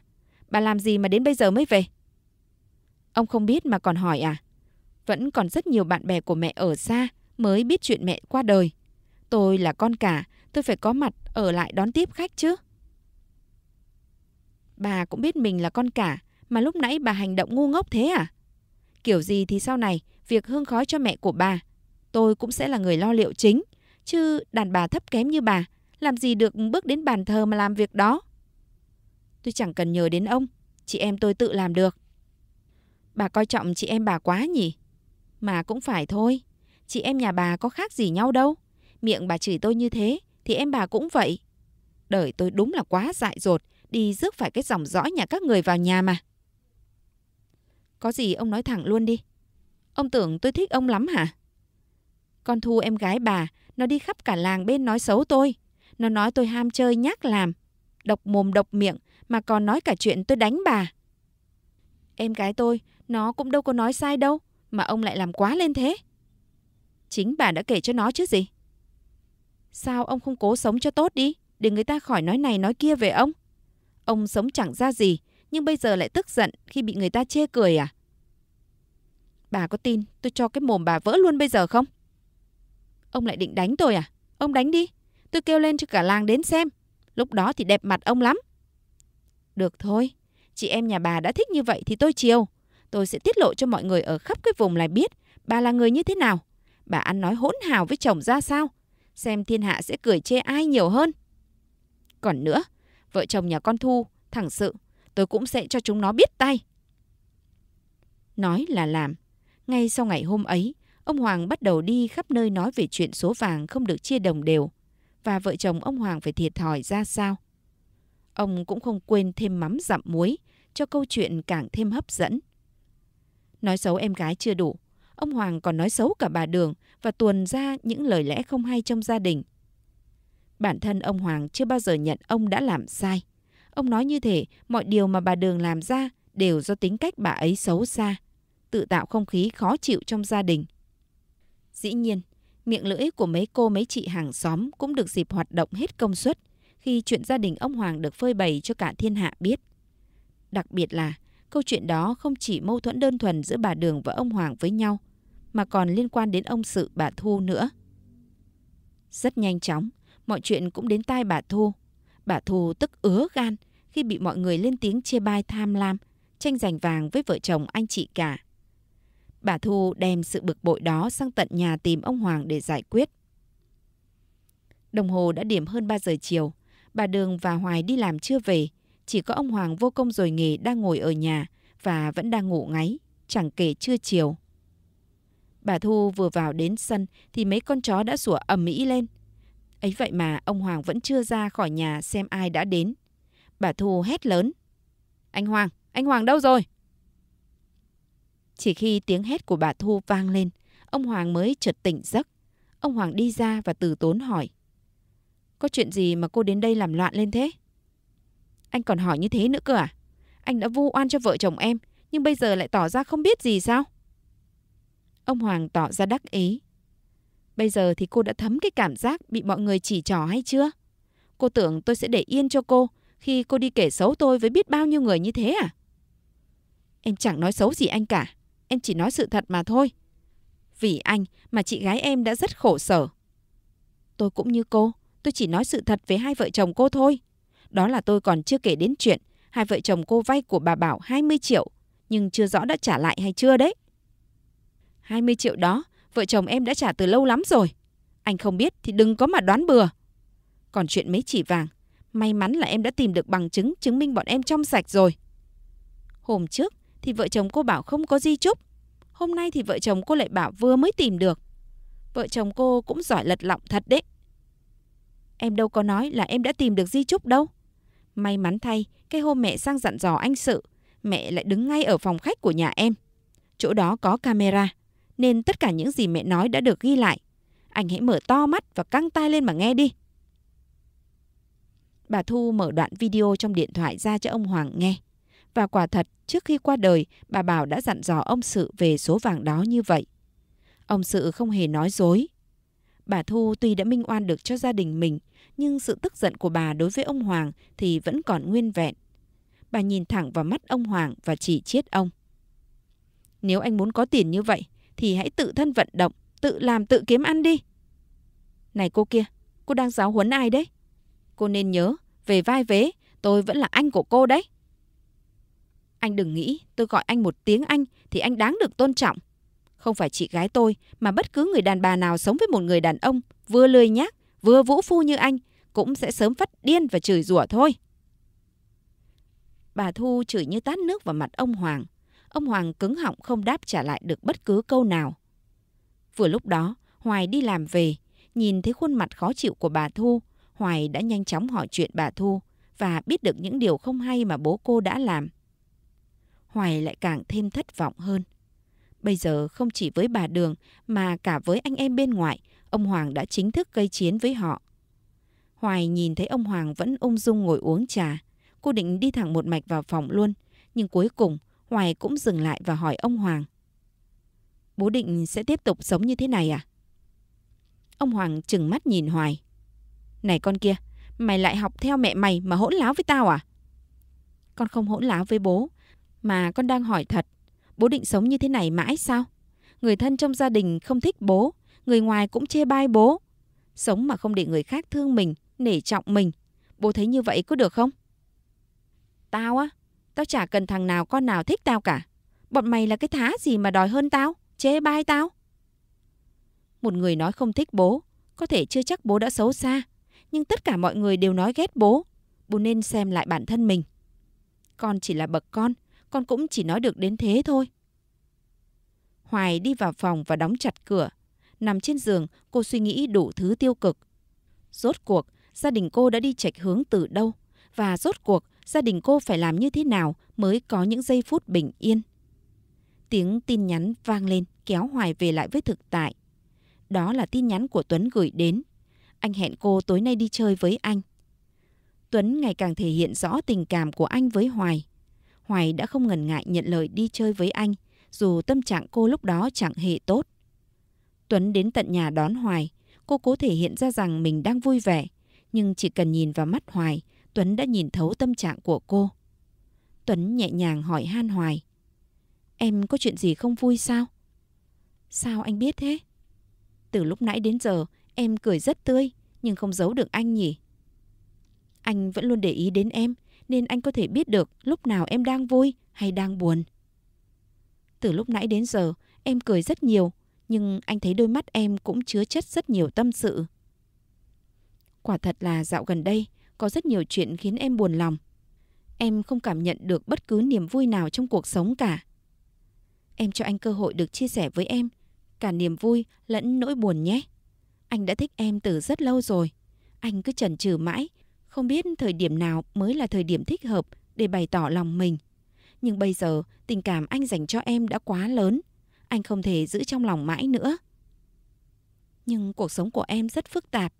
bà làm gì mà đến bây giờ mới về? Ông không biết mà còn hỏi à? Vẫn còn rất nhiều bạn bè của mẹ ở xa mới biết chuyện mẹ qua đời. Tôi là con cả tôi phải có mặt ở lại đón tiếp khách chứ. Bà cũng biết mình là con cả, mà lúc nãy bà hành động ngu ngốc thế à? Kiểu gì thì sau này, việc hương khói cho mẹ của bà, tôi cũng sẽ là người lo liệu chính. Chứ đàn bà thấp kém như bà, làm gì được bước đến bàn thờ mà làm việc đó. Tôi chẳng cần nhờ đến ông, chị em tôi tự làm được. Bà coi trọng chị em bà quá nhỉ? Mà cũng phải thôi, chị em nhà bà có khác gì nhau đâu. Miệng bà chửi tôi như thế, thì em bà cũng vậy. Đời tôi đúng là quá dại dột, đi rước phải cái dòng dõi nhà các người vào nhà mà. Có gì ông nói thẳng luôn đi. Ông tưởng tôi thích ông lắm hả? Con Thu em gái bà, nó đi khắp cả làng bên nói xấu tôi. Nó nói tôi ham chơi nhác làm, độc mồm độc miệng mà còn nói cả chuyện tôi đánh bà. Em gái tôi, nó cũng đâu có nói sai đâu, mà ông lại làm quá lên thế. Chính bà đã kể cho nó chứ gì. Sao ông không cố sống cho tốt đi, để người ta khỏi nói này nói kia về ông? Ông sống chẳng ra gì, nhưng bây giờ lại tức giận khi bị người ta chê cười à? Bà có tin tôi cho cái mồm bà vỡ luôn bây giờ không? Ông lại định đánh tôi à? Ông đánh đi. Tôi kêu lên cho cả làng đến xem. Lúc đó thì đẹp mặt ông lắm. Được thôi. Chị em nhà bà đã thích như vậy thì tôi chiều. Tôi sẽ tiết lộ cho mọi người ở khắp cái vùng này biết bà là người như thế nào. Bà ăn nói hỗn hào với chồng ra sao xem thiên hạ sẽ cười chê ai nhiều hơn. Còn nữa, vợ chồng nhà con Thu, thẳng sự, tôi cũng sẽ cho chúng nó biết tay. Nói là làm. Ngay sau ngày hôm ấy, ông Hoàng bắt đầu đi khắp nơi nói về chuyện số vàng không được chia đồng đều và vợ chồng ông Hoàng phải thiệt thòi ra sao. Ông cũng không quên thêm mắm dặm muối cho câu chuyện càng thêm hấp dẫn. Nói xấu em gái chưa đủ, ông Hoàng còn nói xấu cả bà Đường và tuồn ra những lời lẽ không hay trong gia đình. Bản thân ông Hoàng chưa bao giờ nhận ông đã làm sai. Ông nói như thế, mọi điều mà bà Đường làm ra đều do tính cách bà ấy xấu xa, tự tạo không khí khó chịu trong gia đình. Dĩ nhiên, miệng lưỡi của mấy cô mấy chị hàng xóm cũng được dịp hoạt động hết công suất khi chuyện gia đình ông Hoàng được phơi bày cho cả thiên hạ biết. Đặc biệt là, câu chuyện đó không chỉ mâu thuẫn đơn thuần giữa bà Đường và ông Hoàng với nhau, mà còn liên quan đến ông sự bà Thu nữa. Rất nhanh chóng, mọi chuyện cũng đến tai bà Thu. Bà Thu tức ứa gan khi bị mọi người lên tiếng chê bai tham lam, tranh giành vàng với vợ chồng anh chị cả. Bà Thu đem sự bực bội đó sang tận nhà tìm ông Hoàng để giải quyết. Đồng hồ đã điểm hơn 3 giờ chiều. Bà Đường và Hoài đi làm chưa về. Chỉ có ông Hoàng vô công rồi nghề đang ngồi ở nhà và vẫn đang ngủ ngáy, chẳng kể chưa chiều. Bà Thu vừa vào đến sân thì mấy con chó đã sủa ầm ĩ lên. Ấy vậy mà ông Hoàng vẫn chưa ra khỏi nhà xem ai đã đến. Bà Thu hét lớn. Anh Hoàng, anh Hoàng đâu rồi? Chỉ khi tiếng hét của bà Thu vang lên, ông Hoàng mới chợt tỉnh giấc. Ông Hoàng đi ra và từ tốn hỏi. Có chuyện gì mà cô đến đây làm loạn lên thế? Anh còn hỏi như thế nữa cơ à? Anh đã vu oan cho vợ chồng em, nhưng bây giờ lại tỏ ra không biết gì sao? Ông Hoàng tỏ ra đắc ý. Bây giờ thì cô đã thấm cái cảm giác bị mọi người chỉ trỏ hay chưa? Cô tưởng tôi sẽ để yên cho cô khi cô đi kể xấu tôi với biết bao nhiêu người như thế à? Em chẳng nói xấu gì anh cả. Em chỉ nói sự thật mà thôi. Vì anh mà chị gái em đã rất khổ sở. Tôi cũng như cô. Tôi chỉ nói sự thật với hai vợ chồng cô thôi. Đó là tôi còn chưa kể đến chuyện hai vợ chồng cô vay của bà Bảo 20 triệu nhưng chưa rõ đã trả lại hay chưa đấy. 20 triệu đó, vợ chồng em đã trả từ lâu lắm rồi. Anh không biết thì đừng có mà đoán bừa. Còn chuyện mấy chỉ vàng, may mắn là em đã tìm được bằng chứng chứng minh bọn em trong sạch rồi. Hôm trước thì vợ chồng cô bảo không có di chúc. Hôm nay thì vợ chồng cô lại bảo vừa mới tìm được. Vợ chồng cô cũng giỏi lật lọng thật đấy. Em đâu có nói là em đã tìm được di chúc đâu. May mắn thay, cái hôm mẹ sang dặn dò anh sự, mẹ lại đứng ngay ở phòng khách của nhà em. Chỗ đó có camera nên tất cả những gì mẹ nói đã được ghi lại. Anh hãy mở to mắt và căng tai lên mà nghe đi. Bà Thu mở đoạn video trong điện thoại ra cho ông Hoàng nghe. Và quả thật, trước khi qua đời, bà Bảo đã dặn dò ông Sự về số vàng đó như vậy. Ông Sự không hề nói dối. Bà Thu tuy đã minh oan được cho gia đình mình, nhưng sự tức giận của bà đối với ông Hoàng thì vẫn còn nguyên vẹn. Bà nhìn thẳng vào mắt ông Hoàng và chỉ chiết ông. Nếu anh muốn có tiền như vậy, thì hãy tự thân vận động, tự làm tự kiếm ăn đi. Này cô kia, cô đang giáo huấn ai đấy? Cô nên nhớ, về vai vế, tôi vẫn là anh của cô đấy. Anh đừng nghĩ tôi gọi anh một tiếng anh thì anh đáng được tôn trọng. Không phải chị gái tôi mà bất cứ người đàn bà nào sống với một người đàn ông vừa lười nhác, vừa vũ phu như anh cũng sẽ sớm phát điên và chửi rủa thôi. Bà Thu chửi như tát nước vào mặt ông Hoàng. Ông Hoàng cứng họng không đáp trả lại được bất cứ câu nào. Vừa lúc đó, Hoài đi làm về, nhìn thấy khuôn mặt khó chịu của bà Thu, Hoài đã nhanh chóng hỏi chuyện bà Thu và biết được những điều không hay mà bố cô đã làm. Hoài lại càng thêm thất vọng hơn. Bây giờ không chỉ với bà Đường mà cả với anh em bên ngoài, ông Hoàng đã chính thức gây chiến với họ. Hoài nhìn thấy ông Hoàng vẫn ung dung ngồi uống trà. Cô định đi thẳng một mạch vào phòng luôn, nhưng cuối cùng Hoài cũng dừng lại và hỏi ông Hoàng. Bố định sẽ tiếp tục sống như thế này à? Ông Hoàng chừng mắt nhìn Hoài. Này con kia, mày lại học theo mẹ mày mà hỗn láo với tao à? Con không hỗn láo với bố, mà con đang hỏi thật. Bố định sống như thế này mãi sao? Người thân trong gia đình không thích bố, người ngoài cũng chê bai bố. Sống mà không để người khác thương mình, nể trọng mình. Bố thấy như vậy có được không? Tao á, Tao chả cần thằng nào con nào thích tao cả. Bọn mày là cái thá gì mà đòi hơn tao, chế bai tao. Một người nói không thích bố, có thể chưa chắc bố đã xấu xa, nhưng tất cả mọi người đều nói ghét bố. Bố nên xem lại bản thân mình. Con chỉ là bậc con, con cũng chỉ nói được đến thế thôi. Hoài đi vào phòng và đóng chặt cửa. Nằm trên giường, cô suy nghĩ đủ thứ tiêu cực. Rốt cuộc, gia đình cô đã đi chệch hướng từ đâu? Và rốt cuộc, gia đình cô phải làm như thế nào mới có những giây phút bình yên. Tiếng tin nhắn vang lên kéo Hoài về lại với thực tại. Đó là tin nhắn của Tuấn gửi đến. Anh hẹn cô tối nay đi chơi với anh. Tuấn ngày càng thể hiện rõ tình cảm của anh với Hoài. Hoài đã không ngần ngại nhận lời đi chơi với anh, dù tâm trạng cô lúc đó chẳng hề tốt. Tuấn đến tận nhà đón Hoài, cô cố thể hiện ra rằng mình đang vui vẻ, nhưng chỉ cần nhìn vào mắt Hoài Tuấn đã nhìn thấu tâm trạng của cô. Tuấn nhẹ nhàng hỏi Han Hoài. Em có chuyện gì không vui sao? Sao anh biết thế? Từ lúc nãy đến giờ em cười rất tươi nhưng không giấu được anh nhỉ? Anh vẫn luôn để ý đến em nên anh có thể biết được lúc nào em đang vui hay đang buồn. Từ lúc nãy đến giờ em cười rất nhiều nhưng anh thấy đôi mắt em cũng chứa chất rất nhiều tâm sự. Quả thật là dạo gần đây có rất nhiều chuyện khiến em buồn lòng. Em không cảm nhận được bất cứ niềm vui nào trong cuộc sống cả. Em cho anh cơ hội được chia sẻ với em, cả niềm vui lẫn nỗi buồn nhé. Anh đã thích em từ rất lâu rồi. Anh cứ chần chừ mãi, không biết thời điểm nào mới là thời điểm thích hợp để bày tỏ lòng mình. Nhưng bây giờ tình cảm anh dành cho em đã quá lớn, anh không thể giữ trong lòng mãi nữa. Nhưng cuộc sống của em rất phức tạp,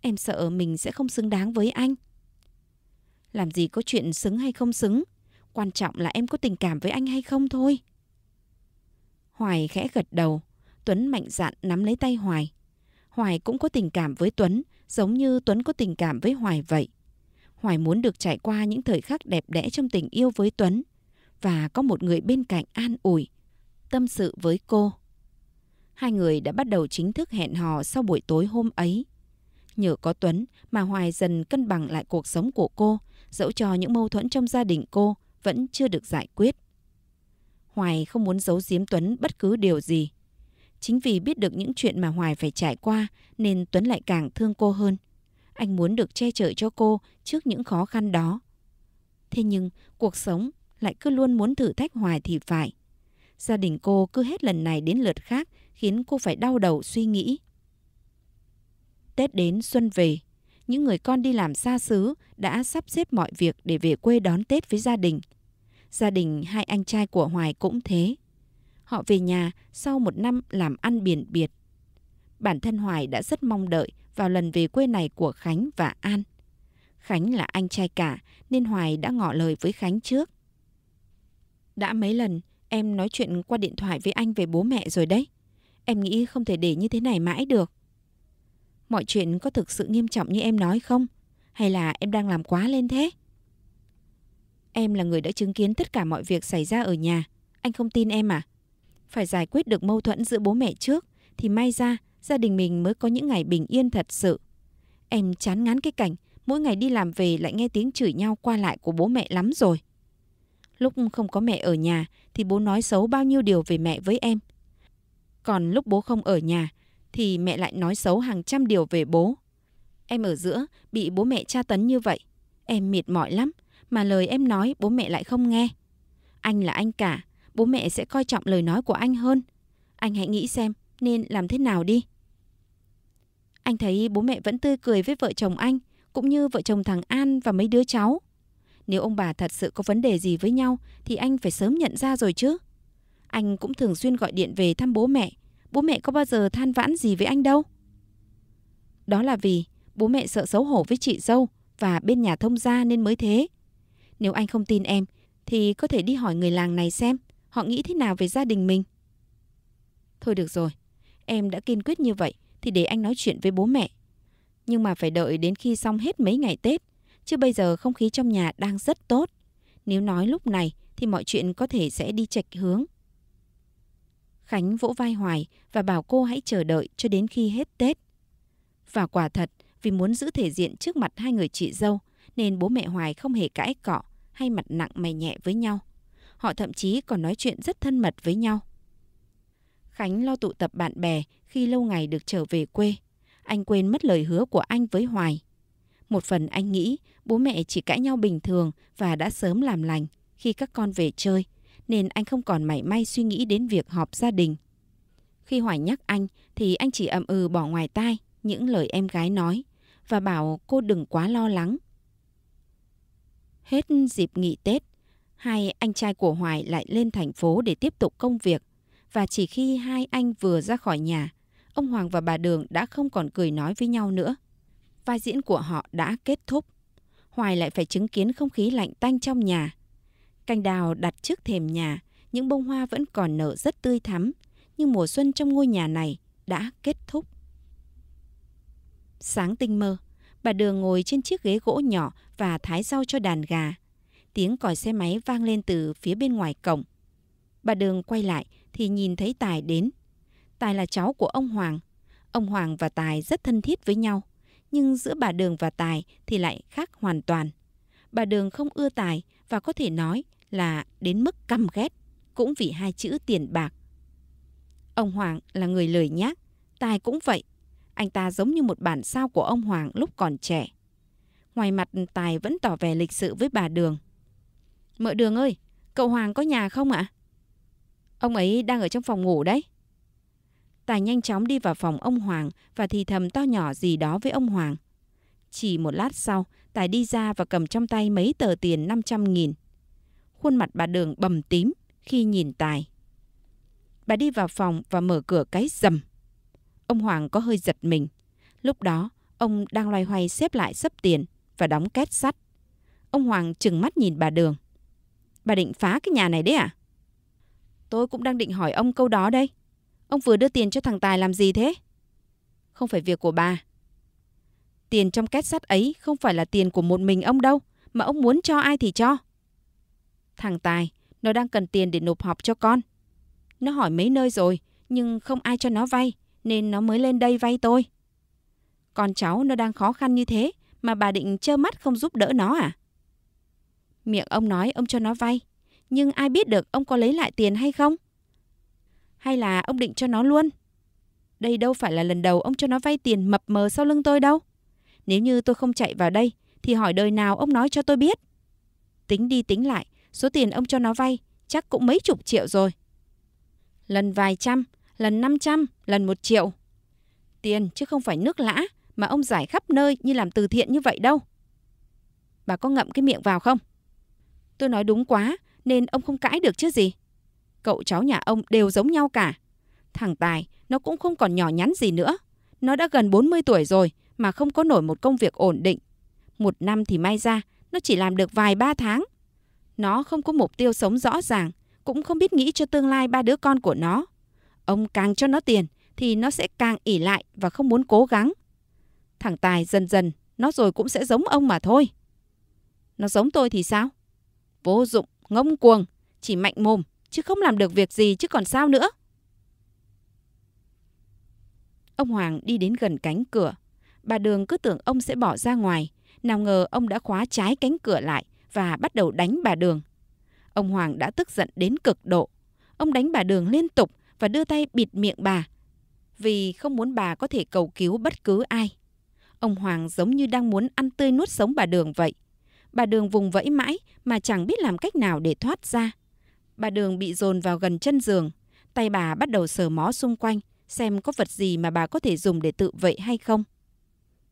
Em sợ mình sẽ không xứng đáng với anh. Làm gì có chuyện xứng hay không xứng. Quan trọng là em có tình cảm với anh hay không thôi. Hoài khẽ gật đầu. Tuấn mạnh dạn nắm lấy tay Hoài. Hoài cũng có tình cảm với Tuấn, giống như Tuấn có tình cảm với Hoài vậy. Hoài muốn được trải qua những thời khắc đẹp đẽ trong tình yêu với Tuấn và có một người bên cạnh an ủi, tâm sự với cô. Hai người đã bắt đầu chính thức hẹn hò sau buổi tối hôm ấy. Nhờ có Tuấn mà Hoài dần cân bằng lại cuộc sống của cô, dẫu cho những mâu thuẫn trong gia đình cô vẫn chưa được giải quyết. Hoài không muốn giấu giếm Tuấn bất cứ điều gì. Chính vì biết được những chuyện mà Hoài phải trải qua nên Tuấn lại càng thương cô hơn. Anh muốn được che chở cho cô trước những khó khăn đó. Thế nhưng cuộc sống lại cứ luôn muốn thử thách Hoài thì phải. Gia đình cô cứ hết lần này đến lượt khác khiến cô phải đau đầu suy nghĩ. Tết đến xuân về, những người con đi làm xa xứ đã sắp xếp mọi việc để về quê đón Tết với gia đình. Gia đình hai anh trai của Hoài cũng thế. Họ về nhà sau một năm làm ăn biển biệt. Bản thân Hoài đã rất mong đợi vào lần về quê này của Khánh và An. Khánh là anh trai cả nên Hoài đã ngỏ lời với Khánh trước. Đã mấy lần em nói chuyện qua điện thoại với anh về bố mẹ rồi đấy. Em nghĩ không thể để như thế này mãi được mọi chuyện có thực sự nghiêm trọng như em nói không? Hay là em đang làm quá lên thế? Em là người đã chứng kiến tất cả mọi việc xảy ra ở nhà. Anh không tin em à? Phải giải quyết được mâu thuẫn giữa bố mẹ trước thì may ra gia đình mình mới có những ngày bình yên thật sự. Em chán ngán cái cảnh mỗi ngày đi làm về lại nghe tiếng chửi nhau qua lại của bố mẹ lắm rồi. Lúc không có mẹ ở nhà thì bố nói xấu bao nhiêu điều về mẹ với em. Còn lúc bố không ở nhà thì mẹ lại nói xấu hàng trăm điều về bố. Em ở giữa bị bố mẹ tra tấn như vậy, em mệt mỏi lắm, mà lời em nói bố mẹ lại không nghe. Anh là anh cả, bố mẹ sẽ coi trọng lời nói của anh hơn. Anh hãy nghĩ xem nên làm thế nào đi. Anh thấy bố mẹ vẫn tươi cười với vợ chồng anh, cũng như vợ chồng thằng An và mấy đứa cháu. Nếu ông bà thật sự có vấn đề gì với nhau thì anh phải sớm nhận ra rồi chứ. Anh cũng thường xuyên gọi điện về thăm bố mẹ, bố mẹ có bao giờ than vãn gì với anh đâu. Đó là vì bố mẹ sợ xấu hổ với chị dâu và bên nhà thông gia nên mới thế. Nếu anh không tin em thì có thể đi hỏi người làng này xem họ nghĩ thế nào về gia đình mình. Thôi được rồi, em đã kiên quyết như vậy thì để anh nói chuyện với bố mẹ. Nhưng mà phải đợi đến khi xong hết mấy ngày Tết, chứ bây giờ không khí trong nhà đang rất tốt. Nếu nói lúc này thì mọi chuyện có thể sẽ đi chệch hướng. Khánh vỗ vai Hoài và bảo cô hãy chờ đợi cho đến khi hết Tết. Và quả thật, vì muốn giữ thể diện trước mặt hai người chị dâu, nên bố mẹ Hoài không hề cãi cọ hay mặt nặng mày nhẹ với nhau. Họ thậm chí còn nói chuyện rất thân mật với nhau. Khánh lo tụ tập bạn bè khi lâu ngày được trở về quê. Anh quên mất lời hứa của anh với Hoài. Một phần anh nghĩ bố mẹ chỉ cãi nhau bình thường và đã sớm làm lành khi các con về chơi – nên anh không còn mảy may suy nghĩ đến việc họp gia đình. Khi Hoài nhắc anh thì anh chỉ ậm ừ bỏ ngoài tai những lời em gái nói và bảo cô đừng quá lo lắng. Hết dịp nghỉ Tết, hai anh trai của Hoài lại lên thành phố để tiếp tục công việc và chỉ khi hai anh vừa ra khỏi nhà, ông Hoàng và bà Đường đã không còn cười nói với nhau nữa. Vai diễn của họ đã kết thúc. Hoài lại phải chứng kiến không khí lạnh tanh trong nhà Cành đào đặt trước thềm nhà, những bông hoa vẫn còn nở rất tươi thắm, nhưng mùa xuân trong ngôi nhà này đã kết thúc. Sáng tinh mơ, bà Đường ngồi trên chiếc ghế gỗ nhỏ và thái rau cho đàn gà. Tiếng còi xe máy vang lên từ phía bên ngoài cổng. Bà Đường quay lại thì nhìn thấy Tài đến. Tài là cháu của ông Hoàng. Ông Hoàng và Tài rất thân thiết với nhau. Nhưng giữa bà Đường và Tài thì lại khác hoàn toàn. Bà Đường không ưa Tài và có thể nói là đến mức căm ghét cũng vì hai chữ tiền bạc. Ông Hoàng là người lời nhác, tài cũng vậy. Anh ta giống như một bản sao của ông Hoàng lúc còn trẻ. Ngoài mặt Tài vẫn tỏ vẻ lịch sự với bà Đường. Mợ Đường ơi, cậu Hoàng có nhà không ạ? Ông ấy đang ở trong phòng ngủ đấy. Tài nhanh chóng đi vào phòng ông Hoàng và thì thầm to nhỏ gì đó với ông Hoàng. Chỉ một lát sau, Tài đi ra và cầm trong tay mấy tờ tiền 500 nghìn khuôn mặt bà Đường bầm tím khi nhìn Tài. Bà đi vào phòng và mở cửa cái rầm. Ông Hoàng có hơi giật mình. Lúc đó, ông đang loay hoay xếp lại sấp tiền và đóng két sắt. Ông Hoàng chừng mắt nhìn bà Đường. Bà định phá cái nhà này đấy à? Tôi cũng đang định hỏi ông câu đó đây. Ông vừa đưa tiền cho thằng Tài làm gì thế? Không phải việc của bà. Tiền trong két sắt ấy không phải là tiền của một mình ông đâu, mà ông muốn cho ai thì cho. Thằng Tài, nó đang cần tiền để nộp học cho con. Nó hỏi mấy nơi rồi, nhưng không ai cho nó vay, nên nó mới lên đây vay tôi. Con cháu nó đang khó khăn như thế, mà bà định trơ mắt không giúp đỡ nó à? Miệng ông nói ông cho nó vay, nhưng ai biết được ông có lấy lại tiền hay không? Hay là ông định cho nó luôn? Đây đâu phải là lần đầu ông cho nó vay tiền mập mờ sau lưng tôi đâu. Nếu như tôi không chạy vào đây, thì hỏi đời nào ông nói cho tôi biết. Tính đi tính lại, Số tiền ông cho nó vay chắc cũng mấy chục triệu rồi. Lần vài trăm, lần năm trăm, lần một triệu. Tiền chứ không phải nước lã mà ông giải khắp nơi như làm từ thiện như vậy đâu. Bà có ngậm cái miệng vào không? Tôi nói đúng quá nên ông không cãi được chứ gì. Cậu cháu nhà ông đều giống nhau cả. Thằng Tài nó cũng không còn nhỏ nhắn gì nữa. Nó đã gần 40 tuổi rồi mà không có nổi một công việc ổn định. Một năm thì may ra nó chỉ làm được vài ba tháng nó không có mục tiêu sống rõ ràng, cũng không biết nghĩ cho tương lai ba đứa con của nó. Ông càng cho nó tiền thì nó sẽ càng ỉ lại và không muốn cố gắng. Thằng Tài dần dần, nó rồi cũng sẽ giống ông mà thôi. Nó giống tôi thì sao? Vô dụng, ngông cuồng, chỉ mạnh mồm, chứ không làm được việc gì chứ còn sao nữa. Ông Hoàng đi đến gần cánh cửa. Bà Đường cứ tưởng ông sẽ bỏ ra ngoài. Nào ngờ ông đã khóa trái cánh cửa lại và bắt đầu đánh bà Đường. Ông Hoàng đã tức giận đến cực độ. Ông đánh bà Đường liên tục và đưa tay bịt miệng bà vì không muốn bà có thể cầu cứu bất cứ ai. Ông Hoàng giống như đang muốn ăn tươi nuốt sống bà Đường vậy. Bà Đường vùng vẫy mãi mà chẳng biết làm cách nào để thoát ra. Bà Đường bị dồn vào gần chân giường. Tay bà bắt đầu sờ mó xung quanh xem có vật gì mà bà có thể dùng để tự vệ hay không.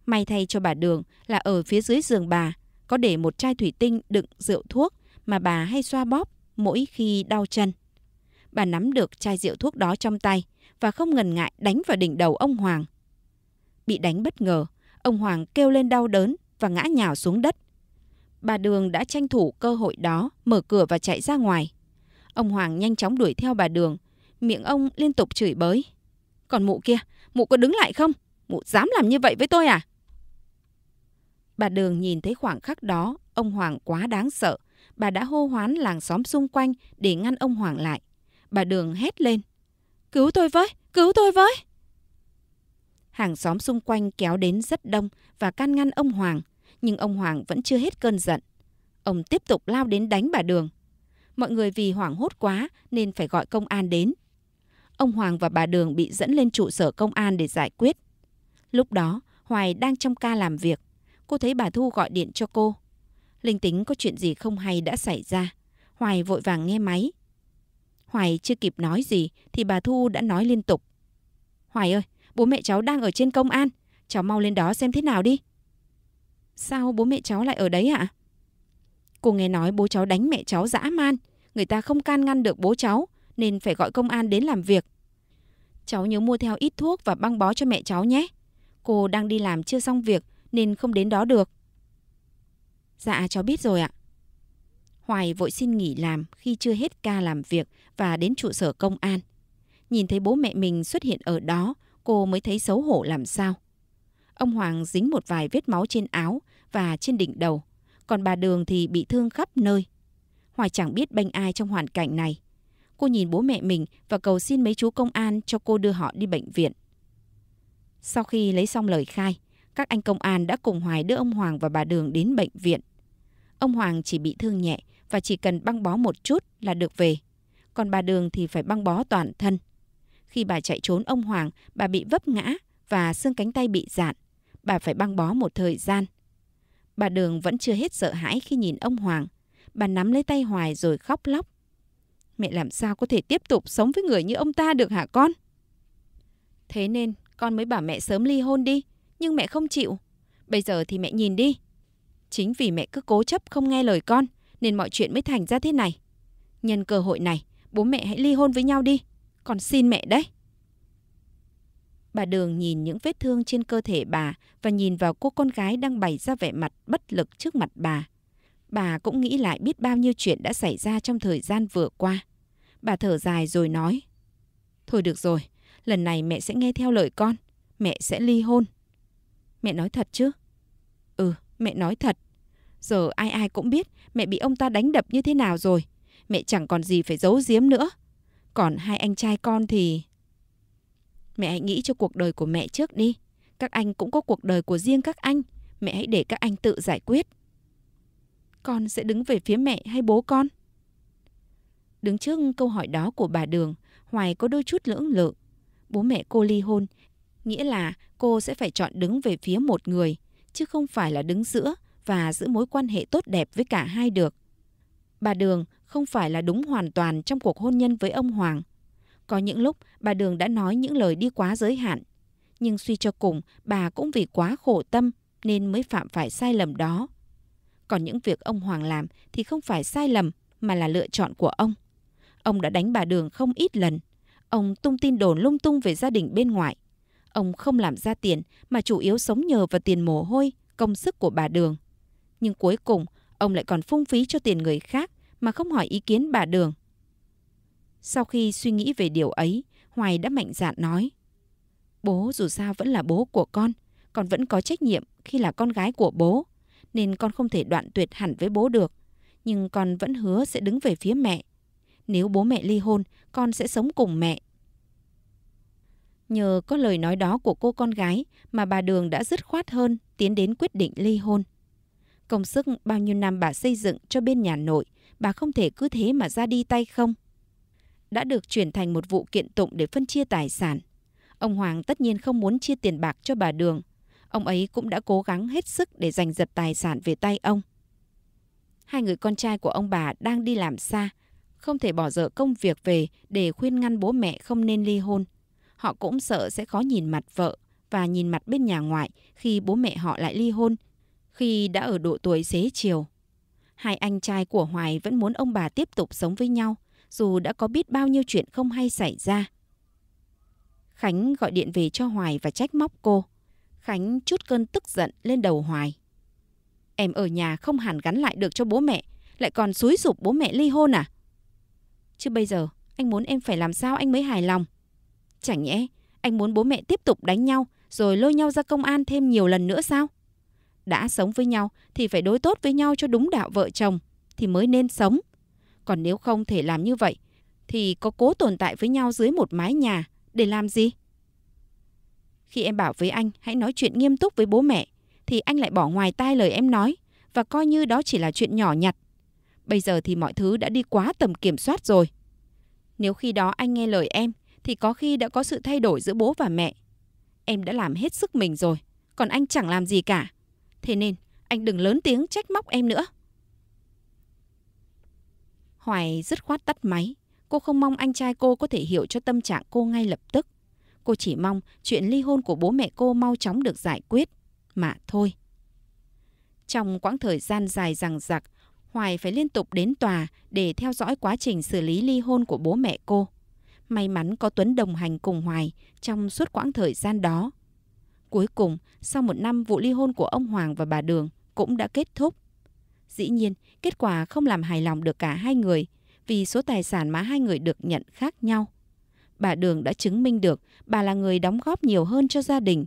May thay cho bà Đường là ở phía dưới giường bà có để một chai thủy tinh đựng rượu thuốc mà bà hay xoa bóp mỗi khi đau chân. Bà nắm được chai rượu thuốc đó trong tay và không ngần ngại đánh vào đỉnh đầu ông Hoàng. Bị đánh bất ngờ, ông Hoàng kêu lên đau đớn và ngã nhào xuống đất. Bà Đường đã tranh thủ cơ hội đó, mở cửa và chạy ra ngoài. Ông Hoàng nhanh chóng đuổi theo bà Đường, miệng ông liên tục chửi bới. Còn mụ kia, mụ có đứng lại không? Mụ dám làm như vậy với tôi à? Bà Đường nhìn thấy khoảng khắc đó, ông Hoàng quá đáng sợ. Bà đã hô hoán làng xóm xung quanh để ngăn ông Hoàng lại. Bà Đường hét lên. Cứu tôi với, cứu tôi với. Hàng xóm xung quanh kéo đến rất đông và can ngăn ông Hoàng. Nhưng ông Hoàng vẫn chưa hết cơn giận. Ông tiếp tục lao đến đánh bà Đường. Mọi người vì hoảng hốt quá nên phải gọi công an đến. Ông Hoàng và bà Đường bị dẫn lên trụ sở công an để giải quyết. Lúc đó, Hoài đang trong ca làm việc cô thấy bà Thu gọi điện cho cô. Linh tính có chuyện gì không hay đã xảy ra. Hoài vội vàng nghe máy. Hoài chưa kịp nói gì thì bà Thu đã nói liên tục. Hoài ơi, bố mẹ cháu đang ở trên công an. Cháu mau lên đó xem thế nào đi. Sao bố mẹ cháu lại ở đấy ạ? Cô nghe nói bố cháu đánh mẹ cháu dã man. Người ta không can ngăn được bố cháu nên phải gọi công an đến làm việc. Cháu nhớ mua theo ít thuốc và băng bó cho mẹ cháu nhé. Cô đang đi làm chưa xong việc nên không đến đó được. Dạ cháu biết rồi ạ. Hoài vội xin nghỉ làm khi chưa hết ca làm việc và đến trụ sở công an. Nhìn thấy bố mẹ mình xuất hiện ở đó, cô mới thấy xấu hổ làm sao. Ông Hoàng dính một vài vết máu trên áo và trên đỉnh đầu, còn bà Đường thì bị thương khắp nơi. Hoài chẳng biết bênh ai trong hoàn cảnh này. Cô nhìn bố mẹ mình và cầu xin mấy chú công an cho cô đưa họ đi bệnh viện. Sau khi lấy xong lời khai, các anh công an đã cùng Hoài đưa ông Hoàng và bà Đường đến bệnh viện. Ông Hoàng chỉ bị thương nhẹ và chỉ cần băng bó một chút là được về. Còn bà Đường thì phải băng bó toàn thân. Khi bà chạy trốn ông Hoàng, bà bị vấp ngã và xương cánh tay bị dạn. Bà phải băng bó một thời gian. Bà Đường vẫn chưa hết sợ hãi khi nhìn ông Hoàng. Bà nắm lấy tay Hoài rồi khóc lóc. Mẹ làm sao có thể tiếp tục sống với người như ông ta được hả con? Thế nên con mới bảo mẹ sớm ly hôn đi nhưng mẹ không chịu. Bây giờ thì mẹ nhìn đi. Chính vì mẹ cứ cố chấp không nghe lời con nên mọi chuyện mới thành ra thế này. Nhân cơ hội này, bố mẹ hãy ly hôn với nhau đi. Còn xin mẹ đấy. Bà Đường nhìn những vết thương trên cơ thể bà và nhìn vào cô con gái đang bày ra vẻ mặt bất lực trước mặt bà. Bà cũng nghĩ lại biết bao nhiêu chuyện đã xảy ra trong thời gian vừa qua. Bà thở dài rồi nói. Thôi được rồi, lần này mẹ sẽ nghe theo lời con. Mẹ sẽ ly hôn. Mẹ nói thật chứ? Ừ, mẹ nói thật. Giờ ai ai cũng biết mẹ bị ông ta đánh đập như thế nào rồi. Mẹ chẳng còn gì phải giấu giếm nữa. Còn hai anh trai con thì... Mẹ hãy nghĩ cho cuộc đời của mẹ trước đi. Các anh cũng có cuộc đời của riêng các anh. Mẹ hãy để các anh tự giải quyết. Con sẽ đứng về phía mẹ hay bố con? Đứng trước câu hỏi đó của bà Đường, Hoài có đôi chút lưỡng lự. Bố mẹ cô ly hôn nghĩa là cô sẽ phải chọn đứng về phía một người, chứ không phải là đứng giữa và giữ mối quan hệ tốt đẹp với cả hai được. Bà Đường không phải là đúng hoàn toàn trong cuộc hôn nhân với ông Hoàng. Có những lúc bà Đường đã nói những lời đi quá giới hạn, nhưng suy cho cùng bà cũng vì quá khổ tâm nên mới phạm phải sai lầm đó. Còn những việc ông Hoàng làm thì không phải sai lầm mà là lựa chọn của ông. Ông đã đánh bà Đường không ít lần. Ông tung tin đồn lung tung về gia đình bên ngoài. Ông không làm ra tiền mà chủ yếu sống nhờ vào tiền mồ hôi, công sức của bà Đường. Nhưng cuối cùng, ông lại còn phung phí cho tiền người khác mà không hỏi ý kiến bà Đường. Sau khi suy nghĩ về điều ấy, Hoài đã mạnh dạn nói. Bố dù sao vẫn là bố của con, con vẫn có trách nhiệm khi là con gái của bố, nên con không thể đoạn tuyệt hẳn với bố được. Nhưng con vẫn hứa sẽ đứng về phía mẹ. Nếu bố mẹ ly hôn, con sẽ sống cùng mẹ. Nhờ có lời nói đó của cô con gái mà bà Đường đã dứt khoát hơn tiến đến quyết định ly hôn. Công sức bao nhiêu năm bà xây dựng cho bên nhà nội, bà không thể cứ thế mà ra đi tay không. Đã được chuyển thành một vụ kiện tụng để phân chia tài sản. Ông Hoàng tất nhiên không muốn chia tiền bạc cho bà Đường. Ông ấy cũng đã cố gắng hết sức để giành giật tài sản về tay ông. Hai người con trai của ông bà đang đi làm xa, không thể bỏ dở công việc về để khuyên ngăn bố mẹ không nên ly hôn Họ cũng sợ sẽ khó nhìn mặt vợ và nhìn mặt bên nhà ngoại khi bố mẹ họ lại ly hôn, khi đã ở độ tuổi xế chiều. Hai anh trai của Hoài vẫn muốn ông bà tiếp tục sống với nhau, dù đã có biết bao nhiêu chuyện không hay xảy ra. Khánh gọi điện về cho Hoài và trách móc cô. Khánh chút cơn tức giận lên đầu Hoài. Em ở nhà không hẳn gắn lại được cho bố mẹ, lại còn xúi giục bố mẹ ly hôn à? Chứ bây giờ, anh muốn em phải làm sao anh mới hài lòng? Chẳng nhẽ, anh muốn bố mẹ tiếp tục đánh nhau rồi lôi nhau ra công an thêm nhiều lần nữa sao? Đã sống với nhau thì phải đối tốt với nhau cho đúng đạo vợ chồng thì mới nên sống. Còn nếu không thể làm như vậy thì có cố tồn tại với nhau dưới một mái nhà để làm gì? Khi em bảo với anh hãy nói chuyện nghiêm túc với bố mẹ thì anh lại bỏ ngoài tai lời em nói và coi như đó chỉ là chuyện nhỏ nhặt. Bây giờ thì mọi thứ đã đi quá tầm kiểm soát rồi. Nếu khi đó anh nghe lời em thì có khi đã có sự thay đổi giữa bố và mẹ. Em đã làm hết sức mình rồi, còn anh chẳng làm gì cả. Thế nên anh đừng lớn tiếng trách móc em nữa. Hoài dứt khoát tắt máy. Cô không mong anh trai cô có thể hiểu cho tâm trạng cô ngay lập tức. Cô chỉ mong chuyện ly hôn của bố mẹ cô mau chóng được giải quyết. Mà thôi. Trong quãng thời gian dài rằng giặc, Hoài phải liên tục đến tòa để theo dõi quá trình xử lý ly hôn của bố mẹ cô. May mắn có Tuấn đồng hành cùng Hoài trong suốt quãng thời gian đó. Cuối cùng, sau một năm vụ ly hôn của ông Hoàng và bà Đường cũng đã kết thúc. Dĩ nhiên, kết quả không làm hài lòng được cả hai người vì số tài sản mà hai người được nhận khác nhau. Bà Đường đã chứng minh được bà là người đóng góp nhiều hơn cho gia đình.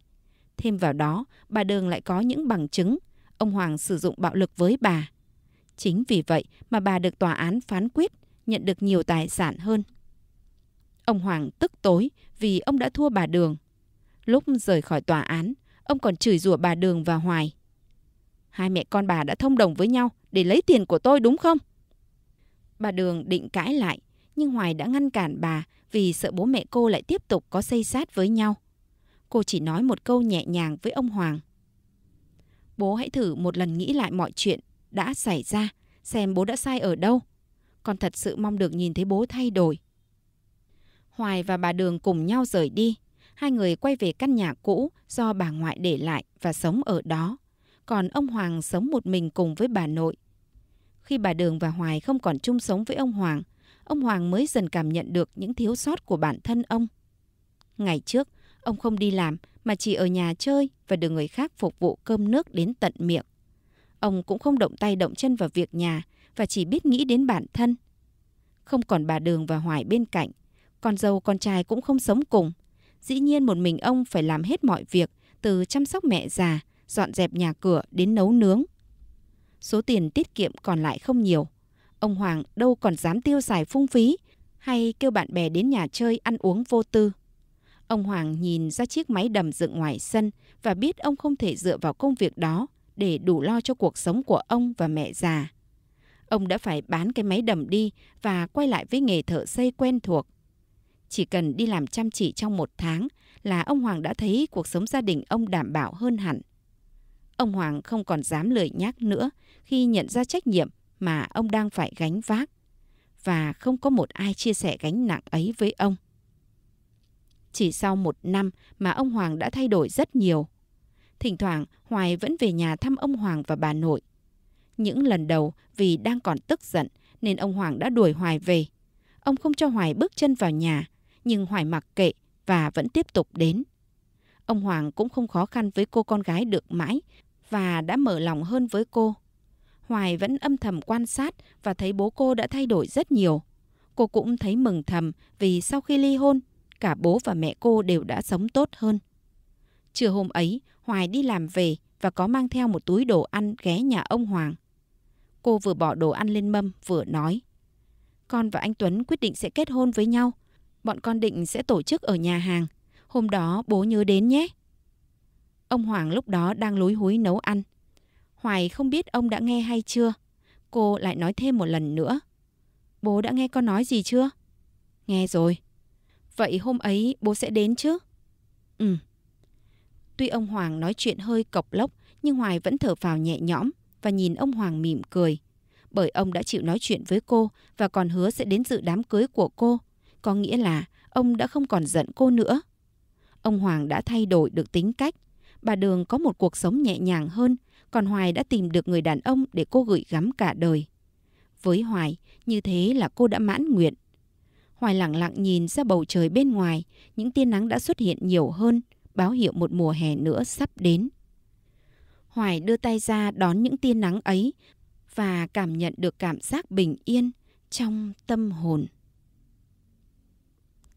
Thêm vào đó, bà Đường lại có những bằng chứng ông Hoàng sử dụng bạo lực với bà. Chính vì vậy mà bà được tòa án phán quyết nhận được nhiều tài sản hơn. Ông Hoàng tức tối vì ông đã thua bà Đường. Lúc rời khỏi tòa án, ông còn chửi rủa bà Đường và Hoài. Hai mẹ con bà đã thông đồng với nhau để lấy tiền của tôi đúng không? Bà Đường định cãi lại, nhưng Hoài đã ngăn cản bà vì sợ bố mẹ cô lại tiếp tục có xây sát với nhau. Cô chỉ nói một câu nhẹ nhàng với ông Hoàng. Bố hãy thử một lần nghĩ lại mọi chuyện đã xảy ra, xem bố đã sai ở đâu. Con thật sự mong được nhìn thấy bố thay đổi. Hoài và bà Đường cùng nhau rời đi. Hai người quay về căn nhà cũ do bà ngoại để lại và sống ở đó. Còn ông Hoàng sống một mình cùng với bà nội. Khi bà Đường và Hoài không còn chung sống với ông Hoàng, ông Hoàng mới dần cảm nhận được những thiếu sót của bản thân ông. Ngày trước, ông không đi làm mà chỉ ở nhà chơi và được người khác phục vụ cơm nước đến tận miệng. Ông cũng không động tay động chân vào việc nhà và chỉ biết nghĩ đến bản thân. Không còn bà Đường và Hoài bên cạnh, con dâu con trai cũng không sống cùng. Dĩ nhiên một mình ông phải làm hết mọi việc, từ chăm sóc mẹ già, dọn dẹp nhà cửa đến nấu nướng. Số tiền tiết kiệm còn lại không nhiều. Ông Hoàng đâu còn dám tiêu xài phung phí hay kêu bạn bè đến nhà chơi ăn uống vô tư. Ông Hoàng nhìn ra chiếc máy đầm dựng ngoài sân và biết ông không thể dựa vào công việc đó để đủ lo cho cuộc sống của ông và mẹ già. Ông đã phải bán cái máy đầm đi và quay lại với nghề thợ xây quen thuộc. Chỉ cần đi làm chăm chỉ trong một tháng là ông Hoàng đã thấy cuộc sống gia đình ông đảm bảo hơn hẳn. Ông Hoàng không còn dám lười nhác nữa khi nhận ra trách nhiệm mà ông đang phải gánh vác. Và không có một ai chia sẻ gánh nặng ấy với ông. Chỉ sau một năm mà ông Hoàng đã thay đổi rất nhiều. Thỉnh thoảng Hoài vẫn về nhà thăm ông Hoàng và bà nội. Những lần đầu vì đang còn tức giận nên ông Hoàng đã đuổi Hoài về. Ông không cho Hoài bước chân vào nhà nhưng Hoài mặc kệ và vẫn tiếp tục đến. Ông Hoàng cũng không khó khăn với cô con gái được mãi và đã mở lòng hơn với cô. Hoài vẫn âm thầm quan sát và thấy bố cô đã thay đổi rất nhiều. Cô cũng thấy mừng thầm vì sau khi ly hôn, cả bố và mẹ cô đều đã sống tốt hơn. Trưa hôm ấy, Hoài đi làm về và có mang theo một túi đồ ăn ghé nhà ông Hoàng. Cô vừa bỏ đồ ăn lên mâm vừa nói. Con và anh Tuấn quyết định sẽ kết hôn với nhau Bọn con định sẽ tổ chức ở nhà hàng. Hôm đó bố nhớ đến nhé. Ông Hoàng lúc đó đang lúi húi nấu ăn. Hoài không biết ông đã nghe hay chưa. Cô lại nói thêm một lần nữa. Bố đã nghe con nói gì chưa? Nghe rồi. Vậy hôm ấy bố sẽ đến chứ? Ừ. Tuy ông Hoàng nói chuyện hơi cộc lốc nhưng Hoài vẫn thở phào nhẹ nhõm và nhìn ông Hoàng mỉm cười. Bởi ông đã chịu nói chuyện với cô và còn hứa sẽ đến dự đám cưới của cô có nghĩa là ông đã không còn giận cô nữa. Ông Hoàng đã thay đổi được tính cách, bà Đường có một cuộc sống nhẹ nhàng hơn, còn Hoài đã tìm được người đàn ông để cô gửi gắm cả đời. Với Hoài, như thế là cô đã mãn nguyện. Hoài lặng lặng nhìn ra bầu trời bên ngoài, những tia nắng đã xuất hiện nhiều hơn, báo hiệu một mùa hè nữa sắp đến. Hoài đưa tay ra đón những tia nắng ấy và cảm nhận được cảm giác bình yên trong tâm hồn.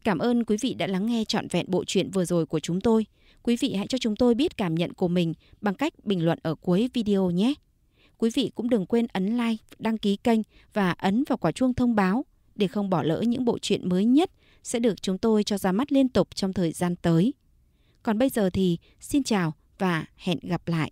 Cảm ơn quý vị đã lắng nghe trọn vẹn bộ truyện vừa rồi của chúng tôi. Quý vị hãy cho chúng tôi biết cảm nhận của mình bằng cách bình luận ở cuối video nhé. Quý vị cũng đừng quên ấn like, đăng ký kênh và ấn vào quả chuông thông báo để không bỏ lỡ những bộ truyện mới nhất sẽ được chúng tôi cho ra mắt liên tục trong thời gian tới. Còn bây giờ thì xin chào và hẹn gặp lại.